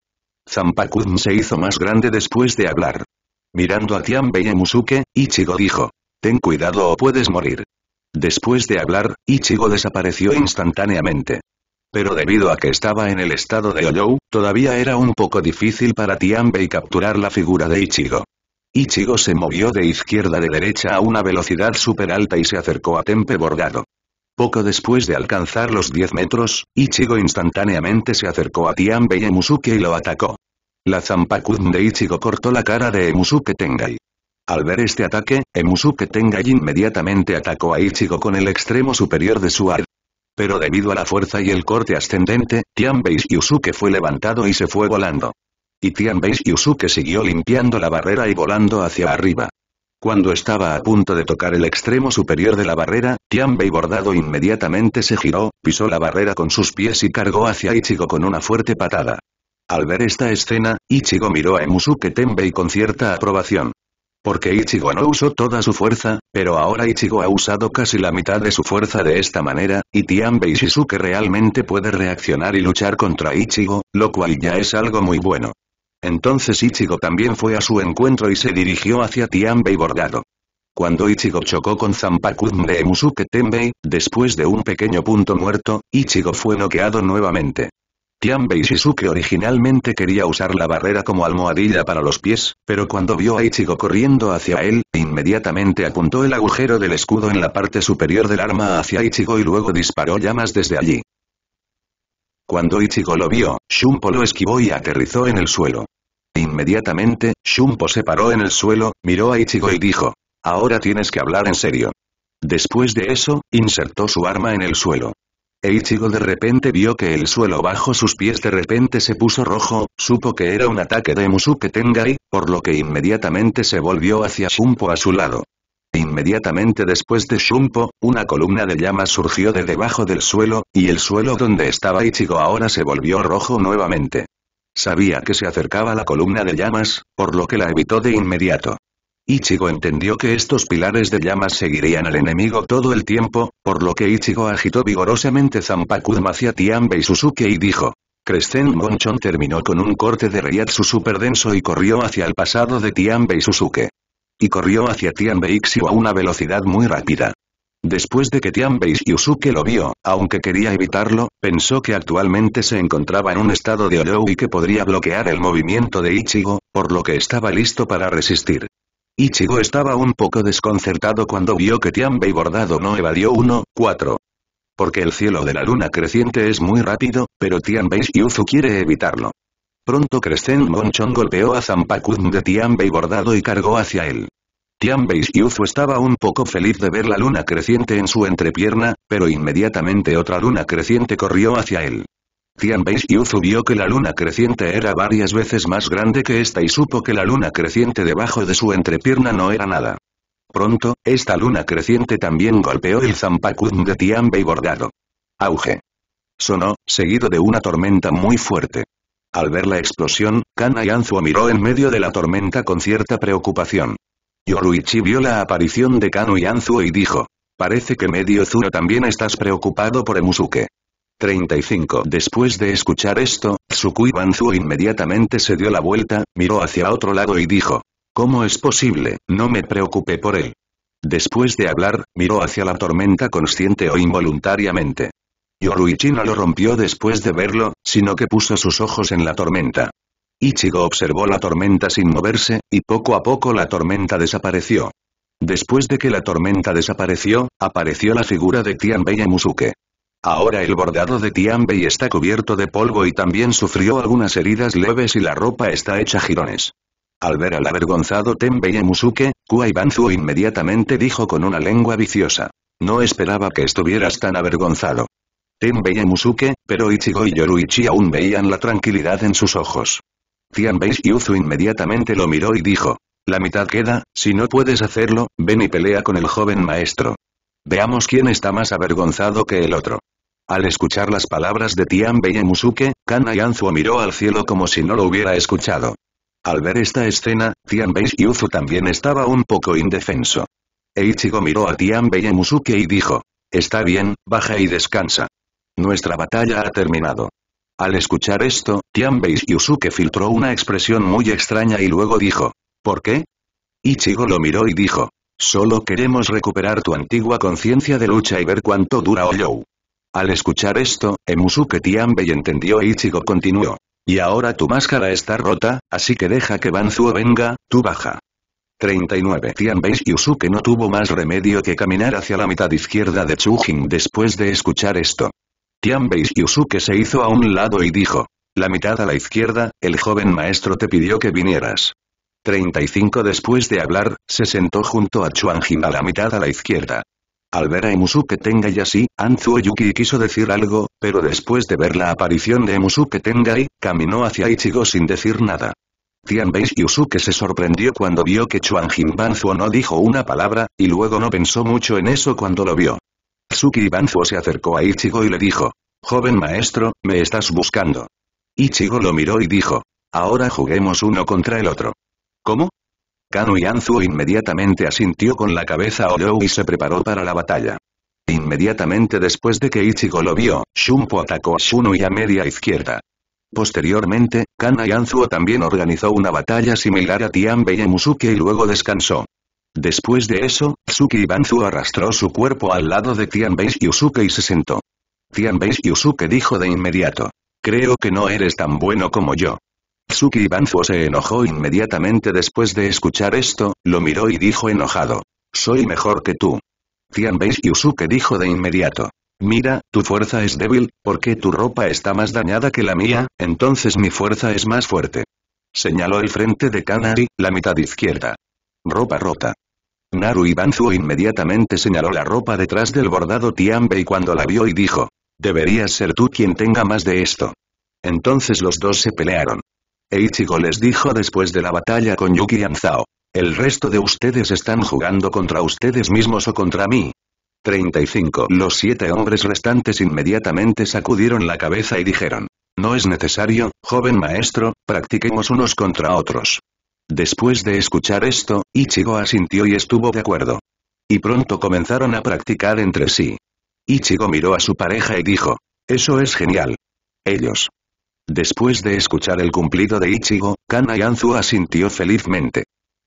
se hizo más grande después de hablar. Mirando a Tianbei y Musuke, Ichigo dijo. Ten cuidado o puedes morir. Después de hablar, Ichigo desapareció instantáneamente. Pero debido a que estaba en el estado de Oyou, todavía era un poco difícil para Tianbei capturar la figura de Ichigo. Ichigo se movió de izquierda de derecha a una velocidad súper alta y se acercó a Tempe Borgado. Poco después de alcanzar los 10 metros, Ichigo instantáneamente se acercó a y Emusuke y lo atacó. La Zampakun de Ichigo cortó la cara de Emusuke Tengai. Al ver este ataque, Emusuke Tengai inmediatamente atacó a Ichigo con el extremo superior de su arma. Pero debido a la fuerza y el corte ascendente, Tianbei Yusuke fue levantado y se fue volando. Y Tianbei Yusuke siguió limpiando la barrera y volando hacia arriba. Cuando estaba a punto de tocar el extremo superior de la barrera, Tianbei bordado inmediatamente se giró, pisó la barrera con sus pies y cargó hacia Ichigo con una fuerte patada. Al ver esta escena, Ichigo miró a Emusuke Tenbei con cierta aprobación. Porque Ichigo no usó toda su fuerza, pero ahora Ichigo ha usado casi la mitad de su fuerza de esta manera, y Tianbe Shizuke realmente puede reaccionar y luchar contra Ichigo, lo cual ya es algo muy bueno. Entonces Ichigo también fue a su encuentro y se dirigió hacia Tianbei bordado. Cuando Ichigo chocó con Zampakun de Musuke Tenbei, después de un pequeño punto muerto, Ichigo fue noqueado nuevamente. Tianbei Shizuke originalmente quería usar la barrera como almohadilla para los pies, pero cuando vio a Ichigo corriendo hacia él, inmediatamente apuntó el agujero del escudo en la parte superior del arma hacia Ichigo y luego disparó llamas desde allí. Cuando Ichigo lo vio, Shumpo lo esquivó y aterrizó en el suelo. Inmediatamente, Shumpo se paró en el suelo, miró a Ichigo y dijo, «Ahora tienes que hablar en serio». Después de eso, insertó su arma en el suelo. E Ichigo de repente vio que el suelo bajo sus pies de repente se puso rojo, supo que era un ataque de Musuke Tengai, por lo que inmediatamente se volvió hacia Shumpo a su lado. Inmediatamente después de Shumpo, una columna de llamas surgió de debajo del suelo, y el suelo donde estaba Ichigo ahora se volvió rojo nuevamente. Sabía que se acercaba la columna de llamas, por lo que la evitó de inmediato. Ichigo entendió que estos pilares de llamas seguirían al enemigo todo el tiempo, por lo que Ichigo agitó vigorosamente Zampakudma hacia Tianbe y Suzuki y dijo. Crescent Gonchon terminó con un corte de reyatsu super denso y corrió hacia el pasado de Tianbe y Suzuki. Y corrió hacia Tianbe Xiu a una velocidad muy rápida. Después de que Tianbei Yusuke lo vio, aunque quería evitarlo, pensó que actualmente se encontraba en un estado de Orou y que podría bloquear el movimiento de Ichigo, por lo que estaba listo para resistir. Ichigo estaba un poco desconcertado cuando vio que Tianbei bordado no evadió 1-4. Porque el cielo de la luna creciente es muy rápido, pero Tianbei Shiuzu quiere evitarlo. Pronto Crescent Monchon golpeó a Zampakun de Tianbei bordado y cargó hacia él. Tianbei Shiuzu estaba un poco feliz de ver la luna creciente en su entrepierna, pero inmediatamente otra luna creciente corrió hacia él. Tianbei Yuzu vio que la luna creciente era varias veces más grande que esta y supo que la luna creciente debajo de su entrepierna no era nada. Pronto, esta luna creciente también golpeó el Zampakun de Tianbei bordado. Auge. Sonó, seguido de una tormenta muy fuerte. Al ver la explosión, Kana y miró en medio de la tormenta con cierta preocupación. Yoruichi vio la aparición de Kano y y dijo. Parece que medio Zuno también estás preocupado por Emusuke. 35. Después de escuchar esto, Tsukui Banzu inmediatamente se dio la vuelta, miró hacia otro lado y dijo. ¿Cómo es posible? No me preocupé por él. Después de hablar, miró hacia la tormenta consciente o involuntariamente. Yoruichi no lo rompió después de verlo, sino que puso sus ojos en la tormenta. Ichigo observó la tormenta sin moverse, y poco a poco la tormenta desapareció. Después de que la tormenta desapareció, apareció la figura de Tianbei Musuke. Ahora el bordado de Tianbei está cubierto de polvo y también sufrió algunas heridas leves y la ropa está hecha jirones. Al ver al avergonzado Tenbei y Kuai inmediatamente dijo con una lengua viciosa. No esperaba que estuvieras tan avergonzado. Tenbei Musuke, pero Ichigo y Yoruichi aún veían la tranquilidad en sus ojos. Tianbei Yuzu inmediatamente lo miró y dijo. La mitad queda, si no puedes hacerlo, ven y pelea con el joven maestro. Veamos quién está más avergonzado que el otro. Al escuchar las palabras de Tianbei y Musuke, Kana miró al cielo como si no lo hubiera escuchado. Al ver esta escena, Tianbei Yuzu también estaba un poco indefenso. Eichigo miró a Tianbei y Musuke y dijo, «Está bien, baja y descansa. Nuestra batalla ha terminado». Al escuchar esto, Tianbei Yusuke filtró una expresión muy extraña y luego dijo, «¿Por qué?». Ichigo lo miró y dijo, Solo queremos recuperar tu antigua conciencia de lucha y ver cuánto dura Oyou. Al escuchar esto, Emusuke Tianbei entendió y e Ichigo continuó. Y ahora tu máscara está rota, así que deja que Banzuo venga, tú baja. 39. Tianbei Yusuke no tuvo más remedio que caminar hacia la mitad izquierda de Chujin después de escuchar esto. Tianbei Yusuke se hizo a un lado y dijo. La mitad a la izquierda, el joven maestro te pidió que vinieras. 35 Después de hablar, se sentó junto a Chuanjin a la mitad a la izquierda. Al ver a Emusuke Tengai así, Anzuo Yuki quiso decir algo, pero después de ver la aparición de Emusuke Tengai, caminó hacia Ichigo sin decir nada. Tianbei Yusuke se sorprendió cuando vio que Chuanjin Banzuo no dijo una palabra, y luego no pensó mucho en eso cuando lo vio. Tsuki Banzuo se acercó a Ichigo y le dijo, «Joven maestro, me estás buscando». Ichigo lo miró y dijo, «Ahora juguemos uno contra el otro». ¿Cómo? Kano Anzuo inmediatamente asintió con la cabeza a Oyo y se preparó para la batalla. Inmediatamente después de que Ichigo lo vio, Shunpo atacó a y a media izquierda. Posteriormente, Kana Anzuo también organizó una batalla similar a Tianbei y Musuke y luego descansó. Después de eso, Tsuki Banzu arrastró su cuerpo al lado de Tianbei Yusuke y se sentó. Tianbei Yusuke dijo de inmediato. Creo que no eres tan bueno como yo. Tsuki Banzo se enojó inmediatamente después de escuchar esto, lo miró y dijo enojado. Soy mejor que tú. Tianbei Yusuke dijo de inmediato. Mira, tu fuerza es débil, porque tu ropa está más dañada que la mía, entonces mi fuerza es más fuerte. Señaló el frente de Kanari, la mitad izquierda. Ropa rota. Naru y Banzu inmediatamente señaló la ropa detrás del bordado Tianbei cuando la vio y dijo. Deberías ser tú quien tenga más de esto. Entonces los dos se pelearon. E Ichigo les dijo después de la batalla con Yuki Anzao. El resto de ustedes están jugando contra ustedes mismos o contra mí. 35. Los siete hombres restantes inmediatamente sacudieron la cabeza y dijeron. No es necesario, joven maestro, practiquemos unos contra otros. Después de escuchar esto, Ichigo asintió y estuvo de acuerdo. Y pronto comenzaron a practicar entre sí. Ichigo miró a su pareja y dijo. Eso es genial. Ellos. Después de escuchar el cumplido de Ichigo, Kana y Anzu asintió felizmente.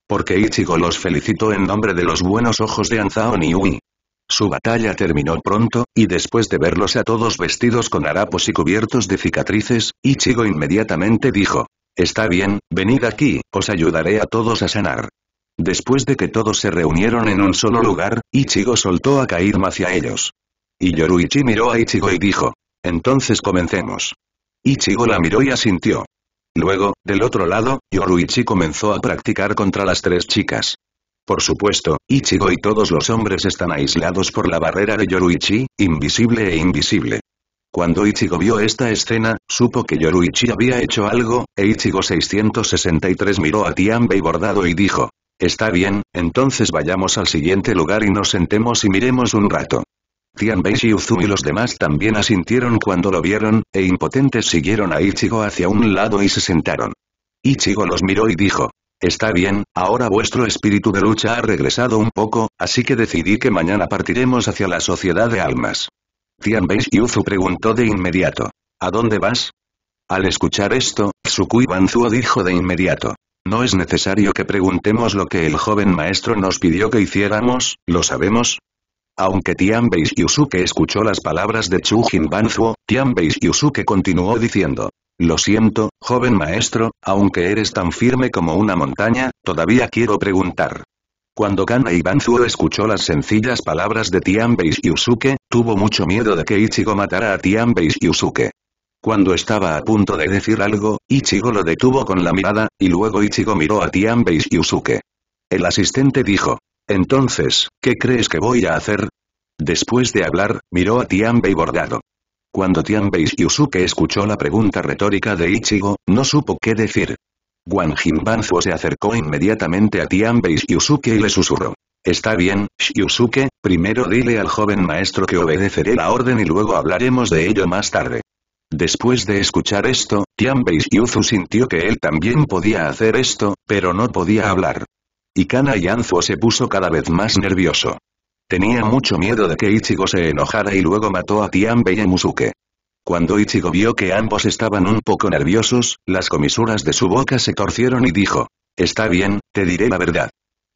Porque Ichigo los felicitó en nombre de los buenos ojos de Anzao Niui. Su batalla terminó pronto, y después de verlos a todos vestidos con harapos y cubiertos de cicatrices, Ichigo inmediatamente dijo. Está bien, venid aquí, os ayudaré a todos a sanar. Después de que todos se reunieron en un solo lugar, Ichigo soltó a Kairma hacia ellos. Y Yoruichi miró a Ichigo y dijo. Entonces comencemos. Ichigo la miró y asintió. Luego, del otro lado, Yoruichi comenzó a practicar contra las tres chicas. Por supuesto, Ichigo y todos los hombres están aislados por la barrera de Yoruichi, invisible e invisible. Cuando Ichigo vio esta escena, supo que Yoruichi había hecho algo, e Ichigo 663 miró a Tianbei bordado y dijo. Está bien, entonces vayamos al siguiente lugar y nos sentemos y miremos un rato. Tianbei yuzu y los demás también asintieron cuando lo vieron, e impotentes siguieron a Ichigo hacia un lado y se sentaron. Ichigo los miró y dijo, Está bien, ahora vuestro espíritu de lucha ha regresado un poco, así que decidí que mañana partiremos hacia la sociedad de almas. Tianbei Yuzu preguntó de inmediato. ¿A dónde vas? Al escuchar esto, Tsukui Banzuo dijo de inmediato. No es necesario que preguntemos lo que el joven maestro nos pidió que hiciéramos, lo sabemos, aunque Tianbei Yusuke escuchó las palabras de Chu Banzuo, Tianbei Yusuke continuó diciendo. Lo siento, joven maestro, aunque eres tan firme como una montaña, todavía quiero preguntar. Cuando Kanai Banzuo escuchó las sencillas palabras de Tianbei Yusuke, tuvo mucho miedo de que Ichigo matara a Tianbei Yusuke. Cuando estaba a punto de decir algo, Ichigo lo detuvo con la mirada, y luego Ichigo miró a Tianbei Yusuke. El asistente dijo, entonces, ¿qué crees que voy a hacer? Después de hablar, miró a Tianbei bordado. Cuando Tianbei Yusuke escuchó la pregunta retórica de Ichigo, no supo qué decir. Guan Jinbanzuo se acercó inmediatamente a Tianbei Yusuke y le susurró. Está bien, Yusuke, primero dile al joven maestro que obedeceré la orden y luego hablaremos de ello más tarde. Después de escuchar esto, Tianbei Yuzu sintió que él también podía hacer esto, pero no podía hablar. Y Kana se puso cada vez más nervioso. Tenía mucho miedo de que Ichigo se enojara y luego mató a Tianbei y Musuke. Cuando Ichigo vio que ambos estaban un poco nerviosos, las comisuras de su boca se torcieron y dijo, «Está bien, te diré la verdad.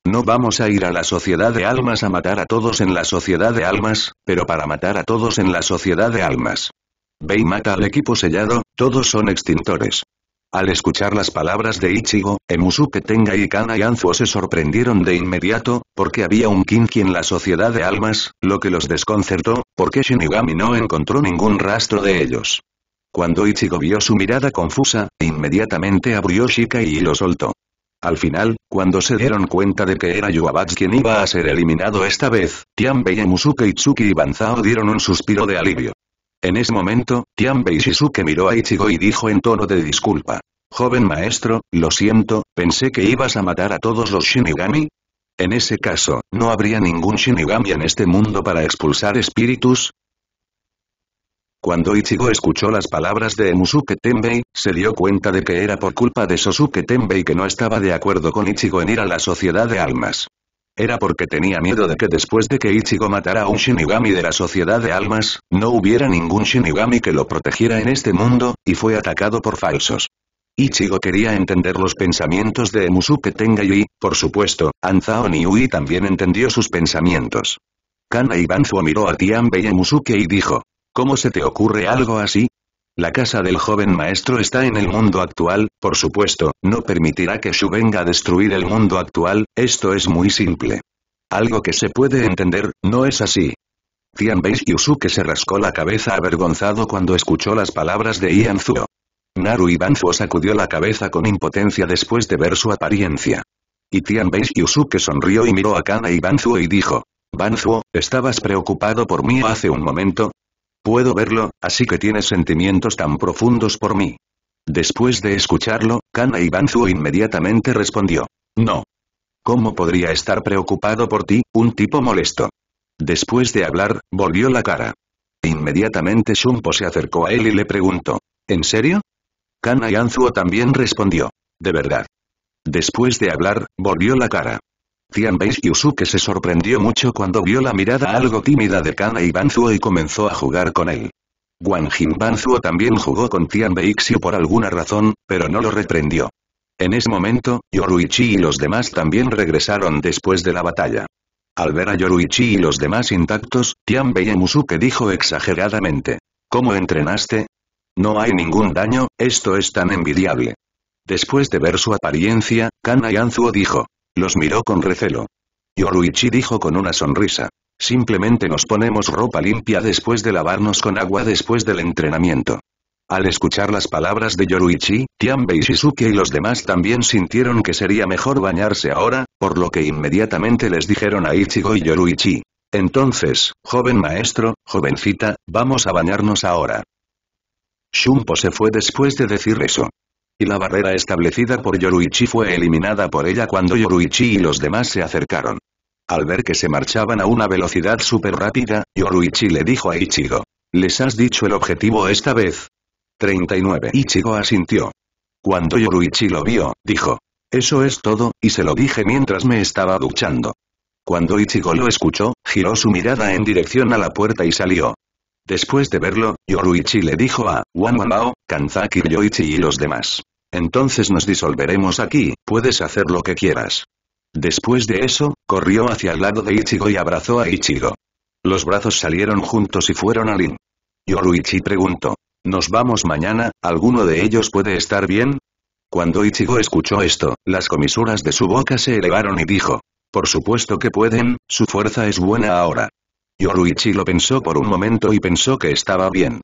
No vamos a ir a la Sociedad de Almas a matar a todos en la Sociedad de Almas, pero para matar a todos en la Sociedad de Almas. Ve mata al equipo sellado, todos son extintores. Al escuchar las palabras de Ichigo, Emusuke Tenga y Kana y se sorprendieron de inmediato, porque había un Kinki en la Sociedad de Almas, lo que los desconcertó, porque Shinigami no encontró ningún rastro de ellos. Cuando Ichigo vio su mirada confusa, inmediatamente abrió Shikai y lo soltó. Al final, cuando se dieron cuenta de que era Yuabatsu quien iba a ser eliminado esta vez, Tianbei, Emusuke, Itsuki y Banzao dieron un suspiro de alivio. En ese momento, Tianbei Shizuke miró a Ichigo y dijo en tono de disculpa. Joven maestro, lo siento, pensé que ibas a matar a todos los Shinigami. En ese caso, ¿no habría ningún Shinigami en este mundo para expulsar espíritus? Cuando Ichigo escuchó las palabras de Musuke Tenbei, se dio cuenta de que era por culpa de Sosuke Tenbei que no estaba de acuerdo con Ichigo en ir a la Sociedad de Almas. Era porque tenía miedo de que después de que Ichigo matara a un Shinigami de la Sociedad de Almas, no hubiera ningún Shinigami que lo protegiera en este mundo, y fue atacado por falsos. Ichigo quería entender los pensamientos de Emusuke Tengai y, por supuesto, Anzao Niui también entendió sus pensamientos. Kana Ibanzo miró a Tianbei y y dijo, ¿Cómo se te ocurre algo así? La casa del joven maestro está en el mundo actual, por supuesto, no permitirá que Shu venga a destruir el mundo actual, esto es muy simple. Algo que se puede entender, no es así. Tianbei Yusuke se rascó la cabeza avergonzado cuando escuchó las palabras de Ian Naru Naru Banzuo sacudió la cabeza con impotencia después de ver su apariencia. Y Tianbei Yusuke sonrió y miró a Kana Banzuo y dijo, Banzuo, ¿estabas preocupado por mí hace un momento? Puedo verlo, así que tienes sentimientos tan profundos por mí. Después de escucharlo, Kana Ibanzuo inmediatamente respondió. No. ¿Cómo podría estar preocupado por ti, un tipo molesto? Después de hablar, volvió la cara. Inmediatamente Shumpo se acercó a él y le preguntó. ¿En serio? Kana Anzuo también respondió. De verdad. Después de hablar, volvió la cara. Tianbei Yusuke se sorprendió mucho cuando vio la mirada algo tímida de Kana y Banzuo y comenzó a jugar con él. Wang Jin Banzuo también jugó con Tianbei Xiu por alguna razón, pero no lo reprendió. En ese momento, Yoruichi y los demás también regresaron después de la batalla. Al ver a Yoruichi y los demás intactos, Tianbei Musuke dijo exageradamente. ¿Cómo entrenaste? No hay ningún daño, esto es tan envidiable. Después de ver su apariencia, Kana Anzuo dijo. Los miró con recelo. Yoruichi dijo con una sonrisa. Simplemente nos ponemos ropa limpia después de lavarnos con agua después del entrenamiento. Al escuchar las palabras de Yoruichi, Tianbei Shizuke y los demás también sintieron que sería mejor bañarse ahora, por lo que inmediatamente les dijeron a Ichigo y Yoruichi. Entonces, joven maestro, jovencita, vamos a bañarnos ahora. Shunpo se fue después de decir eso y la barrera establecida por Yoruichi fue eliminada por ella cuando Yoruichi y los demás se acercaron. Al ver que se marchaban a una velocidad súper rápida, Yoruichi le dijo a Ichigo. ¿Les has dicho el objetivo esta vez? 39. Ichigo asintió. Cuando Yoruichi lo vio, dijo. Eso es todo, y se lo dije mientras me estaba duchando. Cuando Ichigo lo escuchó, giró su mirada en dirección a la puerta y salió. Después de verlo, Yoruichi le dijo a Wanwamao, Kanzaki Yoichi y los demás. Entonces nos disolveremos aquí, puedes hacer lo que quieras. Después de eso, corrió hacia el lado de Ichigo y abrazó a Ichigo. Los brazos salieron juntos y fueron al in. Yoruichi preguntó. Nos vamos mañana, ¿alguno de ellos puede estar bien? Cuando Ichigo escuchó esto, las comisuras de su boca se elevaron y dijo. Por supuesto que pueden, su fuerza es buena ahora. Yoruichi lo pensó por un momento y pensó que estaba bien.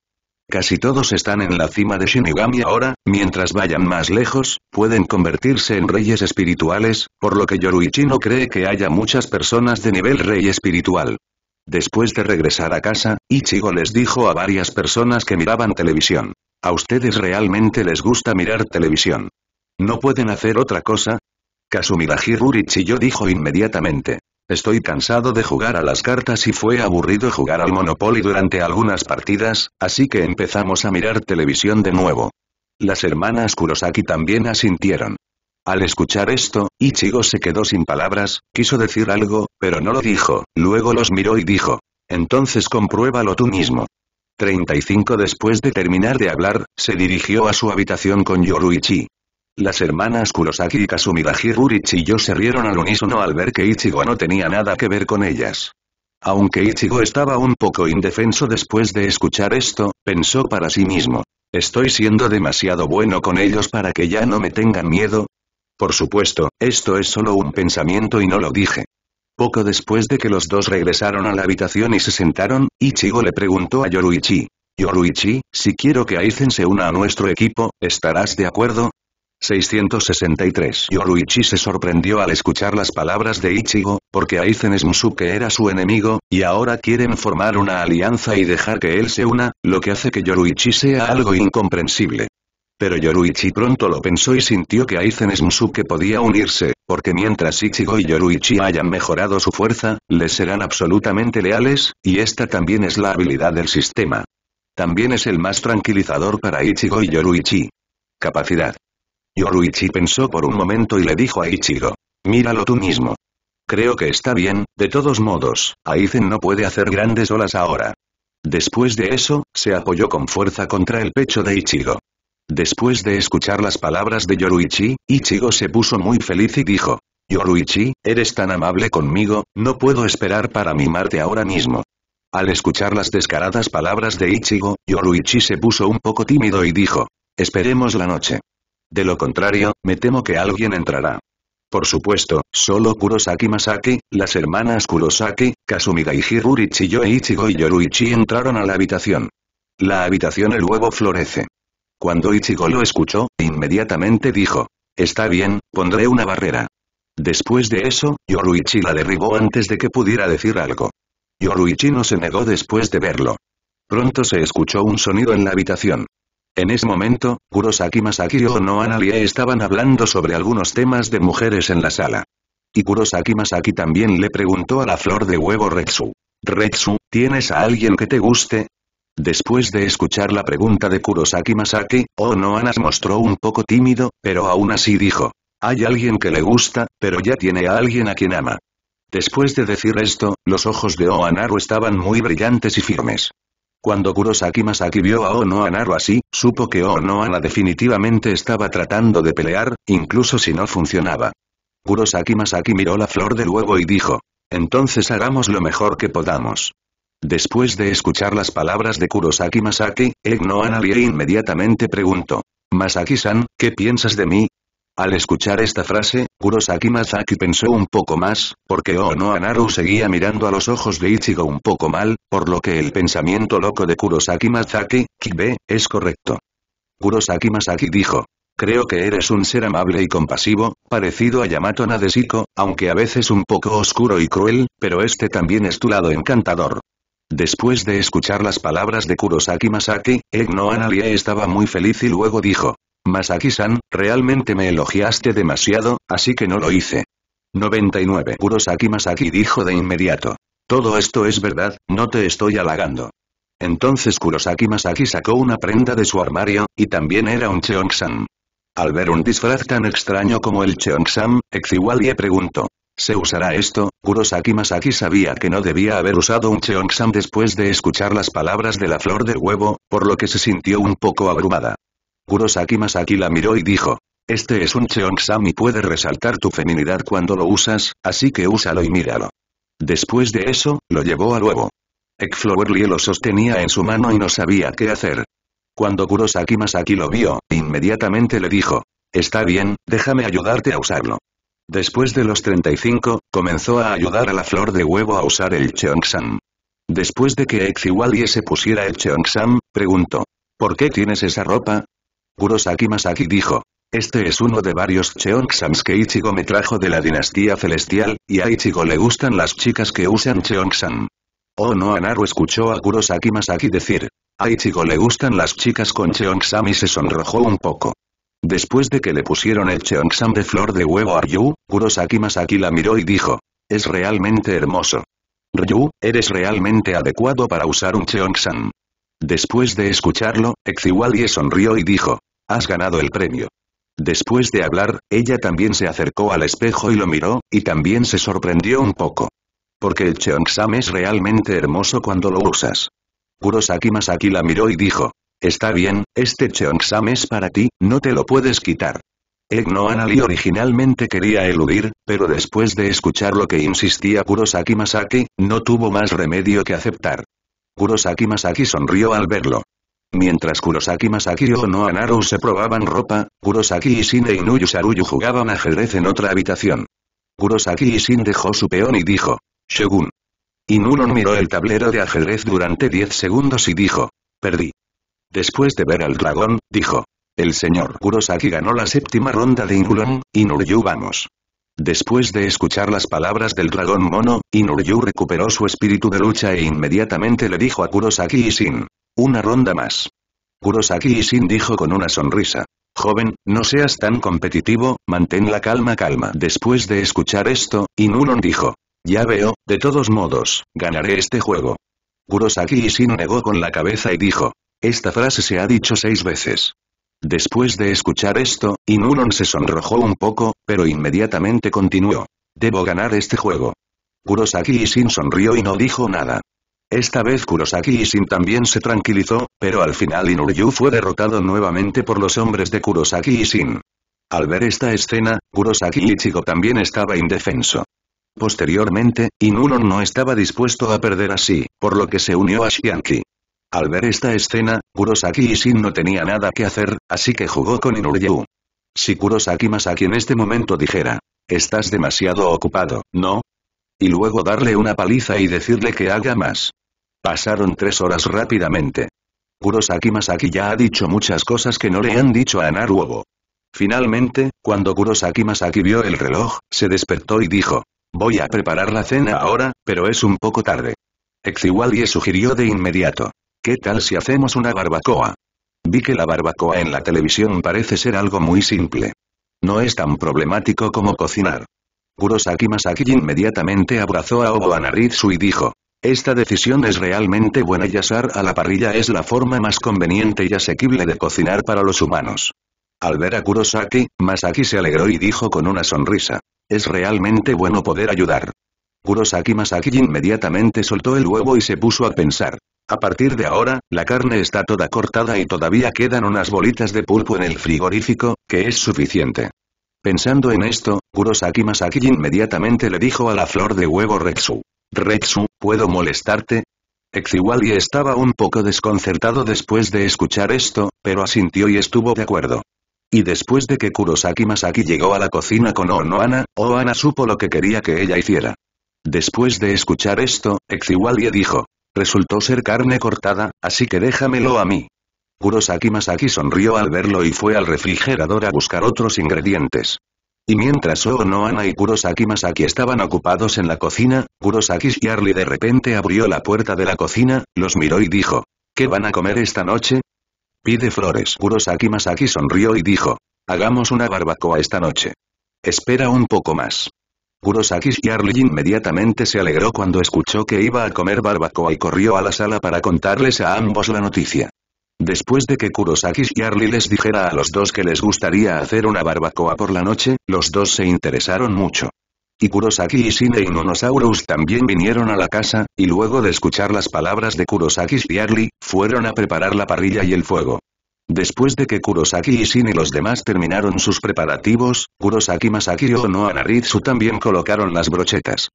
Casi todos están en la cima de Shinigami ahora, mientras vayan más lejos, pueden convertirse en reyes espirituales, por lo que Yoruichi no cree que haya muchas personas de nivel rey espiritual. Después de regresar a casa, Ichigo les dijo a varias personas que miraban televisión. ¿A ustedes realmente les gusta mirar televisión? ¿No pueden hacer otra cosa? Kazumira yo dijo inmediatamente. Estoy cansado de jugar a las cartas y fue aburrido jugar al Monopoly durante algunas partidas, así que empezamos a mirar televisión de nuevo. Las hermanas Kurosaki también asintieron. Al escuchar esto, Ichigo se quedó sin palabras, quiso decir algo, pero no lo dijo, luego los miró y dijo. Entonces compruébalo tú mismo. 35 Después de terminar de hablar, se dirigió a su habitación con Yoruichi. Las hermanas Kurosaki y y yo se rieron al unísono al ver que Ichigo no tenía nada que ver con ellas. Aunque Ichigo estaba un poco indefenso después de escuchar esto, pensó para sí mismo. Estoy siendo demasiado bueno con ellos para que ya no me tengan miedo. Por supuesto, esto es solo un pensamiento y no lo dije. Poco después de que los dos regresaron a la habitación y se sentaron, Ichigo le preguntó a Yoruichi. Yoruichi, si quiero que Aizen se una a nuestro equipo, ¿estarás de acuerdo? 663 Yoruichi se sorprendió al escuchar las palabras de Ichigo, porque Aizen es era su enemigo, y ahora quieren formar una alianza y dejar que él se una, lo que hace que Yoruichi sea algo incomprensible. Pero Yoruichi pronto lo pensó y sintió que Aizen es podía unirse, porque mientras Ichigo y Yoruichi hayan mejorado su fuerza, les serán absolutamente leales, y esta también es la habilidad del sistema. También es el más tranquilizador para Ichigo y Yoruichi. Capacidad Yoruichi pensó por un momento y le dijo a Ichigo. Míralo tú mismo. Creo que está bien, de todos modos, Aizen no puede hacer grandes olas ahora. Después de eso, se apoyó con fuerza contra el pecho de Ichigo. Después de escuchar las palabras de Yoruichi, Ichigo se puso muy feliz y dijo. Yoruichi, eres tan amable conmigo, no puedo esperar para mimarte ahora mismo. Al escuchar las descaradas palabras de Ichigo, Yoruichi se puso un poco tímido y dijo. Esperemos la noche. De lo contrario, me temo que alguien entrará. Por supuesto, solo Kurosaki Masaki, las hermanas Kurosaki, Kazumiga y Hirurichi e Ichigo y Yoruichi entraron a la habitación. La habitación el huevo florece. Cuando Ichigo lo escuchó, inmediatamente dijo. Está bien, pondré una barrera. Después de eso, Yoruichi la derribó antes de que pudiera decir algo. Yoruichi no se negó después de verlo. Pronto se escuchó un sonido en la habitación. En ese momento, Kurosaki Masaki y Onoan Alie estaban hablando sobre algunos temas de mujeres en la sala. Y Kurosaki Masaki también le preguntó a la flor de huevo Retsu. Retsu, ¿tienes a alguien que te guste? Después de escuchar la pregunta de Kurosaki Masaki, se mostró un poco tímido, pero aún así dijo. Hay alguien que le gusta, pero ya tiene a alguien a quien ama. Después de decir esto, los ojos de Oanaru estaban muy brillantes y firmes. Cuando Kurosaki Masaki vio a Ono Anaru así, supo que Ono Ana definitivamente estaba tratando de pelear, incluso si no funcionaba. Kurosaki Masaki miró la flor de huevo y dijo. Entonces hagamos lo mejor que podamos. Después de escuchar las palabras de Kurosaki Masaki, Egnohana inmediatamente preguntó. Masaki-san, ¿qué piensas de mí? Al escuchar esta frase, Kurosaki Masaki pensó un poco más, porque Ono Anaru seguía mirando a los ojos de Ichigo un poco mal, por lo que el pensamiento loco de Kurosaki Masaki, Kibe, es correcto. Kurosaki Masaki dijo. Creo que eres un ser amable y compasivo, parecido a Yamato Nadeshiko, aunque a veces un poco oscuro y cruel, pero este también es tu lado encantador. Después de escuchar las palabras de Kurosaki Masaki, Egno Analie estaba muy feliz y luego dijo, Masaki-san, realmente me elogiaste demasiado, así que no lo hice. 99. Kurosaki Masaki dijo de inmediato. Todo esto es verdad, no te estoy halagando. Entonces Kurosaki Masaki sacó una prenda de su armario, y también era un Cheongsan. Al ver un disfraz tan extraño como el Cheongsan, Exiwalie preguntó. ¿Se usará esto? Kurosaki Masaki sabía que no debía haber usado un Cheongsan después de escuchar las palabras de la flor de huevo, por lo que se sintió un poco abrumada. Kurosaki Masaki la miró y dijo. Este es un Cheongsam y puede resaltar tu feminidad cuando lo usas, así que úsalo y míralo. Después de eso, lo llevó al huevo. Lee lo sostenía en su mano y no sabía qué hacer. Cuando Kurosaki Masaki lo vio, inmediatamente le dijo. Está bien, déjame ayudarte a usarlo. Después de los 35, comenzó a ayudar a la flor de huevo a usar el Cheongsam. Después de que Exiwalie se pusiera el Cheongsam, preguntó. ¿Por qué tienes esa ropa? Kurosaki Masaki dijo. Este es uno de varios cheongsams que Ichigo me trajo de la dinastía celestial, y a Ichigo le gustan las chicas que usan cheongsam. Oh no Anaru escuchó a Kurosaki Masaki decir. A Ichigo le gustan las chicas con cheongsam y se sonrojó un poco. Después de que le pusieron el cheongsam de flor de huevo a Ryu, Kurosaki Masaki la miró y dijo. Es realmente hermoso. Ryu, eres realmente adecuado para usar un cheongsam. Después de escucharlo, Exiwali sonrió y dijo. Has ganado el premio. Después de hablar, ella también se acercó al espejo y lo miró, y también se sorprendió un poco. Porque el Cheongsam es realmente hermoso cuando lo usas. Kurosaki Masaki la miró y dijo. Está bien, este Cheongsam es para ti, no te lo puedes quitar. Egno Anali originalmente quería eludir, pero después de escuchar lo que insistía Kurosaki Masaki, no tuvo más remedio que aceptar. Kurosaki Masaki sonrió al verlo. Mientras Kurosaki Masaki y Ono Anaru se probaban ropa, Kurosaki y Shin e Inuyu Saruyu jugaban ajedrez en otra habitación. Kurosaki y Shin dejó su peón y dijo, Shogun. Inulon miró el tablero de ajedrez durante 10 segundos y dijo, perdí. Después de ver al dragón, dijo, el señor Kurosaki ganó la séptima ronda de Inulon, Inuryu vamos. Después de escuchar las palabras del dragón mono, Inuryu recuperó su espíritu de lucha e inmediatamente le dijo a Kurosaki y Sin. Una ronda más. Kurosaki Ishin dijo con una sonrisa. Joven, no seas tan competitivo, mantén la calma calma. Después de escuchar esto, Inunon dijo. Ya veo, de todos modos, ganaré este juego. Kurosaki Ishin negó con la cabeza y dijo. Esta frase se ha dicho seis veces. Después de escuchar esto, Inunon se sonrojó un poco, pero inmediatamente continuó. Debo ganar este juego. Kurosaki sin sonrió y no dijo nada. Esta vez Kurosaki Ishin también se tranquilizó, pero al final Inuryu fue derrotado nuevamente por los hombres de Kurosaki Ishin. Al ver esta escena, Kurosaki Ichigo también estaba indefenso. Posteriormente, Inuron no estaba dispuesto a perder así, por lo que se unió a Shianki. Al ver esta escena, Kurosaki Sin no tenía nada que hacer, así que jugó con Inuryu. Si Kurosaki Masaki en este momento dijera, «Estás demasiado ocupado, ¿no?» y luego darle una paliza y decirle que haga más. Pasaron tres horas rápidamente. Kurosaki Masaki ya ha dicho muchas cosas que no le han dicho a Naruobo. Finalmente, cuando Kurosaki Masaki vio el reloj, se despertó y dijo. Voy a preparar la cena ahora, pero es un poco tarde. Exiwalie sugirió de inmediato. ¿Qué tal si hacemos una barbacoa? Vi que la barbacoa en la televisión parece ser algo muy simple. No es tan problemático como cocinar. Kurosaki Masaki inmediatamente abrazó a Obo Anaritsu y dijo. Esta decisión es realmente buena y asar a la parrilla es la forma más conveniente y asequible de cocinar para los humanos. Al ver a Kurosaki, Masaki se alegró y dijo con una sonrisa. Es realmente bueno poder ayudar. Kurosaki Masaki inmediatamente soltó el huevo y se puso a pensar. A partir de ahora, la carne está toda cortada y todavía quedan unas bolitas de pulpo en el frigorífico, que es suficiente. Pensando en esto, Kurosaki Masaki inmediatamente le dijo a la flor de huevo Retsu. Retsu, ¿puedo molestarte? Exiwali estaba un poco desconcertado después de escuchar esto, pero asintió y estuvo de acuerdo. Y después de que Kurosaki Masaki llegó a la cocina con Onoana, Oana supo lo que quería que ella hiciera. Después de escuchar esto, Exiwali dijo. Resultó ser carne cortada, así que déjamelo a mí. Kurosaki Masaki sonrió al verlo y fue al refrigerador a buscar otros ingredientes. Y mientras Oonoana y Kurosaki Masaki estaban ocupados en la cocina, Kurosaki Yarli de repente abrió la puerta de la cocina, los miró y dijo, ¿qué van a comer esta noche? Pide flores. Kurosaki Masaki sonrió y dijo, hagamos una barbacoa esta noche. Espera un poco más. Kurosaki Shiarly inmediatamente se alegró cuando escuchó que iba a comer barbacoa y corrió a la sala para contarles a ambos la noticia. Después de que Kurosaki y Charlie les dijera a los dos que les gustaría hacer una barbacoa por la noche, los dos se interesaron mucho. Y Kurosaki y Shine y Nonosaurus también vinieron a la casa, y luego de escuchar las palabras de Kurosaki Arli, fueron a preparar la parrilla y el fuego. Después de que Kurosaki y y los demás terminaron sus preparativos, Kurosaki Masaki y Ono Naritsu también colocaron las brochetas.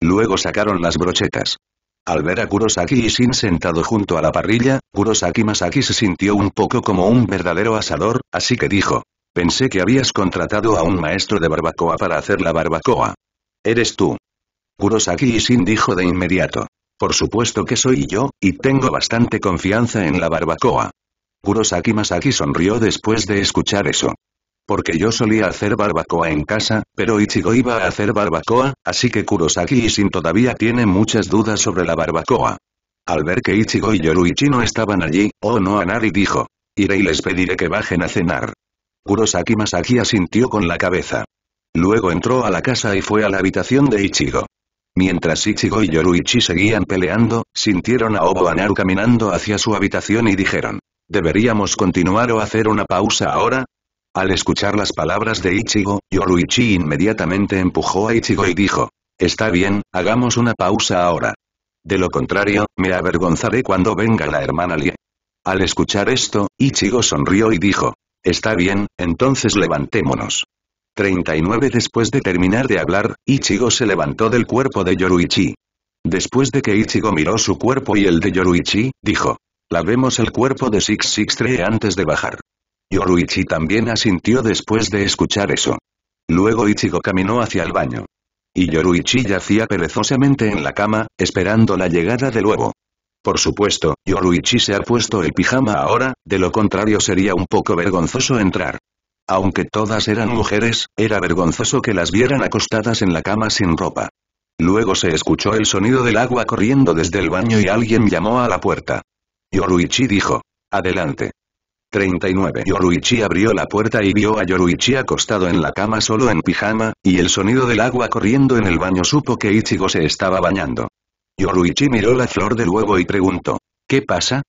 Luego sacaron las brochetas. Al ver a Kurosaki y Shin sentado junto a la parrilla, Kurosaki Masaki se sintió un poco como un verdadero asador, así que dijo. Pensé que habías contratado a un maestro de barbacoa para hacer la barbacoa. Eres tú. Kurosaki Shin dijo de inmediato. Por supuesto que soy yo, y tengo bastante confianza en la barbacoa. Kurosaki Masaki sonrió después de escuchar eso. Porque yo solía hacer barbacoa en casa, pero Ichigo iba a hacer barbacoa, así que Kurosaki y todavía tiene muchas dudas sobre la barbacoa. Al ver que Ichigo y Yoruichi no estaban allí, Oh no Anari dijo. Iré y les pediré que bajen a cenar. Kurosaki Masaki asintió con la cabeza. Luego entró a la casa y fue a la habitación de Ichigo. Mientras Ichigo y Yoruichi seguían peleando, sintieron a Obo Anar caminando hacia su habitación y dijeron. Deberíamos continuar o hacer una pausa ahora, al escuchar las palabras de Ichigo, Yoruichi inmediatamente empujó a Ichigo y dijo, «Está bien, hagamos una pausa ahora. De lo contrario, me avergonzaré cuando venga la hermana Lie». Al escuchar esto, Ichigo sonrió y dijo, «Está bien, entonces levantémonos». 39 Después de terminar de hablar, Ichigo se levantó del cuerpo de Yoruichi. Después de que Ichigo miró su cuerpo y el de Yoruichi, dijo, «Lavemos el cuerpo de 663 antes de bajar». Yoruichi también asintió después de escuchar eso. Luego Ichigo caminó hacia el baño. Y Yoruichi yacía perezosamente en la cama, esperando la llegada del huevo. Por supuesto, Yoruichi se ha puesto el pijama ahora, de lo contrario sería un poco vergonzoso entrar. Aunque todas eran mujeres, era vergonzoso que las vieran acostadas en la cama sin ropa. Luego se escuchó el sonido del agua corriendo desde el baño y alguien llamó a la puerta. Yoruichi dijo. Adelante. 39. Yoruichi abrió la puerta y vio a Yoruichi acostado en la cama solo en pijama, y el sonido del agua corriendo en el baño supo que Ichigo se estaba bañando. Yoruichi miró la flor de huevo y preguntó. ¿Qué pasa?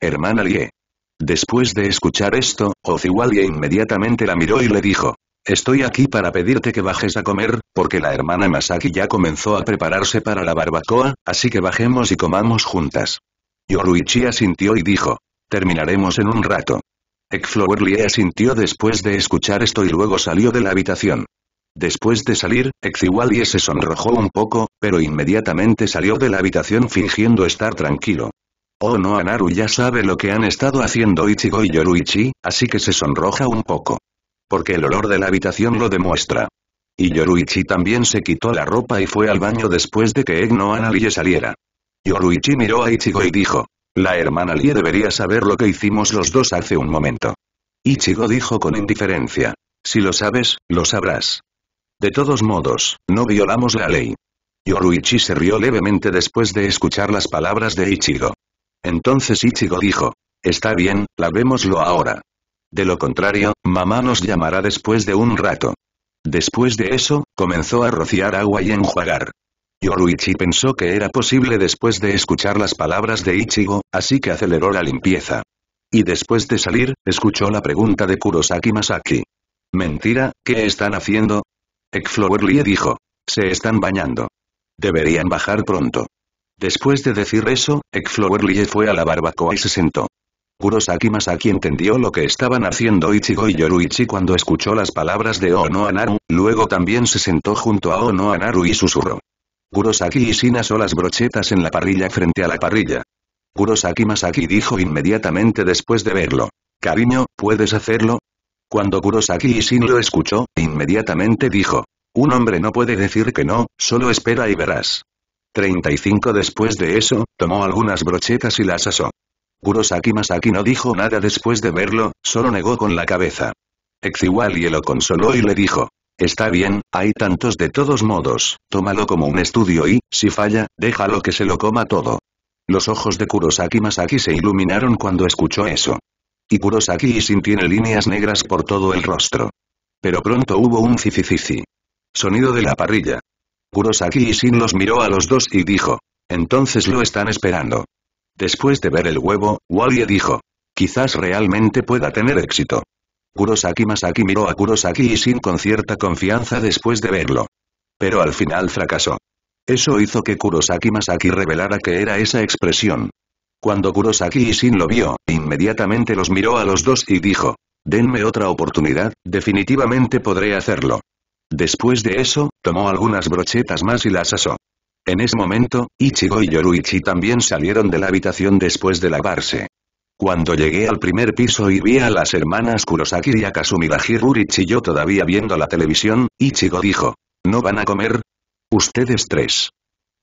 Hermana Lie. Después de escuchar esto, Oziwalie inmediatamente la miró y le dijo. Estoy aquí para pedirte que bajes a comer, porque la hermana Masaki ya comenzó a prepararse para la barbacoa, así que bajemos y comamos juntas. Yoruichi asintió y dijo. Terminaremos en un rato. Exflowerly asintió después de escuchar esto y luego salió de la habitación. Después de salir, y se sonrojó un poco, pero inmediatamente salió de la habitación fingiendo estar tranquilo. Oh no Anaru ya sabe lo que han estado haciendo Ichigo y Yoruichi, así que se sonroja un poco. Porque el olor de la habitación lo demuestra. Y Yoruichi también se quitó la ropa y fue al baño después de que Egno Analie saliera. Yoruichi miró a Ichigo y dijo. La hermana Lie debería saber lo que hicimos los dos hace un momento. Ichigo dijo con indiferencia. Si lo sabes, lo sabrás. De todos modos, no violamos la ley. Yoruichi se rió levemente después de escuchar las palabras de Ichigo. Entonces Ichigo dijo, está bien, lavémoslo ahora. De lo contrario, mamá nos llamará después de un rato. Después de eso, comenzó a rociar agua y enjuagar. Yoruichi pensó que era posible después de escuchar las palabras de Ichigo, así que aceleró la limpieza. Y después de salir, escuchó la pregunta de Kurosaki Masaki. Mentira, ¿qué están haciendo? Ekflowerlie dijo. Se están bañando. Deberían bajar pronto. Después de decir eso, Ekflowerlie fue a la barbacoa y se sentó. Kurosaki Masaki entendió lo que estaban haciendo Ichigo y Yoruichi cuando escuchó las palabras de Ono Anaru, luego también se sentó junto a Ono Anaru y susurró. Kurosaki y Sin asó las brochetas en la parrilla frente a la parrilla. Kurosaki Masaki dijo inmediatamente después de verlo. Cariño, ¿puedes hacerlo? Cuando Kurosaki y Sin lo escuchó, inmediatamente dijo. Un hombre no puede decir que no, solo espera y verás. 35 Después de eso, tomó algunas brochetas y las asó. Kurosaki Masaki no dijo nada después de verlo, solo negó con la cabeza. Exiwali lo consoló y le dijo, Está bien, hay tantos de todos modos, tómalo como un estudio y, si falla, déjalo que se lo coma todo. Los ojos de Kurosaki Masaki se iluminaron cuando escuchó eso. Y Kurosaki Sin tiene líneas negras por todo el rostro. Pero pronto hubo un cicicici. Sonido de la parrilla. Kurosaki sin los miró a los dos y dijo. Entonces lo están esperando. Después de ver el huevo, Wally dijo. Quizás realmente pueda tener éxito. Kurosaki Masaki miró a Kurosaki y sin con cierta confianza después de verlo. Pero al final fracasó. Eso hizo que Kurosaki Masaki revelara que era esa expresión. Cuando Kurosaki y lo vio, inmediatamente los miró a los dos y dijo, «Denme otra oportunidad, definitivamente podré hacerlo». Después de eso, tomó algunas brochetas más y las asó. En ese momento, Ichigo y Yoruichi también salieron de la habitación después de lavarse. Cuando llegué al primer piso y vi a las hermanas Kurosaki y a y yo todavía viendo la televisión, Ichigo dijo. ¿No van a comer? Ustedes tres.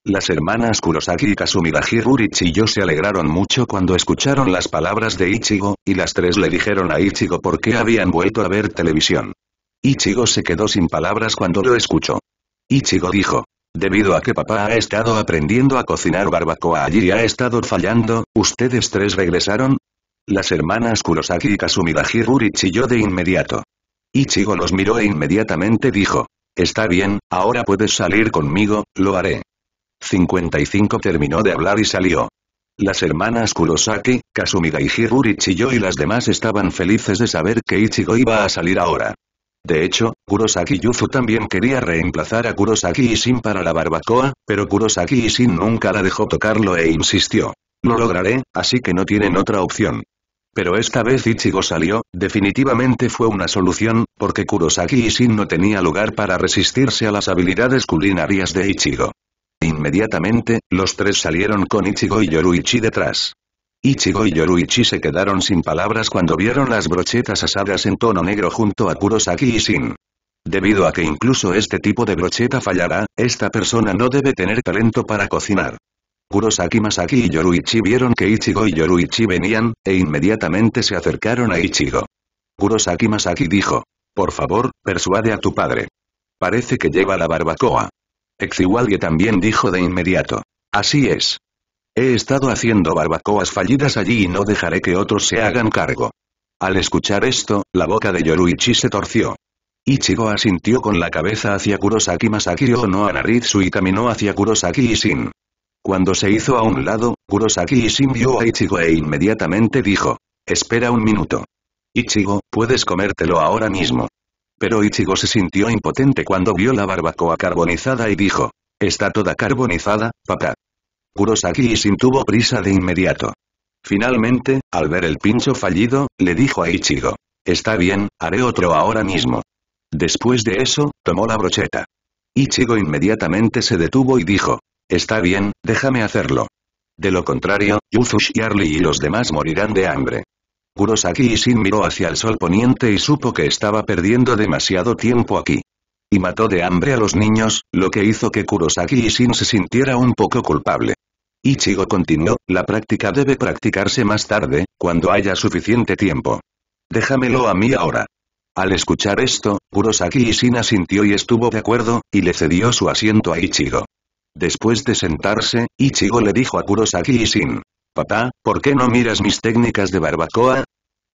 Las hermanas Kurosaki y Kasumi Hirurichi y yo se alegraron mucho cuando escucharon las palabras de Ichigo, y las tres le dijeron a Ichigo por qué habían vuelto a ver televisión. Ichigo se quedó sin palabras cuando lo escuchó. Ichigo dijo, Debido a que papá ha estado aprendiendo a cocinar barbacoa allí y ha estado fallando, ¿ustedes tres regresaron? Las hermanas Kurosaki y Kasumiga y chilló de inmediato. Ichigo los miró e inmediatamente dijo. Está bien, ahora puedes salir conmigo, lo haré. 55 terminó de hablar y salió. Las hermanas Kurosaki, y Hiruri chilló y las demás estaban felices de saber que Ichigo iba a salir ahora. De hecho, Kurosaki Yuzu también quería reemplazar a Kurosaki Ishin para la barbacoa, pero Kurosaki Ishin nunca la dejó tocarlo e insistió. Lo lograré, así que no tienen otra opción. Pero esta vez Ichigo salió, definitivamente fue una solución, porque Kurosaki Ishin no tenía lugar para resistirse a las habilidades culinarias de Ichigo. Inmediatamente, los tres salieron con Ichigo y Yoruichi detrás. Ichigo y Yoruichi se quedaron sin palabras cuando vieron las brochetas asadas en tono negro junto a Kurosaki y Shin. Debido a que incluso este tipo de brocheta fallará, esta persona no debe tener talento para cocinar. Kurosaki Masaki y Yoruichi vieron que Ichigo y Yoruichi venían, e inmediatamente se acercaron a Ichigo. Kurosaki Masaki dijo. Por favor, persuade a tu padre. Parece que lleva la barbacoa. Exigualie también dijo de inmediato. Así es. He estado haciendo barbacoas fallidas allí y no dejaré que otros se hagan cargo. Al escuchar esto, la boca de Yoruichi se torció. Ichigo asintió con la cabeza hacia Kurosaki Masaki no a Naritsu y caminó hacia Kurosaki Shin. Cuando se hizo a un lado, Kurosaki Shin vio a Ichigo e inmediatamente dijo. Espera un minuto. Ichigo, puedes comértelo ahora mismo. Pero Ichigo se sintió impotente cuando vio la barbacoa carbonizada y dijo. Está toda carbonizada, papá. Kurosaki sin tuvo prisa de inmediato. Finalmente, al ver el pincho fallido, le dijo a Ichigo. Está bien, haré otro ahora mismo. Después de eso, tomó la brocheta. Ichigo inmediatamente se detuvo y dijo. Está bien, déjame hacerlo. De lo contrario, Yuzu, Arli y los demás morirán de hambre. Kurosaki sin miró hacia el sol poniente y supo que estaba perdiendo demasiado tiempo aquí. Y mató de hambre a los niños, lo que hizo que Kurosaki sin se sintiera un poco culpable. Ichigo continuó, la práctica debe practicarse más tarde, cuando haya suficiente tiempo. Déjamelo a mí ahora. Al escuchar esto, Kurosaki Shin asintió y estuvo de acuerdo, y le cedió su asiento a Ichigo. Después de sentarse, Ichigo le dijo a Kurosaki Ishin. Papá, ¿por qué no miras mis técnicas de barbacoa?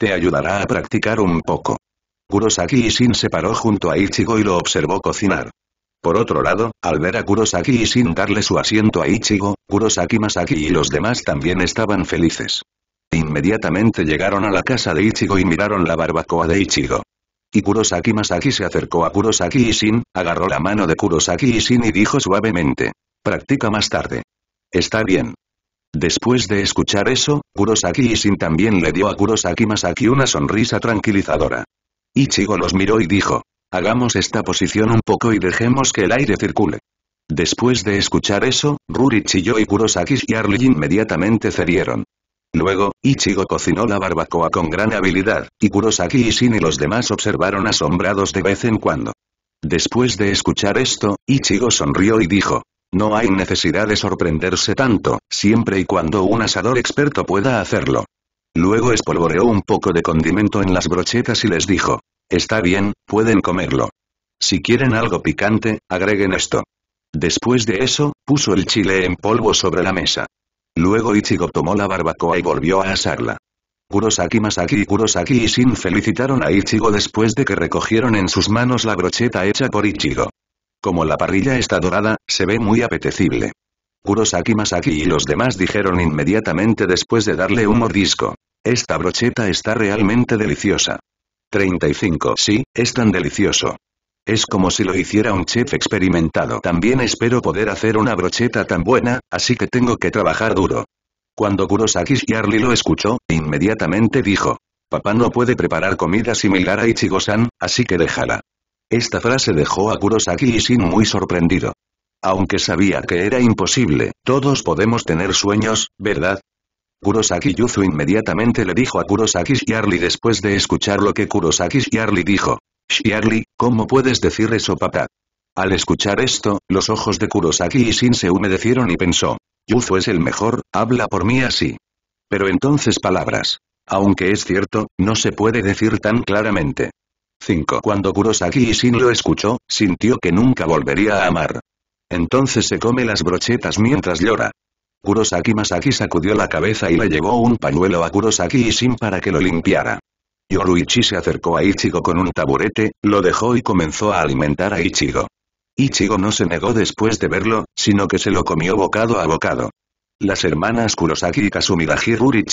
Te ayudará a practicar un poco. Kurosaki Ishin se paró junto a Ichigo y lo observó cocinar. Por otro lado, al ver a Kurosaki y sin darle su asiento a Ichigo, Kurosaki Masaki y los demás también estaban felices. Inmediatamente llegaron a la casa de Ichigo y miraron la barbacoa de Ichigo. Y Kurosaki Masaki se acercó a Kurosaki Ishin, agarró la mano de Kurosaki Ishin y dijo suavemente. Practica más tarde. Está bien. Después de escuchar eso, Kurosaki sin también le dio a Kurosaki Masaki una sonrisa tranquilizadora. Ichigo los miró y dijo, Hagamos esta posición un poco y dejemos que el aire circule. Después de escuchar eso, Ruri chilló y Kurosaki y Arley inmediatamente cedieron. Luego, Ichigo cocinó la barbacoa con gran habilidad, y Kurosaki y Shin y los demás observaron asombrados de vez en cuando. Después de escuchar esto, Ichigo sonrió y dijo, no hay necesidad de sorprenderse tanto, siempre y cuando un asador experto pueda hacerlo. Luego espolvoreó un poco de condimento en las brochetas y les dijo, Está bien, pueden comerlo. Si quieren algo picante, agreguen esto. Después de eso, puso el chile en polvo sobre la mesa. Luego Ichigo tomó la barbacoa y volvió a asarla. Kurosaki Masaki y Kurosaki y Sin felicitaron a Ichigo después de que recogieron en sus manos la brocheta hecha por Ichigo. Como la parrilla está dorada, se ve muy apetecible. Kurosaki Masaki y los demás dijeron inmediatamente después de darle un mordisco. Esta brocheta está realmente deliciosa. 35. Sí, es tan delicioso. Es como si lo hiciera un chef experimentado. También espero poder hacer una brocheta tan buena, así que tengo que trabajar duro. Cuando Kurosaki Charlie lo escuchó, inmediatamente dijo. Papá no puede preparar comida similar a Ichigo-san, así que déjala. Esta frase dejó a Kurosaki sin muy sorprendido. Aunque sabía que era imposible, todos podemos tener sueños, ¿verdad? Kurosaki Yuzu inmediatamente le dijo a Kurosaki Shiarli después de escuchar lo que Kurosaki Shiarli dijo. Shiarli, ¿cómo puedes decir eso papá? Al escuchar esto, los ojos de Kurosaki y Shin se humedecieron y pensó. Yuzu es el mejor, habla por mí así. Pero entonces palabras. Aunque es cierto, no se puede decir tan claramente. 5. Cuando Kurosaki y Shin lo escuchó, sintió que nunca volvería a amar. Entonces se come las brochetas mientras llora. Kurosaki Masaki sacudió la cabeza y le llevó un pañuelo a Kurosaki y para que lo limpiara. Yoruichi se acercó a Ichigo con un taburete, lo dejó y comenzó a alimentar a Ichigo. Ichigo no se negó después de verlo, sino que se lo comió bocado a bocado. Las hermanas Kurosaki y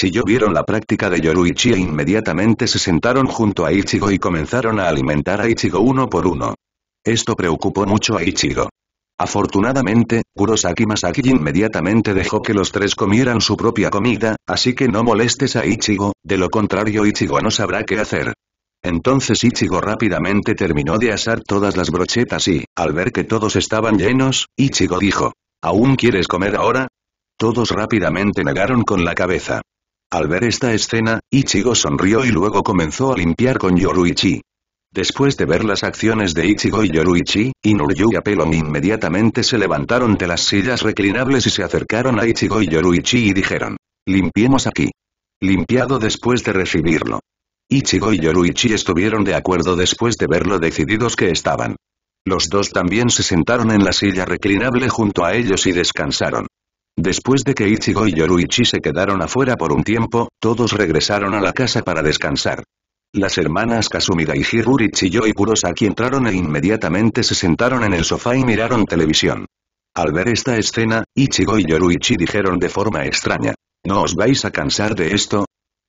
y yo vieron la práctica de Yoruichi e inmediatamente se sentaron junto a Ichigo y comenzaron a alimentar a Ichigo uno por uno. Esto preocupó mucho a Ichigo. Afortunadamente, Kurosaki Masaki inmediatamente dejó que los tres comieran su propia comida, así que no molestes a Ichigo, de lo contrario Ichigo no sabrá qué hacer. Entonces Ichigo rápidamente terminó de asar todas las brochetas y, al ver que todos estaban llenos, Ichigo dijo, ¿Aún quieres comer ahora? Todos rápidamente negaron con la cabeza. Al ver esta escena, Ichigo sonrió y luego comenzó a limpiar con Yoruichi. Después de ver las acciones de Ichigo y Yoruichi, Inuruyu y Apelon inmediatamente se levantaron de las sillas reclinables y se acercaron a Ichigo y Yoruichi y dijeron. Limpiemos aquí. Limpiado después de recibirlo. Ichigo y Yoruichi estuvieron de acuerdo después de ver lo decididos que estaban. Los dos también se sentaron en la silla reclinable junto a ellos y descansaron. Después de que Ichigo y Yoruichi se quedaron afuera por un tiempo, todos regresaron a la casa para descansar. Las hermanas Kasumida y Hirurichi y Kurosaki entraron e inmediatamente se sentaron en el sofá y miraron televisión. Al ver esta escena, Ichigo y Yoruichi dijeron de forma extraña. ¿No os vais a cansar de esto?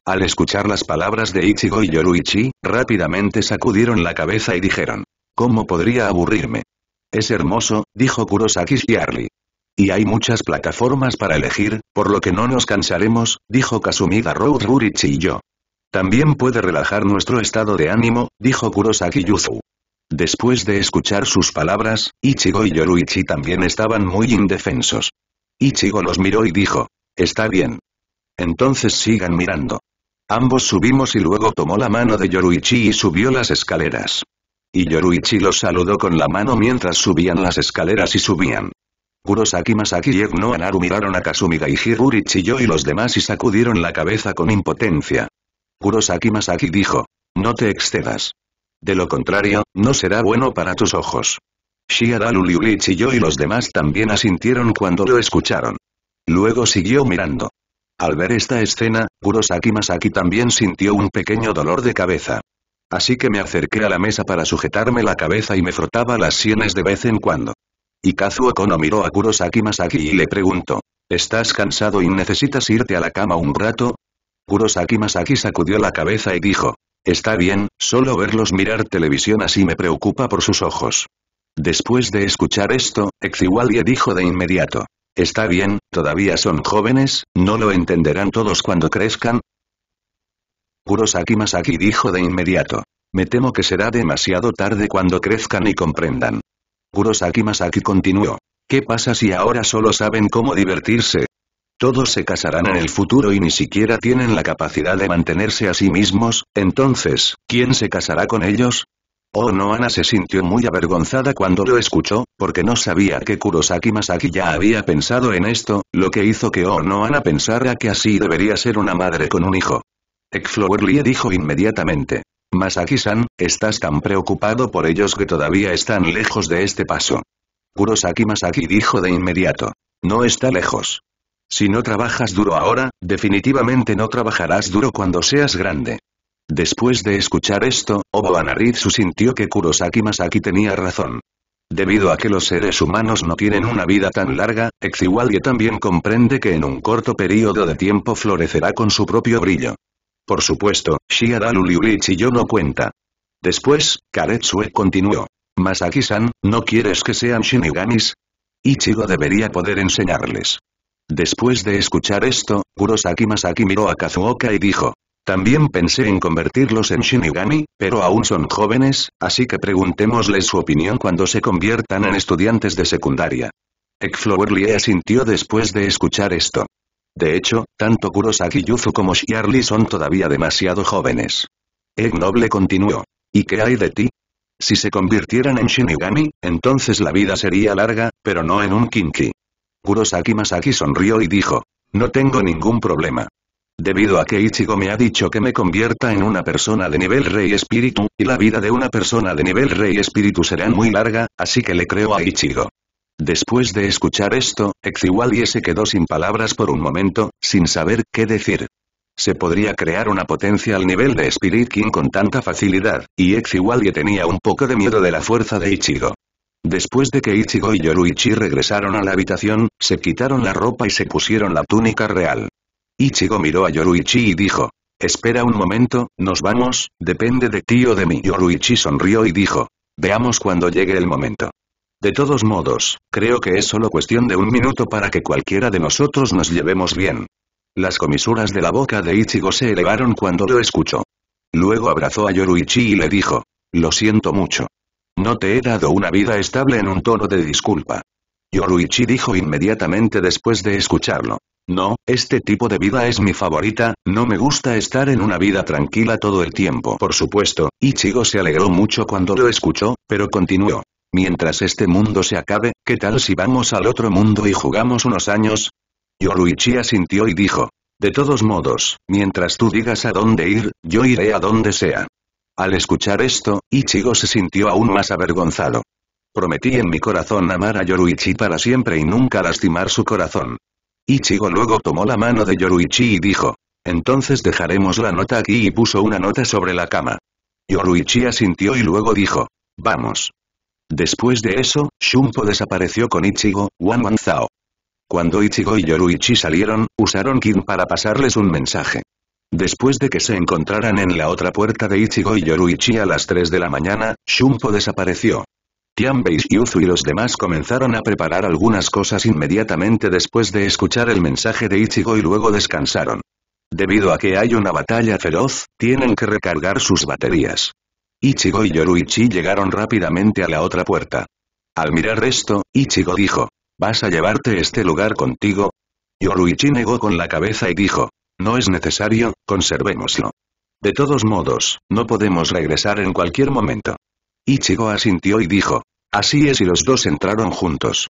Al escuchar las palabras de Ichigo y Yoruichi, rápidamente sacudieron la cabeza y dijeron. ¿Cómo podría aburrirme? Es hermoso, dijo Kurosaki Shiarli. Y hay muchas plataformas para elegir, por lo que no nos cansaremos, dijo Kasumiga Roururichi y yo. También puede relajar nuestro estado de ánimo, dijo Kurosaki Yuzu. Después de escuchar sus palabras, Ichigo y Yoruichi también estaban muy indefensos. Ichigo los miró y dijo, «Está bien. Entonces sigan mirando». Ambos subimos y luego tomó la mano de Yoruichi y subió las escaleras. Y Yoruichi los saludó con la mano mientras subían las escaleras y subían. Kurosaki Masaki y Anaru miraron a Kasumiga y Hirurichi y los demás y sacudieron la cabeza con impotencia. Kurosaki Masaki dijo. No te excedas. De lo contrario, no será bueno para tus ojos. Shiara Luliulich y yo y los demás también asintieron cuando lo escucharon. Luego siguió mirando. Al ver esta escena, Kurosaki Masaki también sintió un pequeño dolor de cabeza. Así que me acerqué a la mesa para sujetarme la cabeza y me frotaba las sienes de vez en cuando. Y Kazuo Kono miró a Kurosaki Masaki y le preguntó. ¿Estás cansado y necesitas irte a la cama un rato? Kurosaki Masaki sacudió la cabeza y dijo. Está bien, solo verlos mirar televisión así me preocupa por sus ojos. Después de escuchar esto, Exiwalie dijo de inmediato. Está bien, todavía son jóvenes, ¿no lo entenderán todos cuando crezcan? Kurosaki Masaki dijo de inmediato. Me temo que será demasiado tarde cuando crezcan y comprendan. Kurosaki Masaki continuó. ¿Qué pasa si ahora solo saben cómo divertirse, todos se casarán en el futuro y ni siquiera tienen la capacidad de mantenerse a sí mismos, entonces, ¿quién se casará con ellos? Oh no Ana se sintió muy avergonzada cuando lo escuchó, porque no sabía que Kurosaki Masaki ya había pensado en esto, lo que hizo que Oh no Ana pensara que así debería ser una madre con un hijo. Ekflowerly dijo inmediatamente. Masaki-san, estás tan preocupado por ellos que todavía están lejos de este paso. Kurosaki Masaki dijo de inmediato. No está lejos. Si no trabajas duro ahora, definitivamente no trabajarás duro cuando seas grande. Después de escuchar esto, Obo sintió que Kurosaki Masaki tenía razón. Debido a que los seres humanos no tienen una vida tan larga, y también comprende que en un corto periodo de tiempo florecerá con su propio brillo. Por supuesto, Shiara y yo no cuenta. Después, Karetsue continuó. Masaki-san, ¿no quieres que sean shinigamis? Ichigo debería poder enseñarles. Después de escuchar esto, Kurosaki Masaki miró a Kazuoka y dijo. También pensé en convertirlos en Shinigami, pero aún son jóvenes, así que preguntémosles su opinión cuando se conviertan en estudiantes de secundaria. Lee asintió después de escuchar esto. De hecho, tanto Kurosaki Yuzu como Shirley son todavía demasiado jóvenes. Noble continuó. ¿Y qué hay de ti? Si se convirtieran en Shinigami, entonces la vida sería larga, pero no en un Kinki. Kurosaki Masaki sonrió y dijo. No tengo ningún problema. Debido a que Ichigo me ha dicho que me convierta en una persona de nivel Rey Espíritu, y la vida de una persona de nivel Rey Espíritu será muy larga, así que le creo a Ichigo. Después de escuchar esto, Exigualie se quedó sin palabras por un momento, sin saber qué decir. Se podría crear una potencia al nivel de Spirit King con tanta facilidad, y Exigualie tenía un poco de miedo de la fuerza de Ichigo. Después de que Ichigo y Yoruichi regresaron a la habitación, se quitaron la ropa y se pusieron la túnica real. Ichigo miró a Yoruichi y dijo, Espera un momento, nos vamos, depende de ti o de mí. Yoruichi sonrió y dijo, Veamos cuando llegue el momento. De todos modos, creo que es solo cuestión de un minuto para que cualquiera de nosotros nos llevemos bien. Las comisuras de la boca de Ichigo se elevaron cuando lo escuchó. Luego abrazó a Yoruichi y le dijo, Lo siento mucho. No te he dado una vida estable en un tono de disculpa. Yoruichi dijo inmediatamente después de escucharlo. No, este tipo de vida es mi favorita, no me gusta estar en una vida tranquila todo el tiempo. Por supuesto, Ichigo se alegró mucho cuando lo escuchó, pero continuó. Mientras este mundo se acabe, ¿qué tal si vamos al otro mundo y jugamos unos años? Yoruichi asintió y dijo. De todos modos, mientras tú digas a dónde ir, yo iré a donde sea. Al escuchar esto, Ichigo se sintió aún más avergonzado. Prometí en mi corazón amar a Yoruichi para siempre y nunca lastimar su corazón. Ichigo luego tomó la mano de Yoruichi y dijo. Entonces dejaremos la nota aquí y puso una nota sobre la cama. Yoruichi asintió y luego dijo. Vamos. Después de eso, Shunpo desapareció con Ichigo, Wan Cuando Ichigo y Yoruichi salieron, usaron Kim para pasarles un mensaje. Después de que se encontraran en la otra puerta de Ichigo y Yoruichi a las 3 de la mañana, Shumpo desapareció. Tianbei Yuzu y los demás comenzaron a preparar algunas cosas inmediatamente después de escuchar el mensaje de Ichigo y luego descansaron. Debido a que hay una batalla feroz, tienen que recargar sus baterías. Ichigo y Yoruichi llegaron rápidamente a la otra puerta. Al mirar esto, Ichigo dijo, ¿vas a llevarte este lugar contigo? Yoruichi negó con la cabeza y dijo, no es necesario, conservémoslo. De todos modos, no podemos regresar en cualquier momento. Ichigo asintió y dijo. Así es y los dos entraron juntos.